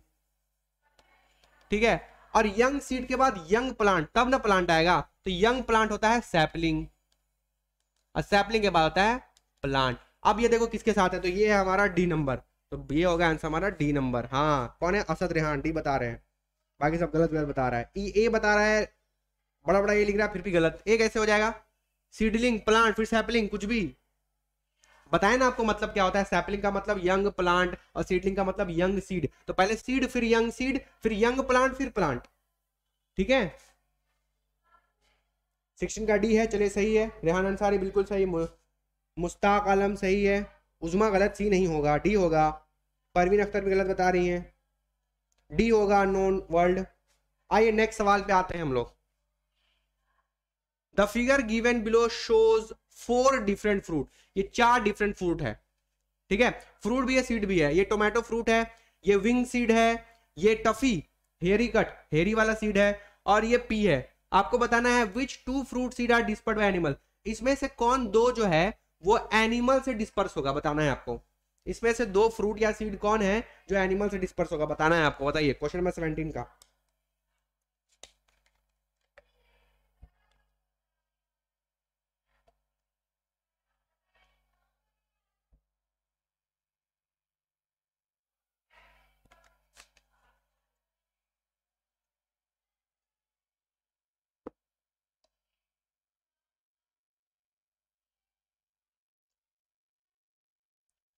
ठीक है और यंग सीड के बाद यंग प्लांट तब ना प्लांट आएगा तो यंग प्लांट होता है सैपलिंग और सैपलिंग के बाद होता है प्लांट अब ये देखो किसके साथ है तो ये है हमारा डी नंबर तो ये होगा आंसर हमारा डी नंबर हाँ कौन है असद रेहान डी बता रहे हैं बाकी सब गलत गलत बता रहा है ई ए बता रहा है बड़ा बड़ा ये लिख रहा है फिर भी गलत ए कैसे हो जाएगा सीडलिंग प्लांट फिर सैपलिंग कुछ भी बताया ना आपको मतलब क्या होता है सैपलिंग का मतलब यंग प्लांट और सीडलिंग का मतलब यंग सीड तो पहले सीड फिर यंग सीड फिर यंग प्लांट फिर प्लांट ठीक है सिक्सटीन का डी है चले सही है रेहान अंसारी बिल्कुल सही मुश्ताक आलम सही है उजमा गलत सी नहीं होगा डी होगा परवीन अख्तर भी गलत बता रही हैं डी होगा नॉन वर्ल्ड आइए नेक्स्ट सवाल पे आते हैं हम लोग the figure given below shows four different fruit ये चार डिफरेंट फ्रूट है ठीक है फ्रूट भी है सीड भी है ये टोमेटो फ्रूट है ये विंग सीड है ये टफी हेरी कट हेरी वाला सीड है और ये पी है आपको बताना है which two fruit seed are dispersed by animal इसमें से कौन दो जो है वो एनिमल से डिस्पर्स होगा बताना है आपको इसमें से दो फ्रूट या सीड कौन है जो एनिमल से डिस्पर्स होगा बताना है आपको बताइए क्वेश्चन नंबर सेवेंटीन का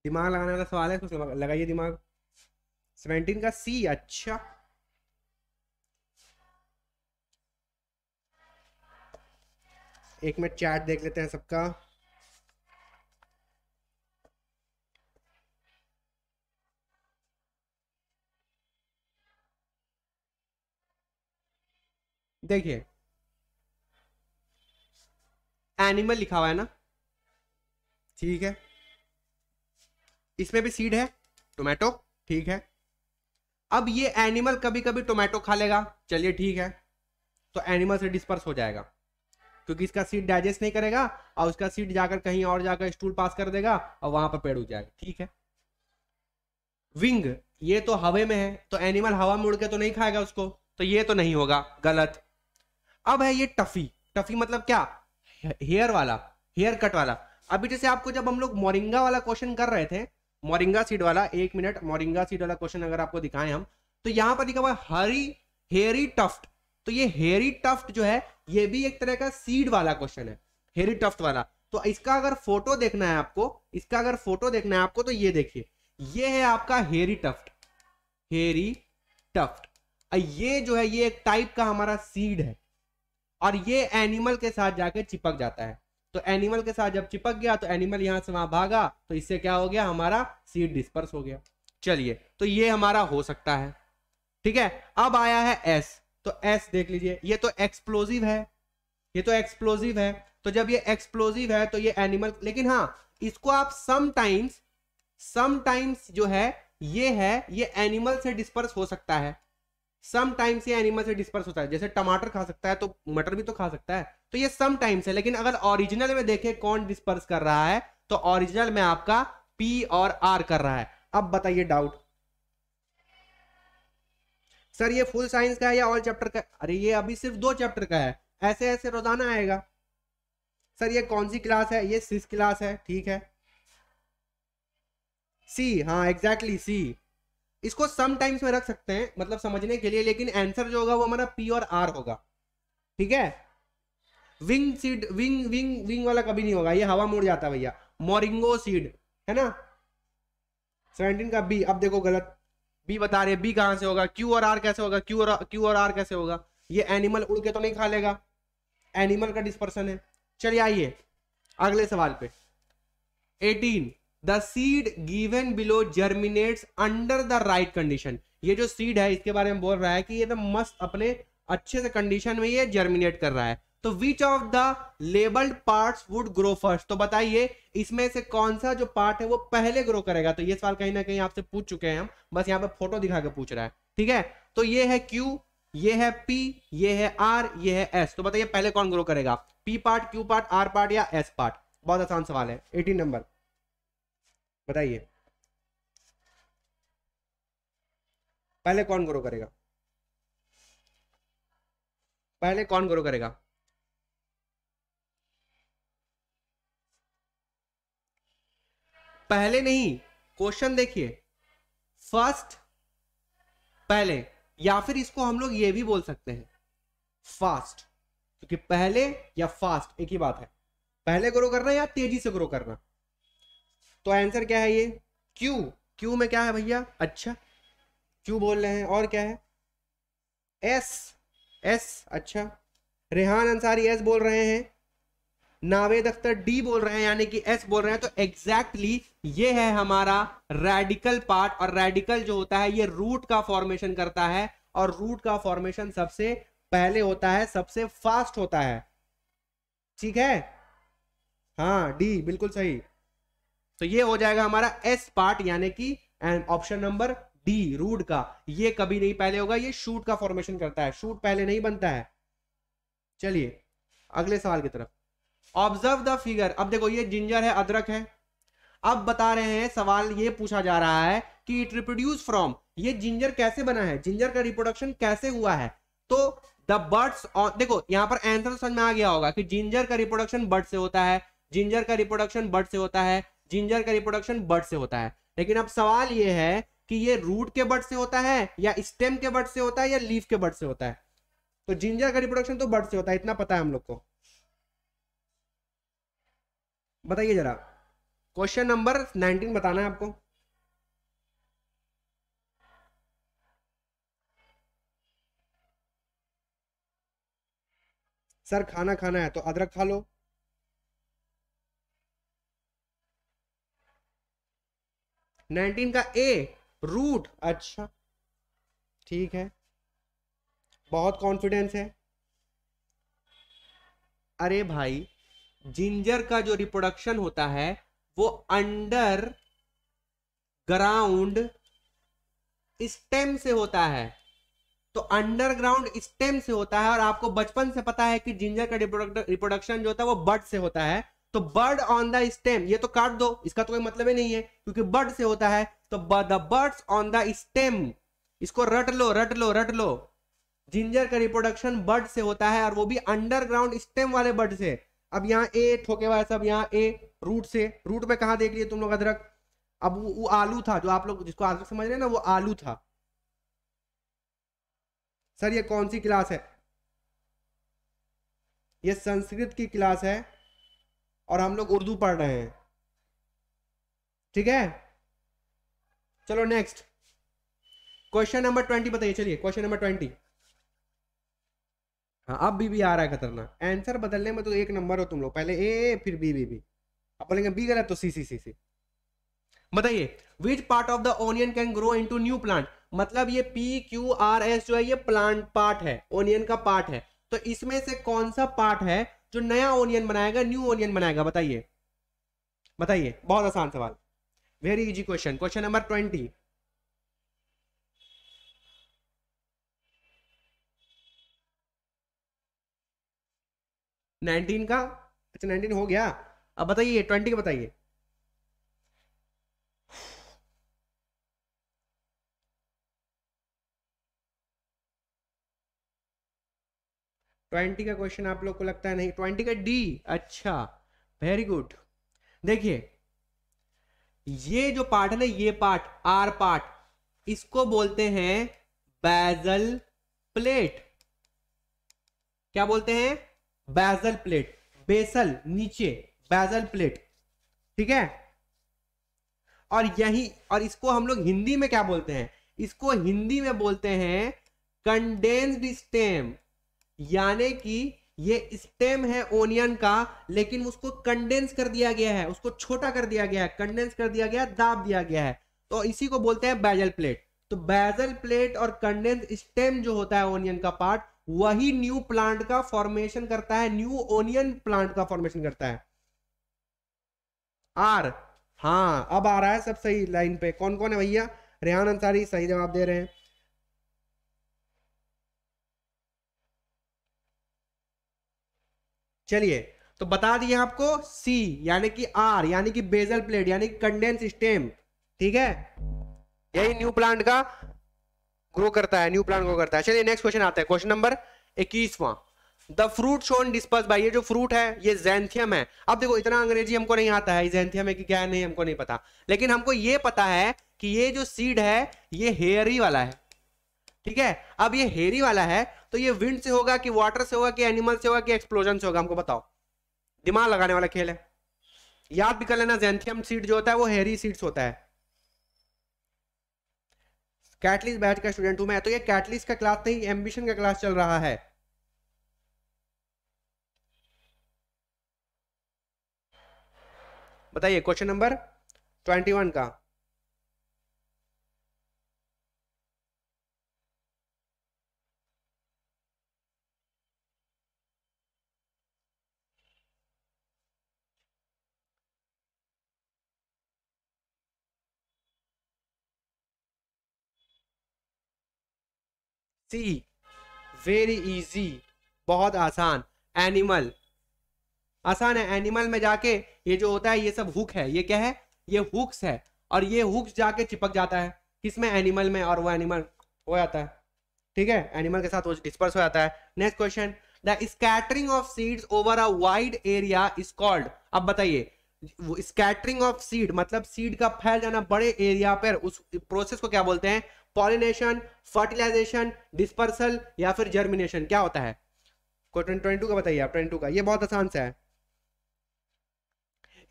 दिमाग लगाने वाला सवाल है कुछ लगाइए दिमाग सेवेंटीन का सी अच्छा एक मिनट चैट देख लेते हैं सबका देखिए एनिमल लिखा हुआ है ना ठीक है इसमें भी सीड है टोमेटो ठीक है अब ये एनिमल कभी कभी टोमेटो खा लेगा चलिए ठीक है तो एनिमल से डिस्पर्स हो जाएगा क्योंकि इसका सीड डाइजेस्ट नहीं करेगा और उसका सीड जाकर कहीं और जाकर स्टूल पास कर देगा और वहां पर पेड़ उग जाएगा ठीक है विंग ये तो हवे में है तो एनिमल हवा में उड़ के तो नहीं खाएगा उसको तो ये तो नहीं होगा गलत अब है ये टफी टफी मतलब क्या हेयर वाला हेयर कट वाला अभी जैसे आपको जब हम लोग मोरिंगा वाला क्वेश्चन कर रहे थे मोरिंगा सीड वाला एक मिनट मोरिंगा सीड वाला क्वेश्चन अगर आपको दिखाएं हम तो यहाँ पर लिखा हुआ हरी हेरी टफ्ट तो ये हेरी टफ्ट जो है ये भी एक तरह का सीड वाला क्वेश्चन है हेरी टफ्ट वाला तो इसका अगर फोटो देखना है आपको इसका अगर फोटो देखना है आपको तो ये देखिए ये है आपका हेरी टफ्ट हेरी टफ्ट ये जो है ये एक टाइप का हमारा सीड है और ये एनिमल के साथ जाके चिपक जाता है तो एनिमल के साथ जब चिपक गया तो एनिमल यहां से वहां भागा तो इससे क्या हो गया हमारा सीड डिस्पर्स हो गया चलिए तो ये हमारा हो सकता है ठीक है अब आया है एस तो एस देख लीजिए ये तो एक्सप्लोजिव है ये तो एक्सप्लोजिव है तो जब ये एक्सप्लोजिव है तो ये एनिमल लेकिन हाँ इसको आप समटाइम्स समटाइम्स जो है ये है ये एनिमल से डिस्पर्स हो सकता है समटाइम्स ये एनिमल से डिस्पर्स होता है जैसे टमाटर खा सकता है तो मटर भी तो खा सकता है तो ये सम टाइम्स है लेकिन अगर ओरिजिनल में देखें कौन डिस्पर्स कर रहा है तो ओरिजिनल में आपका पी और आर कर रहा है अब बताइए डाउट सर ये फुल साइंस का है या ऑल चैप्टर का अरे ये अभी सिर्फ दो चैप्टर का है ऐसे ऐसे रोजाना आएगा सर ये कौन सी क्लास है ये सिक्स क्लास है ठीक है सी हाँ एग्जैक्टली exactly, सी इसको सम टाइम्स में रख सकते हैं मतलब समझने के लिए लेकिन आंसर जो होगा वो हमारा पी और आर होगा ठीक है wing seed wing wing wing वाला कभी नहीं होगा ये हवा मोड़ जाता है भैया मोरिंगो सीड है ना सेवेंटीन का बी अब देखो गलत बी बता रहे बी कहां से होगा क्यू और आर कैसे होगा क्यू और क्यू और आर कैसे होगा ये एनिमल उड़ के तो नहीं खा लेगा एनिमल का डिस्पर्सन है चलिए आइए अगले सवाल पे eighteen the seed given below germinates under the right condition ये जो सीड है इसके बारे में बोल रहा है कि ये तो मस्त अपने अच्छे से कंडीशन में ये जर्मिनेट कर रहा है तो which of the labelled parts would grow first तो बताइए इसमें से कौन सा जो पार्ट है वो पहले ग्रो करेगा तो ये सवाल कहीं ना कहीं आपसे पूछ चुके हैं हम बस यहाँ पे फोटो दिखा के पूछ रहा है ठीक है तो ये है क्यू ये है पी ये है आर ये है एस तो बताइए पहले कौन ग्रो करेगा P part Q part R part या एस पार्ट बहुत आसान सवाल है एटीन नंबर बताइए पहले कौन ग्रो करेगा पहले कौन ग्रो करेगा पहले नहीं क्वेश्चन देखिए फर्स्ट पहले या फिर इसको हम लोग ये भी बोल सकते हैं फास्ट क्योंकि पहले या फास्ट एक ही बात है पहले ग्रो करना या तेजी से ग्रो करना तो आंसर क्या है ये क्यू क्यू में क्या है भैया अच्छा क्यू बोल रहे हैं और क्या है एस एस अच्छा रेहान अंसारी एस बोल रहे हैं नावेद अख्तर डी बोल रहे हैं यानी कि एस बोल रहे हैं तो एग्जैक्टली exactly ये है हमारा रेडिकल पार्ट और रेडिकल जो होता है ये रूट का फॉर्मेशन करता है और रूट का फॉर्मेशन सबसे पहले होता है सबसे फास्ट होता है ठीक है हाँ डी बिल्कुल सही तो ये हो जाएगा हमारा एस पार्ट यानी कि ऑप्शन नंबर डी रूड का ये कभी नहीं पहले होगा ये शूट का फॉर्मेशन करता है शूट पहले नहीं बनता है चलिए अगले सवाल की तरफ ऑब्जर्व द फिगर अब देखो ये जिंजर है अदरक है अब बता रहे हैं सवाल ये पूछा जा रहा है कि इट रिप्रोड्यूस फ्रॉम ये जिंजर कैसे बना है जिंजर का रिप्रोडक्शन कैसे हुआ है तो द बर्ड्स देखो यहां पर आंसर समझ में आ गया होगा कि जिंजर का रिप्रोडक्शन बर्ड से होता है जिंजर का रिप्रोडक्शन बर्ड से होता है जिंजर का रिप्रोडक्शन बर्ड से होता है लेकिन अब सवाल ये है कि ये रूट के बर्ड से होता है या स्टेम के बर्ड से होता है या लीफ के बर्ड से होता है तो जिंजर का रिप्रोडक्शन तो बर्ड से होता है इतना पता है हम लोग को बताइए जरा क्वेश्चन नंबर नाइनटीन बताना है आपको सर खाना खाना है तो अदरक खा लो नाइनटीन का ए रूट अच्छा ठीक है बहुत कॉन्फिडेंस है अरे भाई जिंजर का जो रिप्रोडक्शन होता है वो अंडर ग्राउंड स्टेम से होता है तो अंडरग्राउंड स्टेम से होता है और आपको बचपन से पता है कि जिंजर का रिप्रोडक्शन जो होता है वो बट से होता है तो बर्ड ऑन द स्टेम ये तो काट दो इसका तो कोई मतलब ही नहीं है क्योंकि बर्ड से होता है तो the buds on the stem इसको रट लो रट लो रट लो जिंजर का रिप्रोडक्शन बर्ड से होता है और वो भी अंडरग्राउंड स्टेम वाले बर्ड से अब यहाँ ए ठोके वाले सब यहाँ ए रूट से रूट में कहा देख लिए तुम लोग अदरक अब वो, वो आलू था जो आप लोग जिसको आदरक समझ रहे हैं ना वो आलू था सर ये कौन सी क्लास है ये संस्कृत की क्लास है और हम लोग उर्दू पढ़ रहे हैं ठीक है चलो नेक्स्ट क्वेश्चन नंबर ट्वेंटी बताइए चलिए क्वेश्चन नंबर ट्वेंटी हाँ अब बी बी आ रहा है खतरनाक आंसर बदलने में तो एक नंबर हो तुम लोग पहले ए फिर बी बी बी अब बोलेंगे बी गलत तो सी सी सी सी बताइए which part of the onion can grow into new plant मतलब ये पी क्यू आर एस जो है ये प्लांट पार्ट है ओनियन का पार्ट है तो इसमें से कौन सा पार्ट है जो नया ओनियन बनाएगा न्यू ओनियन बनाएगा बताइए बताइए बहुत आसान सवाल very easy question question number twenty nineteen का अच्छा नाइनटीन हो गया अब बताइए ट्वेंटी का बताइए ट्वेंटी का क्वेश्चन आप लोग को लगता है नहीं ट्वेंटी का डी अच्छा वेरी गुड देखिए ये जो पार्ट है ना ये पार्ट आर पार्ट इसको बोलते हैं बेजल प्लेट क्या बोलते हैं बेजल प्लेट बेसल नीचे बेजल प्लेट ठीक है और यही और इसको हम लोग हिंदी में क्या बोलते हैं इसको हिंदी में बोलते हैं कंडेंस्ड स्टेम यानी कि ये स्टेम है ओनियन का लेकिन उसको कंडेंस कर दिया गया है उसको छोटा कर दिया गया है कंडेंस कर दिया गया दाब दिया गया है तो इसी को बोलते हैं बैजल प्लेट तो बैजल प्लेट और कंडेंस स्टेम जो होता है ओनियन का पार्ट वही न्यू प्लांट का फॉर्मेशन करता है न्यू ओनियन प्लांट का फॉर्मेशन करता है आर हाँ अब आ रहा है सब सही लाइन पे कौन कौन है भैया रेहान अंसारी सही जवाब दे रहे हैं चलिए तो बता दिए आपको सी यानी कि आर यानी कि बेजल प्लेट यानी कंडेंस स्टेम ठीक है यही न्यू प्लांट का ग्रो करता है न्यू प्लांट ग्रो करता है चलिए नेक्स्ट क्वेश्चन आता है क्वेश्चन नंबर इक्कीसवा the fruit shown disperse by ये जो फ्रूट है ये जैंथियम है अब देखो इतना अंग्रेजी हमको नहीं आता है जैंथियम है कि क्या है नहीं हमको नहीं पता लेकिन हमको ये पता है कि ये जो सीड है ये हेयरी वाला है ठीक है अब ये हेरी वाला है तो ये विंड से होगा कि वाटर से होगा कि एनिमल से होगा कि एक्सप्लोजन से होगा हमको बताओ दिमाग लगाने वाला खेल है याद भी कर लेना जेंथियम सीड जो होता है वो हेरी सीड्स होता है कैटलिस बैच का स्टूडेंट हूं मैं तो ये कैटलिस का क्लास नहीं एम्बिशन का क्लास चल रहा है बताइए क्वेश्चन नंबर ट्वेंटी वन का सी वेरी इजी बहुत आसान एनिमल आसान है एनिमल में जाके ये जो होता है ये सब हुक है ये क्या है ये हुक्स है और ये हुक्स जाके चिपक जाता है किसमें में एनिमल में और वो एनिमल हो जाता है ठीक है एनिमल के साथ वो डिस्पर्स हो जाता है next question the scattering of seeds over a wide area is called अब बताइए स्कैटरिंग ऑफ सीड मतलब सीड का फैल जाना बड़े एरिया पर उस प्रोसेस को क्या बोलते हैं पॉलिनेशन फर्टिलाइजेशन डिस्पर्सल या फिर जर्मिनेशन क्या होता है क्वेश्चन का बताइए आप ट्वेंटी का ये बहुत आसान सा है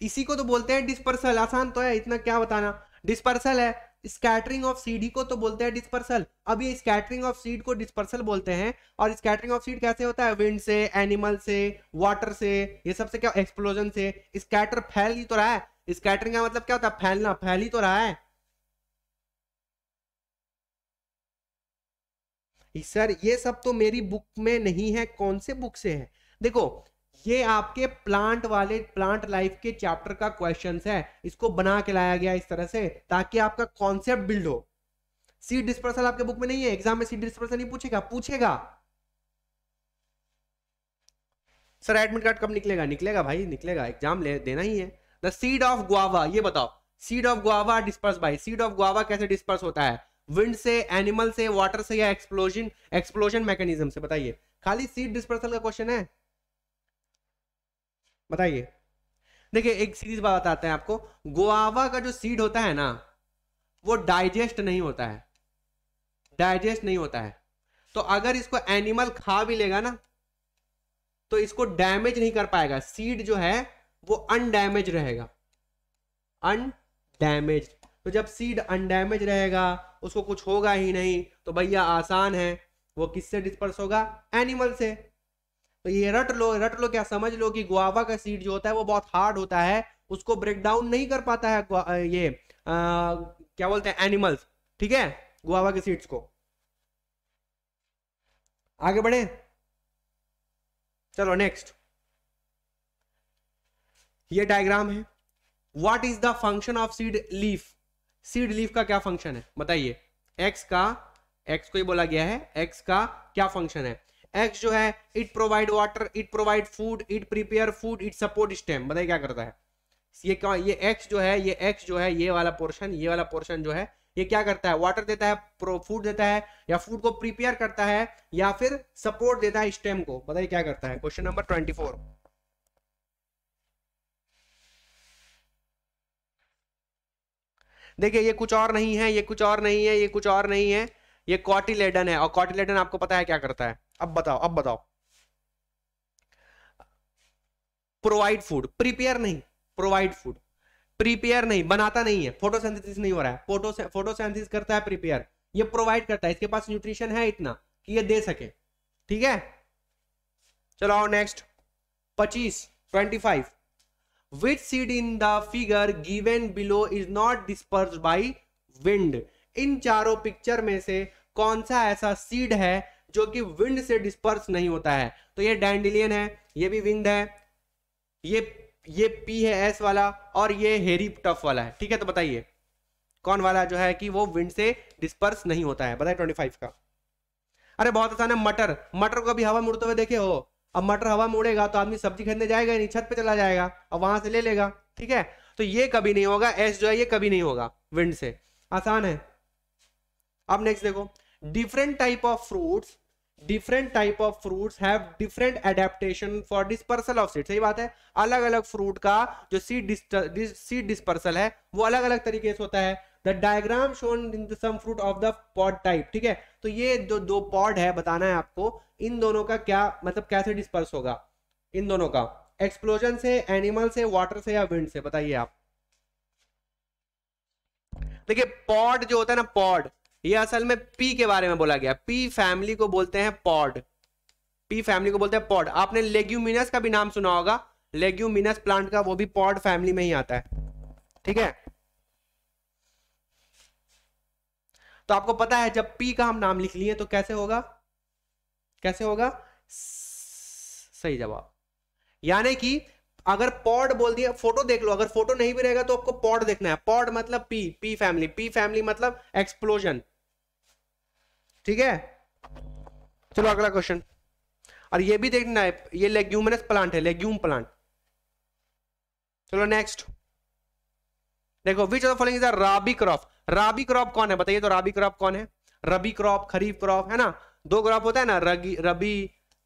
इसी को तो बोलते हैं डिस्पर्सल आसान तो है इतना क्या बताना डिस्पर्सल है स्कैटरिंग ऑफ सीड को तो बोलते हैं डिस्पर्सल अब ये स्कैटरिंग ऑफ सीड को डिस्पर्सल बोलते हैं और स्कैटरिंग ऑफ सीड कैसे होता है विंड से एनिमल से वाटर से ये सबसे क्या एक्सप्लोजन से स्कैटर फैल ही तो रहा है स्कैटरिंग का मतलब क्या होता है फैलना फैल ही तो रहा है सर ये सब तो मेरी बुक में नहीं है कौन से बुक से है देखो ये आपके प्लांट वाले प्लांट लाइफ के चैप्टर का क्वेश्चन है इसको बना के लाया गया इस तरह से ताकि आपका कॉन्सेप्ट बिल्ड हो सीड डिस्पर्सल आपके बुक में नहीं है एग्जाम में सीड डिस्पर्सल नहीं पूछेगा पूछेगा सर एडमिट कार्ड कब निकलेगा निकलेगा भाई निकलेगा एग्जाम ले देना ही है द सीड ऑफ गुआवा ये बताओ seed of guava disperse by seed of guava कैसे डिस्पर्स होता है विंड से एनिमल से वाटर से या एक्सप्लोजन एक्सप्लोजन मैकेनिज्म से बताइए खाली सीड डिस्पर्सल का क्वेश्चन है बताइए देखिए एक सीरीज बात बताते हैं आपको गोआवा का जो सीड होता है ना वो डाइजेस्ट नहीं होता है डाइजेस्ट नहीं होता है तो अगर इसको एनिमल खा भी लेगा ना तो इसको डैमेज नहीं कर पाएगा सीड जो है वो अनडैमेज रहेगा अनडैमेज तो जब सीड अनडैमेज रहेगा उसको कुछ होगा ही नहीं तो भैया आसान है वो किससे डिस्पर्स होगा एनिमल से तो ये रट लो रट लो क्या समझ लो कि गुआवा का सीड जो होता है वो बहुत हार्ड होता है उसको ब्रेक डाउन नहीं कर पाता है ये आ, क्या बोलते हैं एनिमल्स ठीक है गुआवा के सीड्स को आगे बढ़े चलो नेक्स्ट ये डायग्राम है what is the function of seed leaf seed leaf का क्या फंक्शन है बताइए एक्स का एक्स को ही बोला गया है एक्स का क्या फंक्शन है एक्स जो है it provide water it provide food it prepare food it support stem बताइए क्या करता है ये क्या ये एक्स जो है ये एक्स जो है ये वाला पोर्शन ये वाला पोर्शन जो है ये क्या करता है वाटर देता है फूड देता है या फूड को प्रिपेयर करता है या फिर सपोर्ट देता है स्टेम को बताइए क्या करता है क्वेश्चन नंबर ट्वेंटी फोर देखिए ये कुछ और नहीं है ये कुछ और नहीं है ये कुछ और नहीं है ये कॉटिलेडन है और कॉटिलेडन आपको पता है क्या करता है अब बताओ अब बताओ प्रोवाइड फूड प्रिपेयर नहीं प्रोवाइड फूड प्रिपेयर नहीं बनाता नहीं है फोटोसेंथिस नहीं हो रहा है फोटो करता है प्रिपेयर ये प्रोवाइड करता है इसके पास न्यूट्रिशन है इतना कि ये दे सके ठीक है चलो आओ नेक्स्ट पच्चीस twenty five which seed in the figure given below is not dispersed by wind इन चारों पिक्चर में से कौन सा ऐसा सीड है जो कि विंड से डिस्पर्स नहीं होता है तो ये डेंडिलियन है ये भी विंड है ये ये पी है एस वाला और ये हेरी टफ वाला है ठीक है तो बताइए कौन वाला जो है कि वो विंड से डिस्पर्स नहीं होता है बताइए ट्वेंटी फाइव का अरे बहुत आसान है मटर मटर को भी हवा मुड़ते हुए देखे हो अब मटर हवा मोड़ेगा तो आदमी सब्जी खरीदने जाएगा नहीं छत पे चला जाएगा और वहां से ले लेगा ठीक है तो ये कभी नहीं होगा एस जो है ये कभी नहीं होगा विंड से आसान है अब नेक्स्ट देखो different type of fruits different type of fruits have different adaptation for dispersal of seed सही बात है अलग अलग फ्रूट का जो सीड सीड डिस्पर्सल है वो अलग अलग तरीके से होता है the diagram shown in some fruit of the pod type ठीक है तो ये जो दो पॉड है बताना है आपको इन दोनों का क्या मतलब कैसे डिस्पर्स होगा इन दोनों का एक्सप्लोजन से एनिमल से वाटर से या विंड से बताइए आप देखिए पॉड जो होता है ना पॉड ये असल में पी के बारे में बोला गया पी फैमिली को बोलते हैं पॉड पी फैमिली को बोलते हैं पॉड आपने लेग्यूमिनस का भी नाम सुना होगा लेग्यूमिनस प्लांट का वो भी पॉड फैमिली में ही आता है ठीक है तो आपको पता है जब पी का हम नाम लिख लिए तो कैसे होगा कैसे होगा सही जवाब यानी कि अगर पॉड बोल दिया फोटो देख लो अगर फोटो नहीं भी रहेगा तो आपको पॉड देखना है पॉड मतलब pea pea family pea family मतलब एक्सप्लोजन ठीक है चलो अगला क्वेश्चन और ये भी देखना है ये लेग्यूमनस प्लांट है लेग्यूम प्लांट चलो नेक्स्ट देखो which of following is a rabi crop rabi crop कौन है बताइए तो राबी क्रॉप कौन है रबी क्रॉप खरीफ क्रॉप है ना दो क्रॉप होता है ना रगी रबी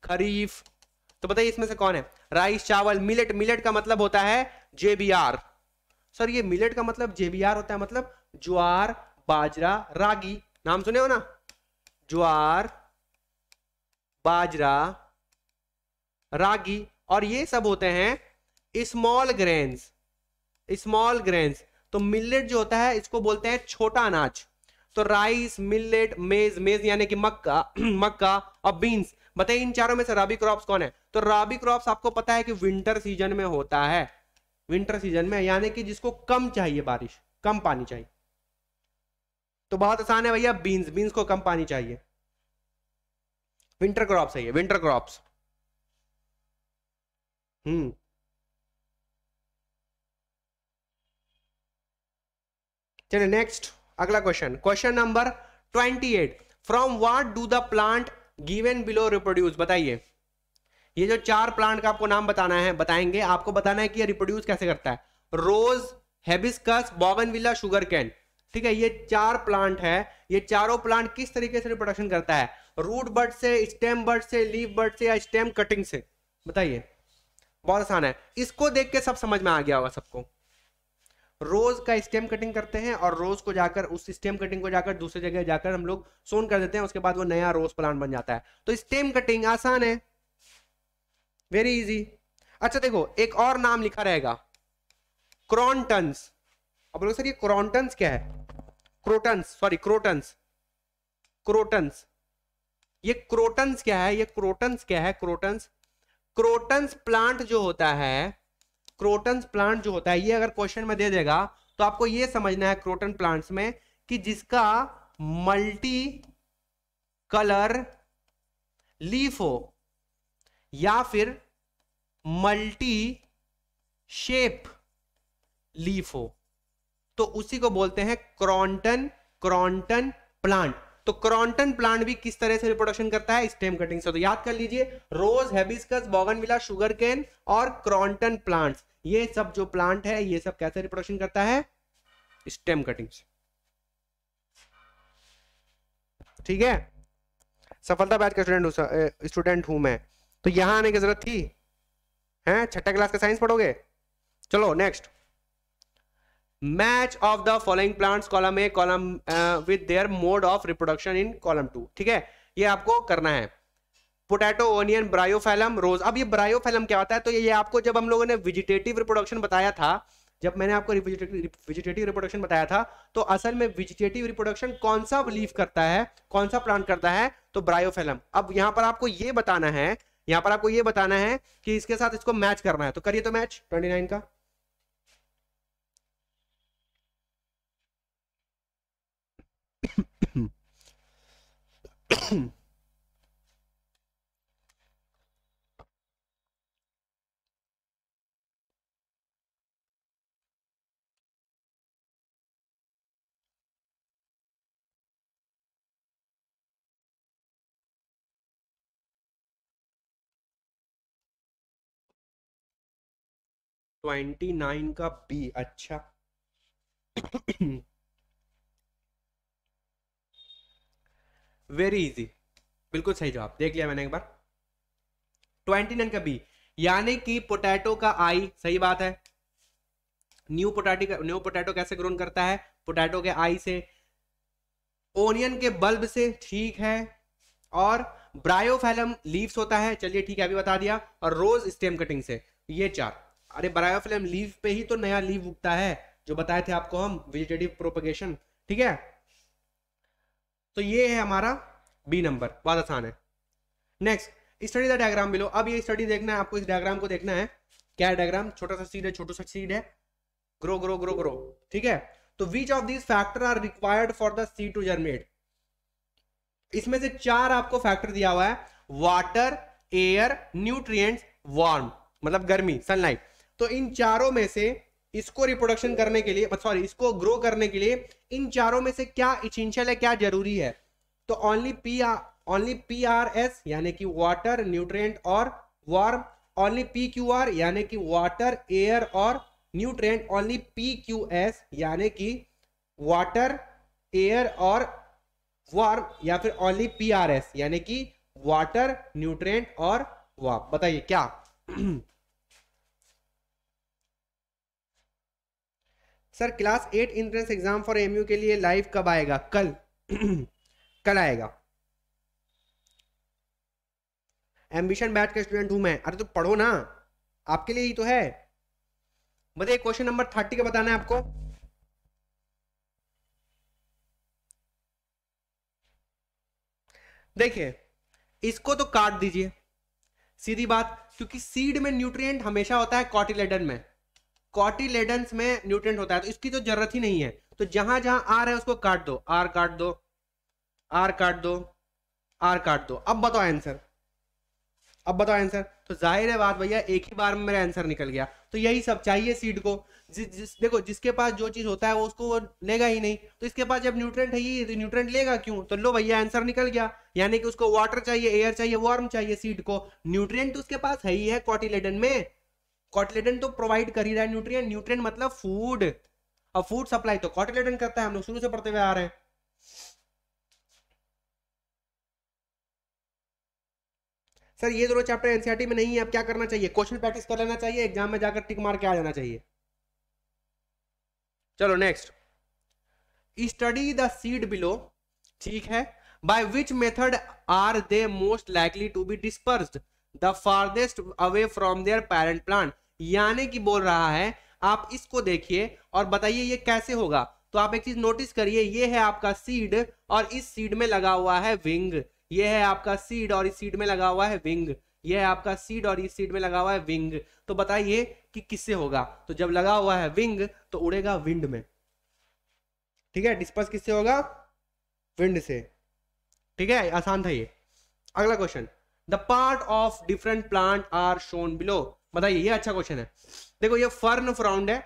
खरीफ तो बताइए इसमें से कौन है राइस चावल मिलेट मिलेट का मतलब होता है जेबीआर सर ये मिलेट का मतलब जेबीआर होता है मतलब ज्वार बाजरा रागी नाम सुने हो ना ज्वार बाजरा रागी और ये सब होते हैं स्मॉल ग्रेन्स स्मॉल ग्रेन्स तो मिलेट जो होता है इसको बोलते हैं छोटा अनाज तो राइस मिलेट मेज मेज यानी कि मक्का *clears throat* मक्का और बीन्स बताइए इन चारों में से राबी क्रॉप्स कौन है तो राबी क्रॉप्स आपको पता है कि विंटर सीजन में होता है विंटर सीजन में यानी कि जिसको कम चाहिए बारिश कम पानी चाहिए तो बहुत आसान है भैया बीन्स बीन्स को कम पानी चाहिए विंटर क्रॉप्स है ये विंटर क्रॉप्स हम्म चलिए नेक्स्ट अगला question question number twenty eight from what do the plant given below reproduce बताइए ये जो चार प्लांट का आपको नाम बताना है बताएंगे आपको बताना है कि ये रिप्रोड्यूस कैसे करता है rose hibiscus bougainvillea sugar cane ठीक है ये चार प्लांट है ये चारों प्लांट किस तरीके से रिप्रोडक्शन करता है रूट बर्ड से स्टेम बर्ड से लीव बर्ड से या स्टेम कटिंग से बताइए बहुत आसान है इसको देख के सब समझ में आ गया होगा सबको रोज का स्टेम कटिंग करते हैं और रोज को जाकर उस स्टेम कटिंग को जाकर दूसरी जगह जाकर हम लोग सोन कर देते हैं उसके बाद वो नया रोज प्लांट बन जाता है तो स्टेम कटिंग आसान है वेरी इजी अच्छा देखो एक और नाम लिखा रहेगा क्रॉन्टन्स अब बोलो सर ये क्रॉन्टन्स क्या है क्रोटन्स सॉरी क्रोटन्स क्रोटन्स ये क्रोटन्स क्या है ये क्रोटन्स क्या है क्रोटन्स क्रोटन्स प्लांट जो होता है क्रोटन प्लांट जो होता है ये अगर क्वेश्चन में दे देगा तो आपको ये समझना है क्रोटन प्लांट्स में कि जिसका मल्टी कलर लीफ हो या फिर मल्टी शेप लीफ हो तो उसी को बोलते हैं क्रॉन्टन क्रॉन्टन प्लांट तो क्रॉन्टन प्लांट भी किस तरह से रिप्रोडक्शन करता है स्टेम कटिंग से तो याद कर लीजिए रोज हेबिस्कस बॉगनविला शुगर केन और क्रॉन्टन प्लांट्स ये सब जो प्लांट है ये सब कैसे रिप्रोडक्शन करता है स्टेम कटिंग से ठीक है सफलता बैच का स्टूडेंट स्टूडेंट हूं मैं तो यहां आने की जरूरत थी हैं छठा क्लास का साइंस पढ़ोगे चलो next match of the following plants column A column with their mode of reproduction in column two ठीक है ये आपको करना है पोटैटो ओनियन ब्रायोफेलम रोज अब ये ब्रायोफेलम क्या होता है तो ये आपको जब हम लोगों ने विजिटेटिव रिप्रोडक्शन बताया था जब मैंने आपको विजिटेटिव रिप्रोडक्शन बताया था तो असल में विजिटेटिव रिप्रोडक्शन कौन सा लीफ करता है कौन सा प्लांट करता है तो ब्रायोफेलम अब यहां पर आपको ये बताना है यहां पर आपको ये बताना है कि इसके साथ इसको मैच करना है तो करिए तो मैच ट्वेंटी नाइन का Hmm. ट्वेंटी नाइन का बी अच्छा वेरी इजी बिल्कुल सही जवाब देख लिया मैंने एक बार ट्वेंटी नाइन का बी यानी कि पोटैटो का आई सही बात है न्यू पोटैटो न्यू पोटैटो कैसे ग्रोन करता है पोटैटो के आई से ओनियन के बल्ब से ठीक है और ब्रायोफेलम लीव्स होता है चलिए ठीक है अभी बता दिया और रोज स्टेम कटिंग से ये चार अरे फ्लेम लीव पे ही तो नया लीव उगता है जो बताए थे आपको हम वेजिटेटिव प्रोपगेशन ठीक है तो ये है हमारा बी नंबर बहुत आसान है next study the diagram below अब ये स्टडी देखना है आपको इस डायग्राम को देखना है क्या डायग्राम छोटा सा सीड है छोटा सा सीड है ग्रो ग्रो ग्रो ग्रो ठीक है तो which of these factor are required for the seed to germinate इसमें से चार आपको फैक्टर दिया हुआ है वाटर एयर न्यूट्रिय वार्म मतलब गर्मी सनलाइट तो इन चारों में से इसको रिप्रोडक्शन करने के लिए सॉरी इसको ग्रो करने के लिए इन चारों में से क्या इचिंशल है क्या जरूरी है तो only P only P R S यानी कि वाटर न्यूट्रिएंट और warm only P Q R यानी कि वाटर एयर और nutrient only P Q S यानी कि वाटर एयर और वार्म या फिर ओनली पी आर एस यानी कि वाटर न्यूट्रिएंट और वार्म बताइए क्या *clears throat* sir class eight entrance exam for MU के लिए लाइव कब आएगा कल *clears throat* कल आएगा एम्बिशन बैच का स्टूडेंट हूं मैं अरे तो पढ़ो ना आपके लिए ही तो है बताइए क्वेश्चन नंबर थर्टी का बताना है आपको देखिए इसको तो काट दीजिए सीधी बात क्योंकि सीड में न्यूट्रिएंट हमेशा होता है कॉटिलेडन में कॉटिलेडन में न्यूट्रेंट होता है तो इसकी तो जरूरत ही नहीं है तो जहां जहां आर है उसको काट दो आर काट दो आर काट दो आर काट दो अब बताओ आंसर अब बताओ आंसर तो जाहिर है बात भैया एक ही बार में मेरा आंसर निकल गया तो यही सब चाहिए सीड को जि, जिस देखो जिसके पास जो चीज होता है वो उसको वो लेगा ही नहीं तो इसके पास जब न्यूट्रेंट है ये न्यूट्रेंट तो लेगा क्यों तो लो भैया आंसर निकल गया यानी कि उसको वाटर चाहिए एयर चाहिए वार्म चाहिए सीड को न्यूट्रेंट तो उसके पास है ही है कॉटिलेडन में कॉटलेडन तो प्रोवाइड कर ही रहा है न्यूट्रिएंट न्यूट्रिएंट मतलब फूड अब फूड सप्लाई तो कॉटलेडन करता है हम लोग शुरू से पढ़ते हुए आ रहे हैं सर ये दोनों चैप्टर एनसीआरटी e में नहीं है अब क्या करना चाहिए क्वेश्चन प्रैक्टिस कर लेना चाहिए एग्जाम में जाकर टिक मार के आ जाना चाहिए चलो next study the seed below ठीक है by which method are they most likely to be disperse the farthest away from their parent plant यानी कि बोल रहा है आप इसको देखिए और बताइए ये कैसे होगा तो आप एक चीज नोटिस करिए ये है आपका सीड और इस सीड में लगा हुआ है विंग ये है आपका सीड और इस सीड में लगा हुआ है विंग ये है आपका सीड और इस सीड में लगा हुआ है विंग तो बताइए कि किससे होगा तो जब लगा हुआ है विंग तो उड़ेगा विंड में ठीक है डिस्पर्स किससे होगा विंड से ठीक है आसान था ये अगला question the part of different plant are shown below बताइए ये अच्छा क्वेश्चन है देखो ये फर्न फ्राउंड है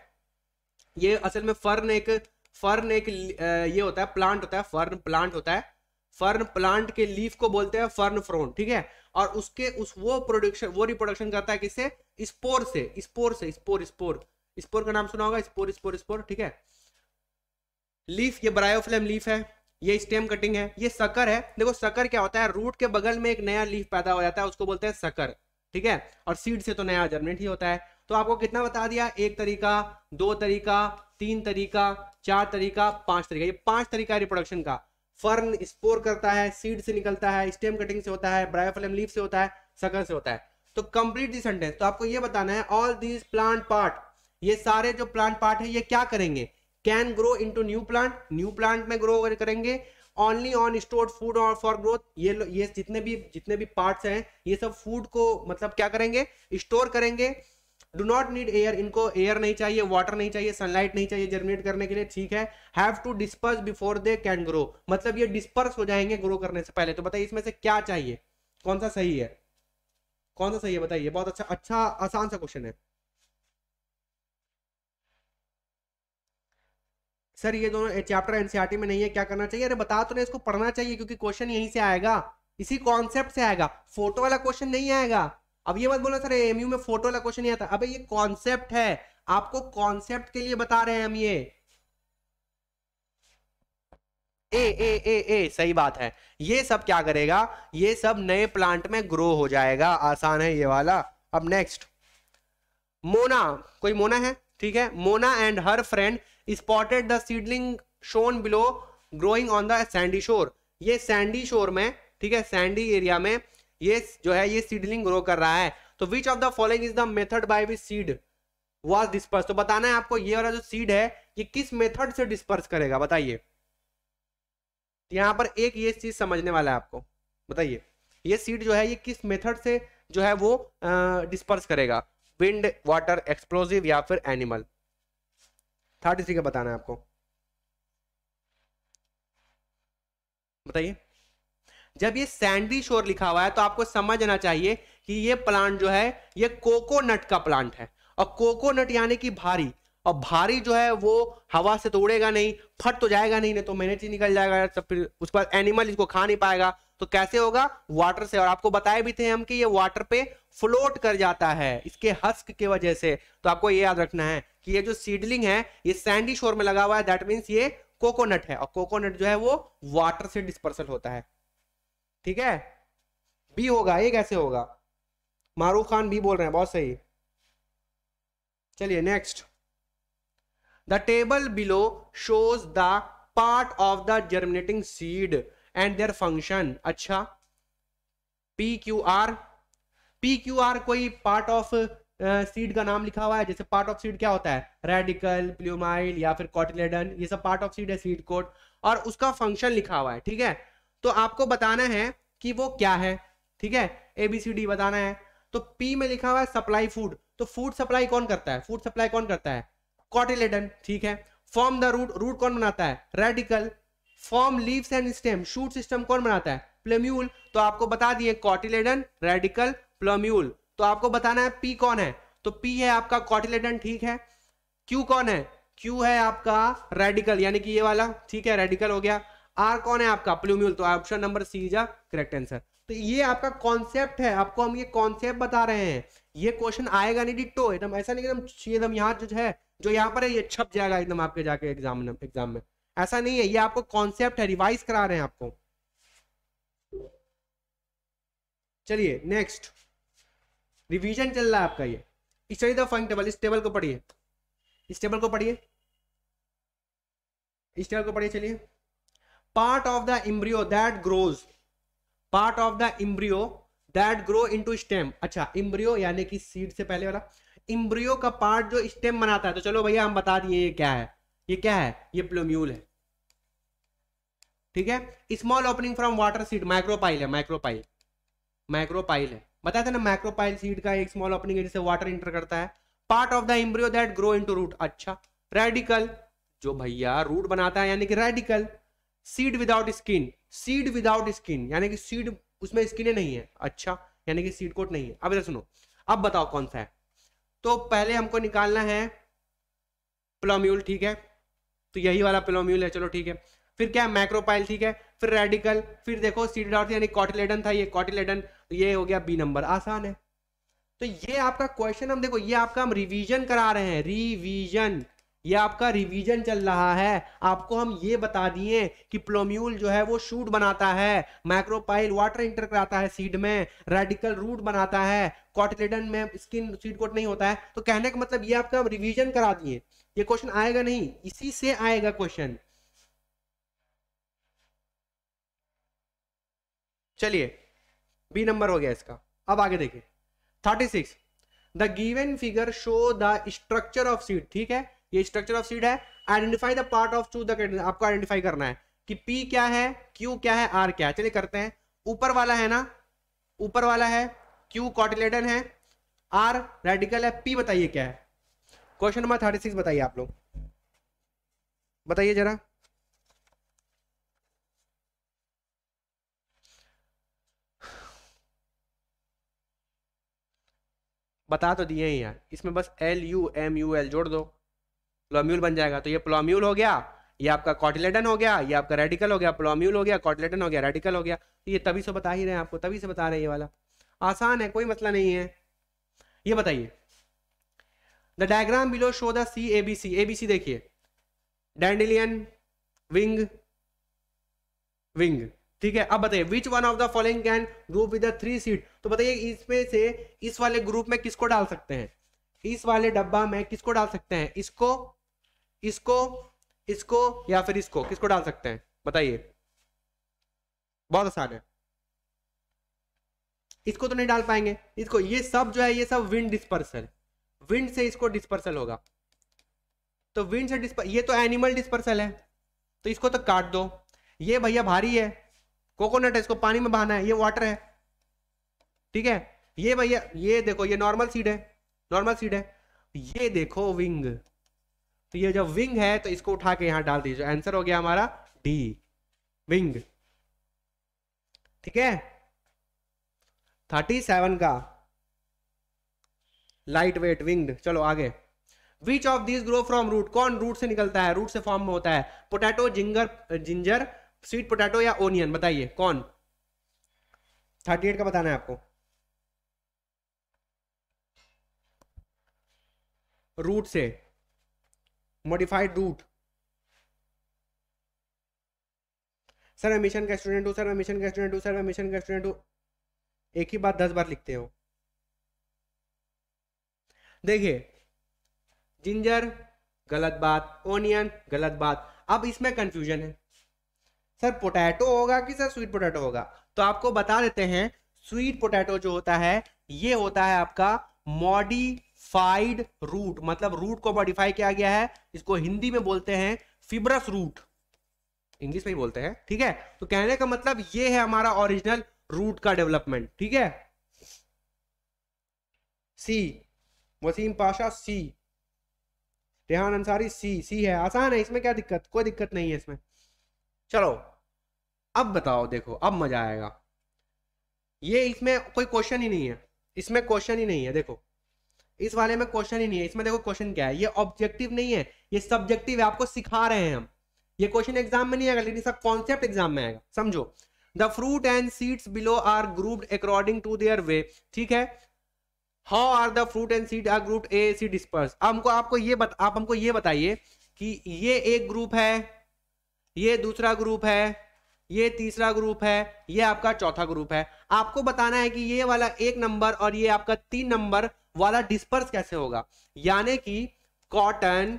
ये असल में फर्न एक फर्न एक ये होता है प्लांट होता है फर्न प्लांट होता है फर्न प्लांट के लीफ को बोलते हैं फर्न फ्रोन ठीक है और उसके उस वो प्रोडक्शन वो रिप्रोडक्शन करता है किससे स्पोर से स्पोर से स्पोर स्पोर स्पोर का नाम सुना होगा स्पोर स्पोर स्पोर ठीक है लीफ ये ब्रायोफ्लेम लीफ है ये स्टेम कटिंग है ये सकर है देखो सकर क्या होता है रूट के बगल में एक नया लीफ पैदा हो जाता है उसको बोलते हैं सकर ठीक है और सीड से तो नया जर्मिनेट ही होता है तो आपको कितना बता दिया एक तरीका दो तरीका तीन तरीका चार तरीका पांच तरीका ये पांच तरीका रिप्रोडक्शन का फर्न स्पोर करता है सीड से निकलता है स्टेम कटिंग से होता है ब्रायोफ्लेम लीफ से होता है सकल से होता है तो कंप्लीट दी सेंटेंस तो आपको ये बताना है ऑल दीज प्लांट पार्ट ये सारे जो प्लांट पार्ट है ये क्या करेंगे can grow to new plant new plant में ग्रो करेंगे ओनली ऑन स्टोर फूड और फॉर ग्रोथ ये ये जितने भी जितने भी पार्ट्स हैं ये सब फूड को मतलब क्या करेंगे स्टोर करेंगे डू नॉट नीड एयर इनको एयर नहीं चाहिए वाटर नहीं चाहिए सनलाइट नहीं चाहिए जर्मिनेट करने के लिए ठीक है have to disperse before they can grow मतलब ये डिस्पर्स हो जाएंगे ग्रो करने से पहले तो बताइए इसमें से क्या चाहिए कौन सा सही है कौन सा सही है बताइए बहुत अच्छा अच्छा आसान सा क्वेश्चन है सर ये दोनों चैप्टर एनसीईआरटी e में नहीं है क्या करना चाहिए अरे बता तो नहीं इसको पढ़ना चाहिए क्योंकि क्वेश्चन यहीं से आएगा इसी कॉन्सेप्ट से आएगा फोटो वाला क्वेश्चन नहीं आएगा अब ये मत बोला सर एमयू में फोटो वाला क्वेश्चन नहीं आता अब ये कॉन्सेप्ट है आपको कॉन्सेप्ट के लिए बता रहे हैं हम ये ए ए ए ए सही बात है ये सब क्या करेगा ये सब नए प्लांट में ग्रो हो जाएगा आसान है ये वाला अब नेक्स्ट मोना कोई मोना है ठीक है Mona and her friend spotted the seedling shown below growing on the sandy shore ये सैंडी शोर में ठीक है सैंडी एरिया में ये जो है ये सीडलिंग ग्रो कर रहा है तो which of the following is the method by which seed was disperse तो बताना है आपको ये वाला जो सीड है ये किस मेथड से डिस्पर्स करेगा बताइए यहां पर एक ये चीज समझने वाला है आपको बताइए ये सीड जो है ये किस मेथड से जो है वो डिस्पर्स करेगा विंड वाटर एक्सप्लोजिव या फिर एनिमल थर्टी थ्री का बताना है आपको बताइए जब ये सैंडी शोर लिखा हुआ है तो आपको समझना चाहिए कि ये प्लांट जो है ये कोकोनट का प्लांट है और कोकोनट यानी कि भारी और भारी जो है वो हवा से तो उड़ेगा नहीं फट तो जाएगा नहीं नहीं तो मेहनत ही निकल जाएगा तो फिर उसके बाद एनिमल इसको खा नहीं पाएगा तो कैसे होगा वाटर से और आपको बताए भी थे हम कि ये वाटर पे फ्लोट कर जाता है इसके हस्क की वजह से तो आपको ये याद रखना है कि ये जो सीडलिंग है ये सैंडी शोर में लगा हुआ है दैट मीन्स ये कोकोनट है और कोकोनट जो है वो वाटर से डिस्पर्सल होता है ठीक है बी होगा ये कैसे होगा मारूफ खान बी बोल रहे हैं बहुत सही चलिए next the table below shows the part of the germinating seed and their function अच्छा P Q R P Q R कोई पार्ट ऑफ सीड का नाम लिखा हुआ है जैसे पार्ट ऑफ सीड क्या होता है रेडिकल प्ल्यूमाइल या फिर कॉटिलेडन ये सब पार्ट ऑफ सीड है सीड कोड और उसका फंक्शन लिखा हुआ है ठीक है तो आपको बताना है कि वो क्या है ठीक है एबीसीडी बताना है तो पी में लिखा हुआ है सप्लाई फूड तो फूड सप्लाई कौन करता है फूड सप्लाई कौन करता है कॉटिलेडन ठीक है फॉर्म द रूट रूट कौन बनाता है radicle form leaves and stem shoot system कौन बनाता है प्लेम्यूल तो आपको बता दिए कॉटिलेडन रेडिकल प्लम्यूल तो आपको बताना है पी कौन है तो पी है आपका कॉटिलेटन ठीक है क्यू कौन है क्यू है आपका रेडिकल यानी कि ये वाला ठीक है रेडिकल हो गया आर कौन है आपका प्लूम्यूल तो option number C is correct answer तो ये आपका कॉन्सेप्ट है आपको हम ये कॉन्सेप्ट बता रहे हैं ये क्वेश्चन आएगा नहीं डिटो एकदम ऐसा नहीं एकदम एकदम यहाँ जो है जो यहाँ पर है ये छप जाएगा एकदम आपके जाके एग्जाम एग्जाम में ऐसा नहीं है ये आपको कॉन्सेप्ट है रिवाइज करा रहे हैं आपको चलिए नेक्स्ट रिवीजन चल रहा है आपका ये स्टडी द फंक टेबल इस टेबल तो को पढ़िए इस टेबल को पढ़िए इस टेबल को पढ़िए चलिए part of the embryo that grows part of the embryo that grow to stem अच्छा इम्ब्रियो यानी कि सीड से पहले वाला इम्ब्रियो का पार्ट जो स्टेम बनाता है तो चलो भैया हम बता दिए ये क्या है ये क्या है ये प्लोम्यूल है ठीक है small opening from water seed micropyle है माइक्रोपाइल माइक्रोपाइल है बताया था ना मैक्रोपाइल सीड का एक स्मॉल ओपनिंग है जिससे वाटर इंटर करता है part of the embryo that grow into root अच्छा रेडिकल जो भैया रूट बनाता है यानी कि radicle seed without skin seed without skin यानी कि सीड उसमें स्किने नहीं है अच्छा यानी कि सीड कोट नहीं है अब इधर सुनो अब बताओ कौन सा है तो पहले हमको निकालना है प्लोम्यूल ठीक है तो यही वाला प्लोम्यूल है चलो ठीक है फिर क्या मैक्रोपाइल ठीक है फिर रेडिकल फिर देखो सीड विदाउट यानी कॉटिलेडन था ये कॉटिलेडन तो ये हो गया बी नंबर आसान है तो ये आपका क्वेश्चन हम देखो ये आपका हम रिवीजन करा रहे हैं रिवीजन ये आपका रिवीजन चल रहा है आपको हम ये बता दिए कि प्लोम्यूल जो है वो शूट बनाता है माइक्रोपाइल वाटर इंटर कराता है सीड में रेडिकल रूट बनाता है कॉटलेडन में स्किन सीड कोट नहीं होता है तो कहने का मतलब ये आपका हम रिवीजन करा दिए ये क्वेश्चन आएगा नहीं इसी से आएगा क्वेश्चन चलिए बी नंबर हो गया इसका अब आगे देखिए thirty six the given figure show the structure of seed ठीक है ये स्ट्रक्चर ऑफ सीट है identify the part of to आपको आइडेंटिफाई करना है कि P क्या है Q क्या है R क्या है चलिए करते हैं ऊपर वाला है ना ऊपर वाला है Q कॉटिलेडन है R रेडिकल है P बताइए क्या है क्वेश्चन नंबर थर्टी सिक्स बताइए आप लोग बताइए जरा बता तो दिए ही यार इसमें बस L U M U L जोड़ दो प्लोम्यूल बन जाएगा तो ये प्लोम्यूल हो गया ये आपका कॉटिलेटन हो गया ये आपका रेडिकल हो गया प्लोम्यूल हो गया कॉटिलेटन हो गया रेडिकल हो गया तो ये तभी से बता ही रहे हैं आपको तभी से बता रहे हैं ये वाला आसान है कोई मसला नहीं है ये बताइए the diagram below show the seed A B C A B C देखिए डेंडिलियन विंग विंग ठीक है अब बताइए which one of the following can group with three seed तो बताइए इसमें से इस वाले ग्रुप में किसको डाल सकते हैं इस वाले डब्बा में किसको डाल सकते हैं इसको इसको इसको या फिर इसको किसको डाल सकते हैं बताइए बहुत आसान है इसको तो नहीं डाल पाएंगे इसको ये सब जो है ये सब विंड डिस्पर्सल विंड से इसको डिस्पर्सल होगा तो विंड से डिस्पर्स ये तो एनिमल डिस्पर्सल है तो इसको तो काट दो ये भैया भारी है कोकोनट है इसको पानी में बहाना है ये वाटर है ठीक है ये भैया ये देखो ये नॉर्मल सीड है नॉर्मल सीड है ये देखो विंग तो ये जब विंग है तो इसको उठा के यहां डाल दीजिए आंसर हो गया हमारा डी विंग ठीक है थर्टी सेवन का लाइट वेट विंग्ड चलो आगे which of this grow from root कौन रूट से निकलता है रूट से फॉर्म में होता है potato ginger ginger sweet potato या ओनियन बताइए कौन थर्टी एट का बताना है आपको रूट से मॉडिफाइड रूट सर मैं मिशन का स्टूडेंट हूँ सर मैं मिशन का स्टूडेंट हूँ सर मैं मिशन का स्टूडेंट हूँ एक ही बात दस बार लिखते हो देखिए जिंजर गलत बात ओनियन गलत बात अब इसमें कंफ्यूजन है सर पोटैटो होगा कि सर स्वीट पोटैटो होगा तो आपको बता देते हैं स्वीट पोटैटो जो होता है ये होता है आपका मॉडी मॉडिफाइड रूट मतलब रूट को मॉडिफाई किया गया है इसको हिंदी में बोलते हैं फिब्रस रूट इंग्लिश में ही बोलते हैं ठीक है तो कहने का मतलब ये है हमारा ओरिजिनल रूट का डेवलपमेंट ठीक है सी वसीम पाशा सी रेहान अंसारी सी सी है आसान है इसमें क्या दिक्कत कोई दिक्कत नहीं है इसमें चलो अब बताओ देखो अब मजा आएगा ये इसमें कोई क्वेश्चन ही नहीं है इसमें क्वेश्चन ही नहीं है देखो इस वाले में क्वेश्चन ही नहीं है इसमें देखो क्वेश्चन क्या है ये ऑब्जेक्टिव नहीं है ये सब्जेक्टिव है आपको सिखा रहे हैं हम ये क्वेश्चन एग्जाम में नहीं आएगा लेकिन सब कॉन्सेप्ट एग्जाम में आएगा समझो the fruit and seeds below are grouped according to their way ठीक है how are the fruit and seed are group a C disperse हमको आपको ये बत, आप हमको ये बताइए कि ये एक ग्रुप है ये दूसरा ग्रुप है ये तीसरा ग्रुप है ये आपका चौथा ग्रुप है आपको बताना है कि ये वाला एक नंबर और ये आपका तीन नंबर वाला डिस्पर्स कैसे होगा यानी कि कॉटन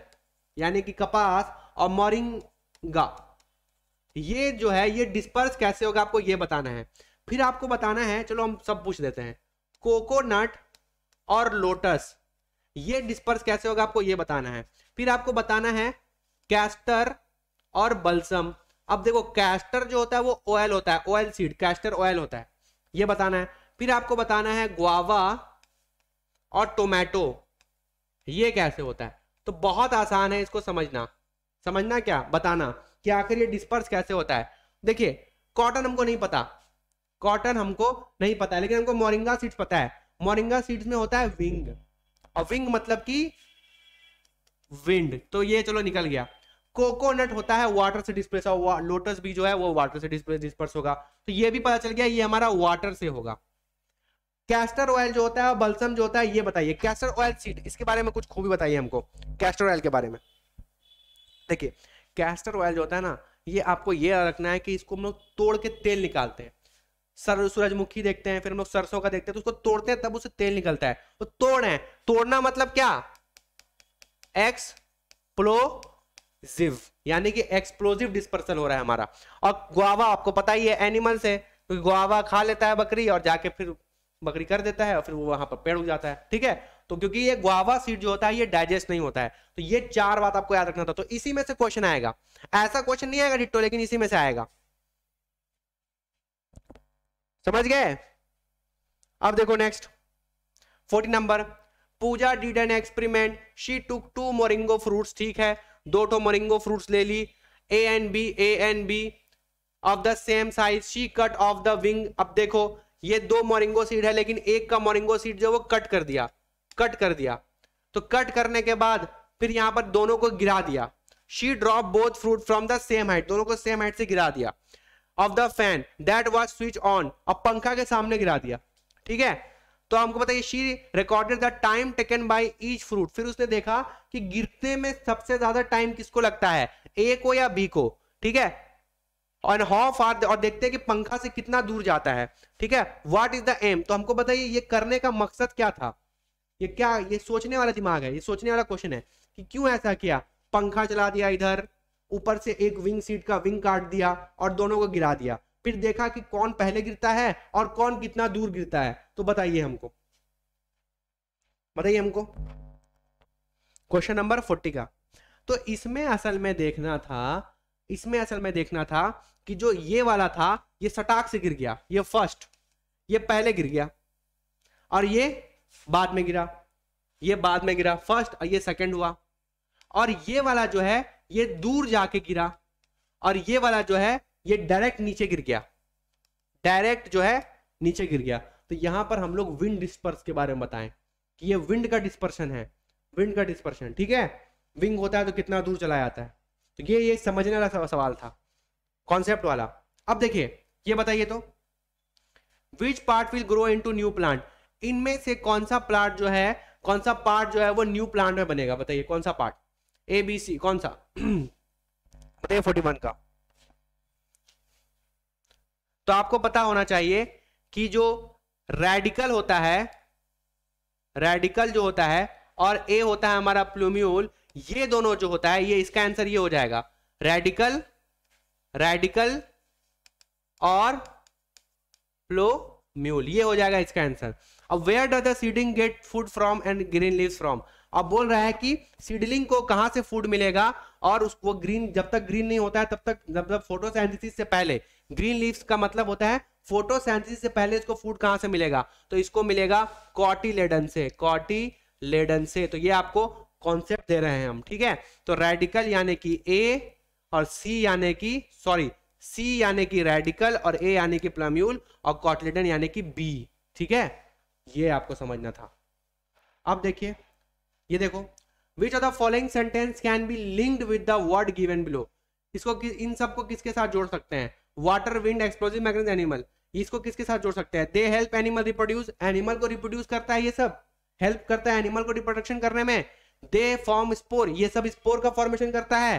यानी कि कपास और मोरिंगा ये जो है ये डिस्पर्स कैसे होगा आपको ये बताना है फिर आपको बताना है चलो हम सब पूछ देते हैं कोकोनट और लोटस ये डिस्पर्स कैसे होगा आपको ये बताना है फिर आपको बताना है कैस्टर और बल्सम अब देखो कैस्टर जो होता है वो ऑयल होता है ऑयल सीड कैस्टर ऑयल होता है ये बताना है फिर आपको बताना है गुआवा और टोमेटो ये कैसे होता है तो बहुत आसान है इसको समझना समझना क्या बताना कि आखिर ये डिस्पर्स कैसे होता है देखिए कॉटन हमको नहीं पता कॉटन हमको नहीं पता लेकिन हमको मोरिंगा सीड्स पता है मोरिंगा सीड्स में होता है विंग और विंग मतलब कि विंड तो ये चलो निकल गया कोकोनट होता है वाटर से डिस्प्लेस होगा लोटस भी जो है वो वाटर से डिस्प्लेस डिस्पर्स होगा तो ये भी पता चल गया ये हमारा वाटर से होगा कैस्टर ऑयल जो होता है बल्सम जो होता है ये बताइए कैस्टर ऑयल सीड इसके बारे में कुछ खूबी बताइए हमको कैस्टर ऑयल के बारे में देखिए कैस्टर ऑयल जो होता है ना ये आपको ये रखना है कि इसको हम लोग तोड़ के तेल निकालते हैं सर सूरजमुखी देखते हैं फिर हम लोग सरसों का देखते हैं तो उसको तोड़ते हैं तब उसे तेल निकलता है तो तोड़े तोड़ना मतलब क्या एक्स प्लो एक्सप्लोजिव यानी कि एक्सप्लोजिव डिस्पर्सल हो रहा है हमारा और गुआवा आपको पता ही है एनिमल्स है क्योंकि गुआवा खा लेता है बकरी और जाके फिर बकरी कर देता है और फिर वो वहां पर पेड़ उग जाता है ठीक है तो क्योंकि ये गुआवा सीड जो होता है ये डाइजेस्ट नहीं होता है तो ये चार बात आपको याद रखना था तो इसी में से क्वेश्चन आएगा ऐसा क्वेश्चन नहीं आएगा डिट्टो लेकिन इसी में से आएगा समझ गए अब देखो next forty number Puja did an experiment she took two moringa fruits ठीक है दो टो मोरिंगो फ्रूट्स ले ली A and B A and B of the same size she cut off the wing अब देखो ये दो मोरिंगो सीड है लेकिन एक का मोरिंगो सीड जो वो कट कर दिया कट कर दिया तो कट करने के बाद फिर यहाँ पर दोनों को गिरा दिया she drop both fruit from the same height दोनों को सेम हाइट से गिरा दिया off the fan that was switch on अब पंखा के सामने गिरा दिया ठीक है तो हमको बताइए she recorded the time taken by each fruit फिर उसने देखा कि गिरते में सबसे ज्यादा टाइम किसको लगता है ए को या बी को ठीक है और हाउ फार और देखते हैं कि पंखा से कितना दूर जाता है ठीक है व्हाट इज द एम तो हमको बताइए ये करने का मकसद क्या था ये क्या ये सोचने वाला दिमाग है ये सोचने वाला क्वेश्चन है कि क्यों ऐसा किया पंखा चला दिया इधर ऊपर से एक विंग सीट का विंग काट दिया और दोनों को गिरा दिया फिर देखा कि कौन पहले गिरता है और कौन कितना दूर गिरता है तो बताइए हमको बताइए हमको क्वेश्चन नंबर फोर्टी का तो इसमें असल में देखना था इसमें असल में देखना था कि जो ये वाला था ये सटाक से गिर गया ये फर्स्ट ये पहले गिर गया और ये बाद में गिरा ये बाद में गिरा फर्स्ट और ये सेकंड हुआ और ये वाला जो है ये दूर जाके गिरा और ये वाला जो है ये डायरेक्ट नीचे गिर गया डायरेक्ट जो है नीचे गिर गया तो यहां पर हम लोग विंड डिस्पर्स के बारे में बताएं कि ये विंड का डिस्पर्शन है विंड का डिस्पर्शन ठीक है विंग होता है तो कितना दूर चला जाता है तो ये ये समझने वाला सवाल था कॉन्सेप्ट वाला अब देखिए ये बताइए तो which part will grow in new plant इनमें से कौन सा प्लांट जो है कौन सा पार्ट जो है वो न्यू प्लांट में बनेगा बताइए कौन सा पार्ट ए बी सी कौन सा *clears throat* बताइए फोर्टी वन का तो आपको पता होना चाहिए कि जो रेडिकल होता है रेडिकल जो होता है और ए होता है हमारा प्लूम्यूल ये दोनों जो होता है ये इसका आंसर ये हो जाएगा रेडिकल रेडिकल और प्लोम्यूल ये हो जाएगा इसका आंसर अब where do the seeding get food from and green leave from अब बोल रहा है कि सीडलिंग को कहां से फूड मिलेगा और उस वो ग्रीन जब तक ग्रीन नहीं होता है तब तक जब तक फोटोसेंथिस से पहले ग्रीन लीव्स का मतलब होता है फोटोसेंथेसिस से पहले इसको फूड कहां से मिलेगा तो इसको मिलेगा कॉटीलेडन से कॉटीलेडन से तो ये आपको कॉन्सेप्ट दे रहे हैं हम ठीक है तो रेडिकल यानी कि ए और सी यानी कि सॉरी सी यानी कि रेडिकल और ए यानी कि प्लम्यूल और कॉटलेडन यानी कि बी ठीक है ये आपको समझना था अब देखिए ये देखो which of the following sentence can be linked with the word given below इसको इन सबको किसके साथ जोड़ सकते हैं water wind explosive magnetic animal इसको किसके साथ जोड़ सकते हैं they help animal reproduce animal को रिप्रोड्यूस करता है ये सब हेल्प करता है एनिमल को रिप्रोडक्शन करने में दे फॉर्म स्पोर ये सब स्पोर का फॉर्मेशन करता है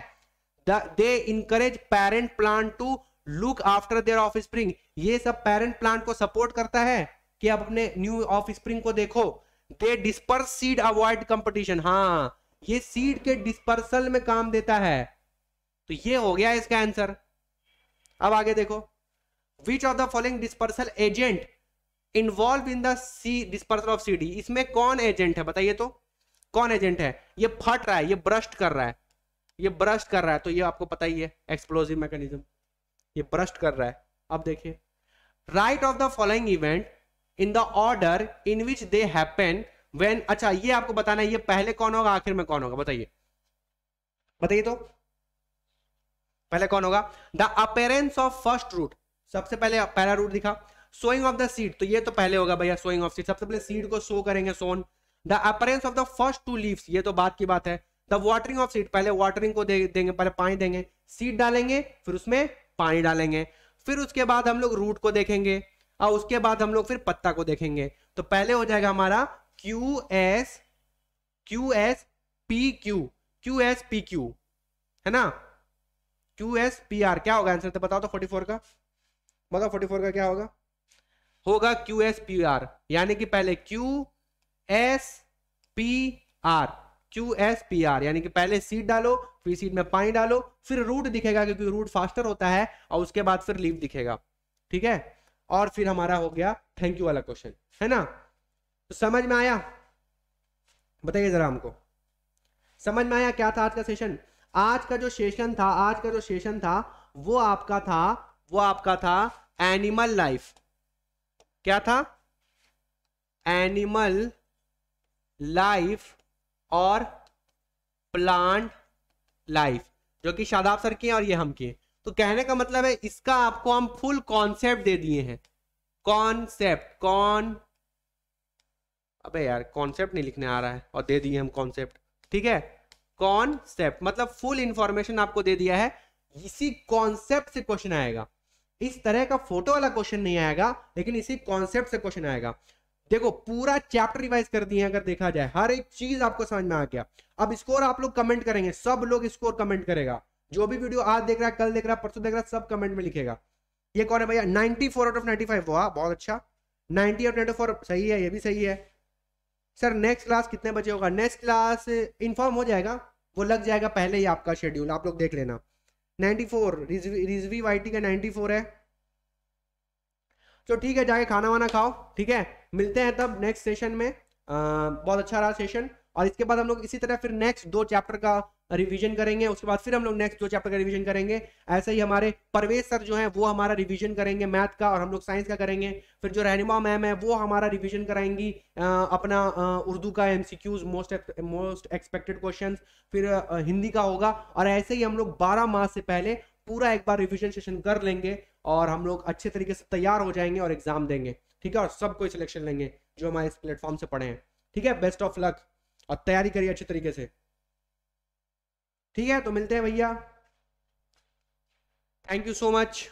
they encourage parent plant to look after their offspring ये सब पेरेंट प्लांट को सपोर्ट करता है कि आप अपने न्यू ऑफ स्प्रिंग को देखो they disperse seed avoid competition हाँ ये सीड के डिस्पर्सल में काम देता है तो ये हो गया इसका आंसर अब आगे देखो which of the following dispersal agent involve in the sea dispersal of seeds इसमें कौन एजेंट है बताइए तो कौन एजेंट है ये फट रहा है ये ब्रश्ट कर रहा है ये ब्रश्ट कर रहा है तो ये आपको पता ही है एक्सप्लोजिव मैकेनिज्म ये ब्रश्ट कर रहा है अब देखिए write of the following event in the order in which they happen when अच्छा ये आपको बताना है ये पहले कौन होगा आखिर में कौन होगा बताइए बताइए तो पहले कौन होगा the appearance of first root सबसे पहले पहला रूट दिखा सोइंग ऑफ द सीड तो ये तो पहले होगा भैया सोइंग ऑफ सीड सबसे पहले सीड को सो करेंगे sown the appearance of the first two leave ये तो बात की बात है द वॉटरिंग ऑफ सीड पहले वॉटरिंग को दे, देंगे पहले पानी देंगे सीड डालेंगे फिर उसमें पानी डालेंगे फिर उसके बाद हम लोग रूट को देखेंगे और उसके बाद हम लोग फिर पत्ता को देखेंगे तो पहले हो जाएगा हमारा Q S Q S P Q Q S P Q है ना क्यू एस पी आर क्या होगा आंसर तो बताओ तो फोर्टी फोर का बताओ फोर्टी फोर का क्या होगा होगा क्यू एस पी आर यानी कि पहले Q S P R Q S P R यानी कि पहले सीट डालो फिर सीट में पानी डालो फिर रूट दिखेगा क्योंकि रूट फास्टर होता है और उसके बाद फिर लीव दिखेगा ठीक है और फिर हमारा हो गया थैंक यू वाला क्वेश्चन है ना तो समझ में आया बताइए जरा हमको समझ में आया क्या था आज का सेशन आज का जो सेशन था आज का जो सेशन था वो आपका था वो आपका था एनिमल लाइफ क्या था एनिमल लाइफ और प्लांट लाइफ जो कि शादाब सर किए और ये हम किए तो कहने का मतलब है इसका आपको हम फुल कॉन्सेप्ट दे दिए हैं कॉन्सेप्ट कौन अबे यार कॉन्सेप्ट नहीं लिखने आ रहा है और दे दिए हम कॉन्सेप्ट ठीक है कॉन्सेप्ट मतलब फुल इंफॉर्मेशन आपको दे दिया है इसी कॉन्सेप्ट से क्वेश्चन आएगा इस तरह का फोटो वाला क्वेश्चन नहीं आएगा लेकिन इसी कॉन्सेप्ट से क्वेश्चन आएगा देखो पूरा चैप्टर रिवाइज कर दिया अगर देखा जाए हर एक चीज आपको समझ में आ गया अब स्कोर आप लोग कमेंट करेंगे सब लोग स्कोर कमेंट करेगा जो भी वीडियो आज देख रहा है कल देख रहा है परसों देख रहा है सब कमेंट में लिखेगा ये कौन है भैया 94 आउट ऑफ 95 हुआ बहुत अच्छा 90 आउट 94 सही है ये भी सही है सर नेक्स्ट क्लास कितने बजे होगा नेक्स्ट क्लास इन्फॉर्म हो जाएगा वो लग जाएगा पहले ही आपका शेड्यूल आप लोग देख लेना 94 फोर रिजवी वाइटी का 94 है तो ठीक है जाके खाना वाना खाओ ठीक है मिलते हैं तब नेक्स्ट सेशन में आ, बहुत अच्छा रहा सेशन और इसके बाद हम लोग इसी तरह फिर नेक्स्ट दो चैप्टर का रिवीजन करेंगे उसके बाद फिर हम लोग नेक्स्ट दो चैप्टर का रिवीजन करेंगे ऐसे ही हमारे परवेश सर जो है वो हमारा रिवीजन करेंगे मैथ का और हम लोग साइंस का करेंगे फिर जो रहनुमा मैम है वो हमारा रिवीजन कराएंगी अपना उर्दू का um most most expected question फिर हिंदी का होगा और ऐसे ही हम लोग बारह माह से पहले पूरा एक बार रिविजन सेशन कर लेंगे और हम लोग अच्छे तरीके से तैयार हो जाएंगे और एग्जाम देंगे ठीक है और सबको सिलेक्शन लेंगे जो हमारे इस प्लेटफॉर्म से पढ़े हैं ठीक है बेस्ट ऑफ लक और तैयारी करिए अच्छे तरीके से ठीक है तो मिलते हैं भैया थैंक यू सो मच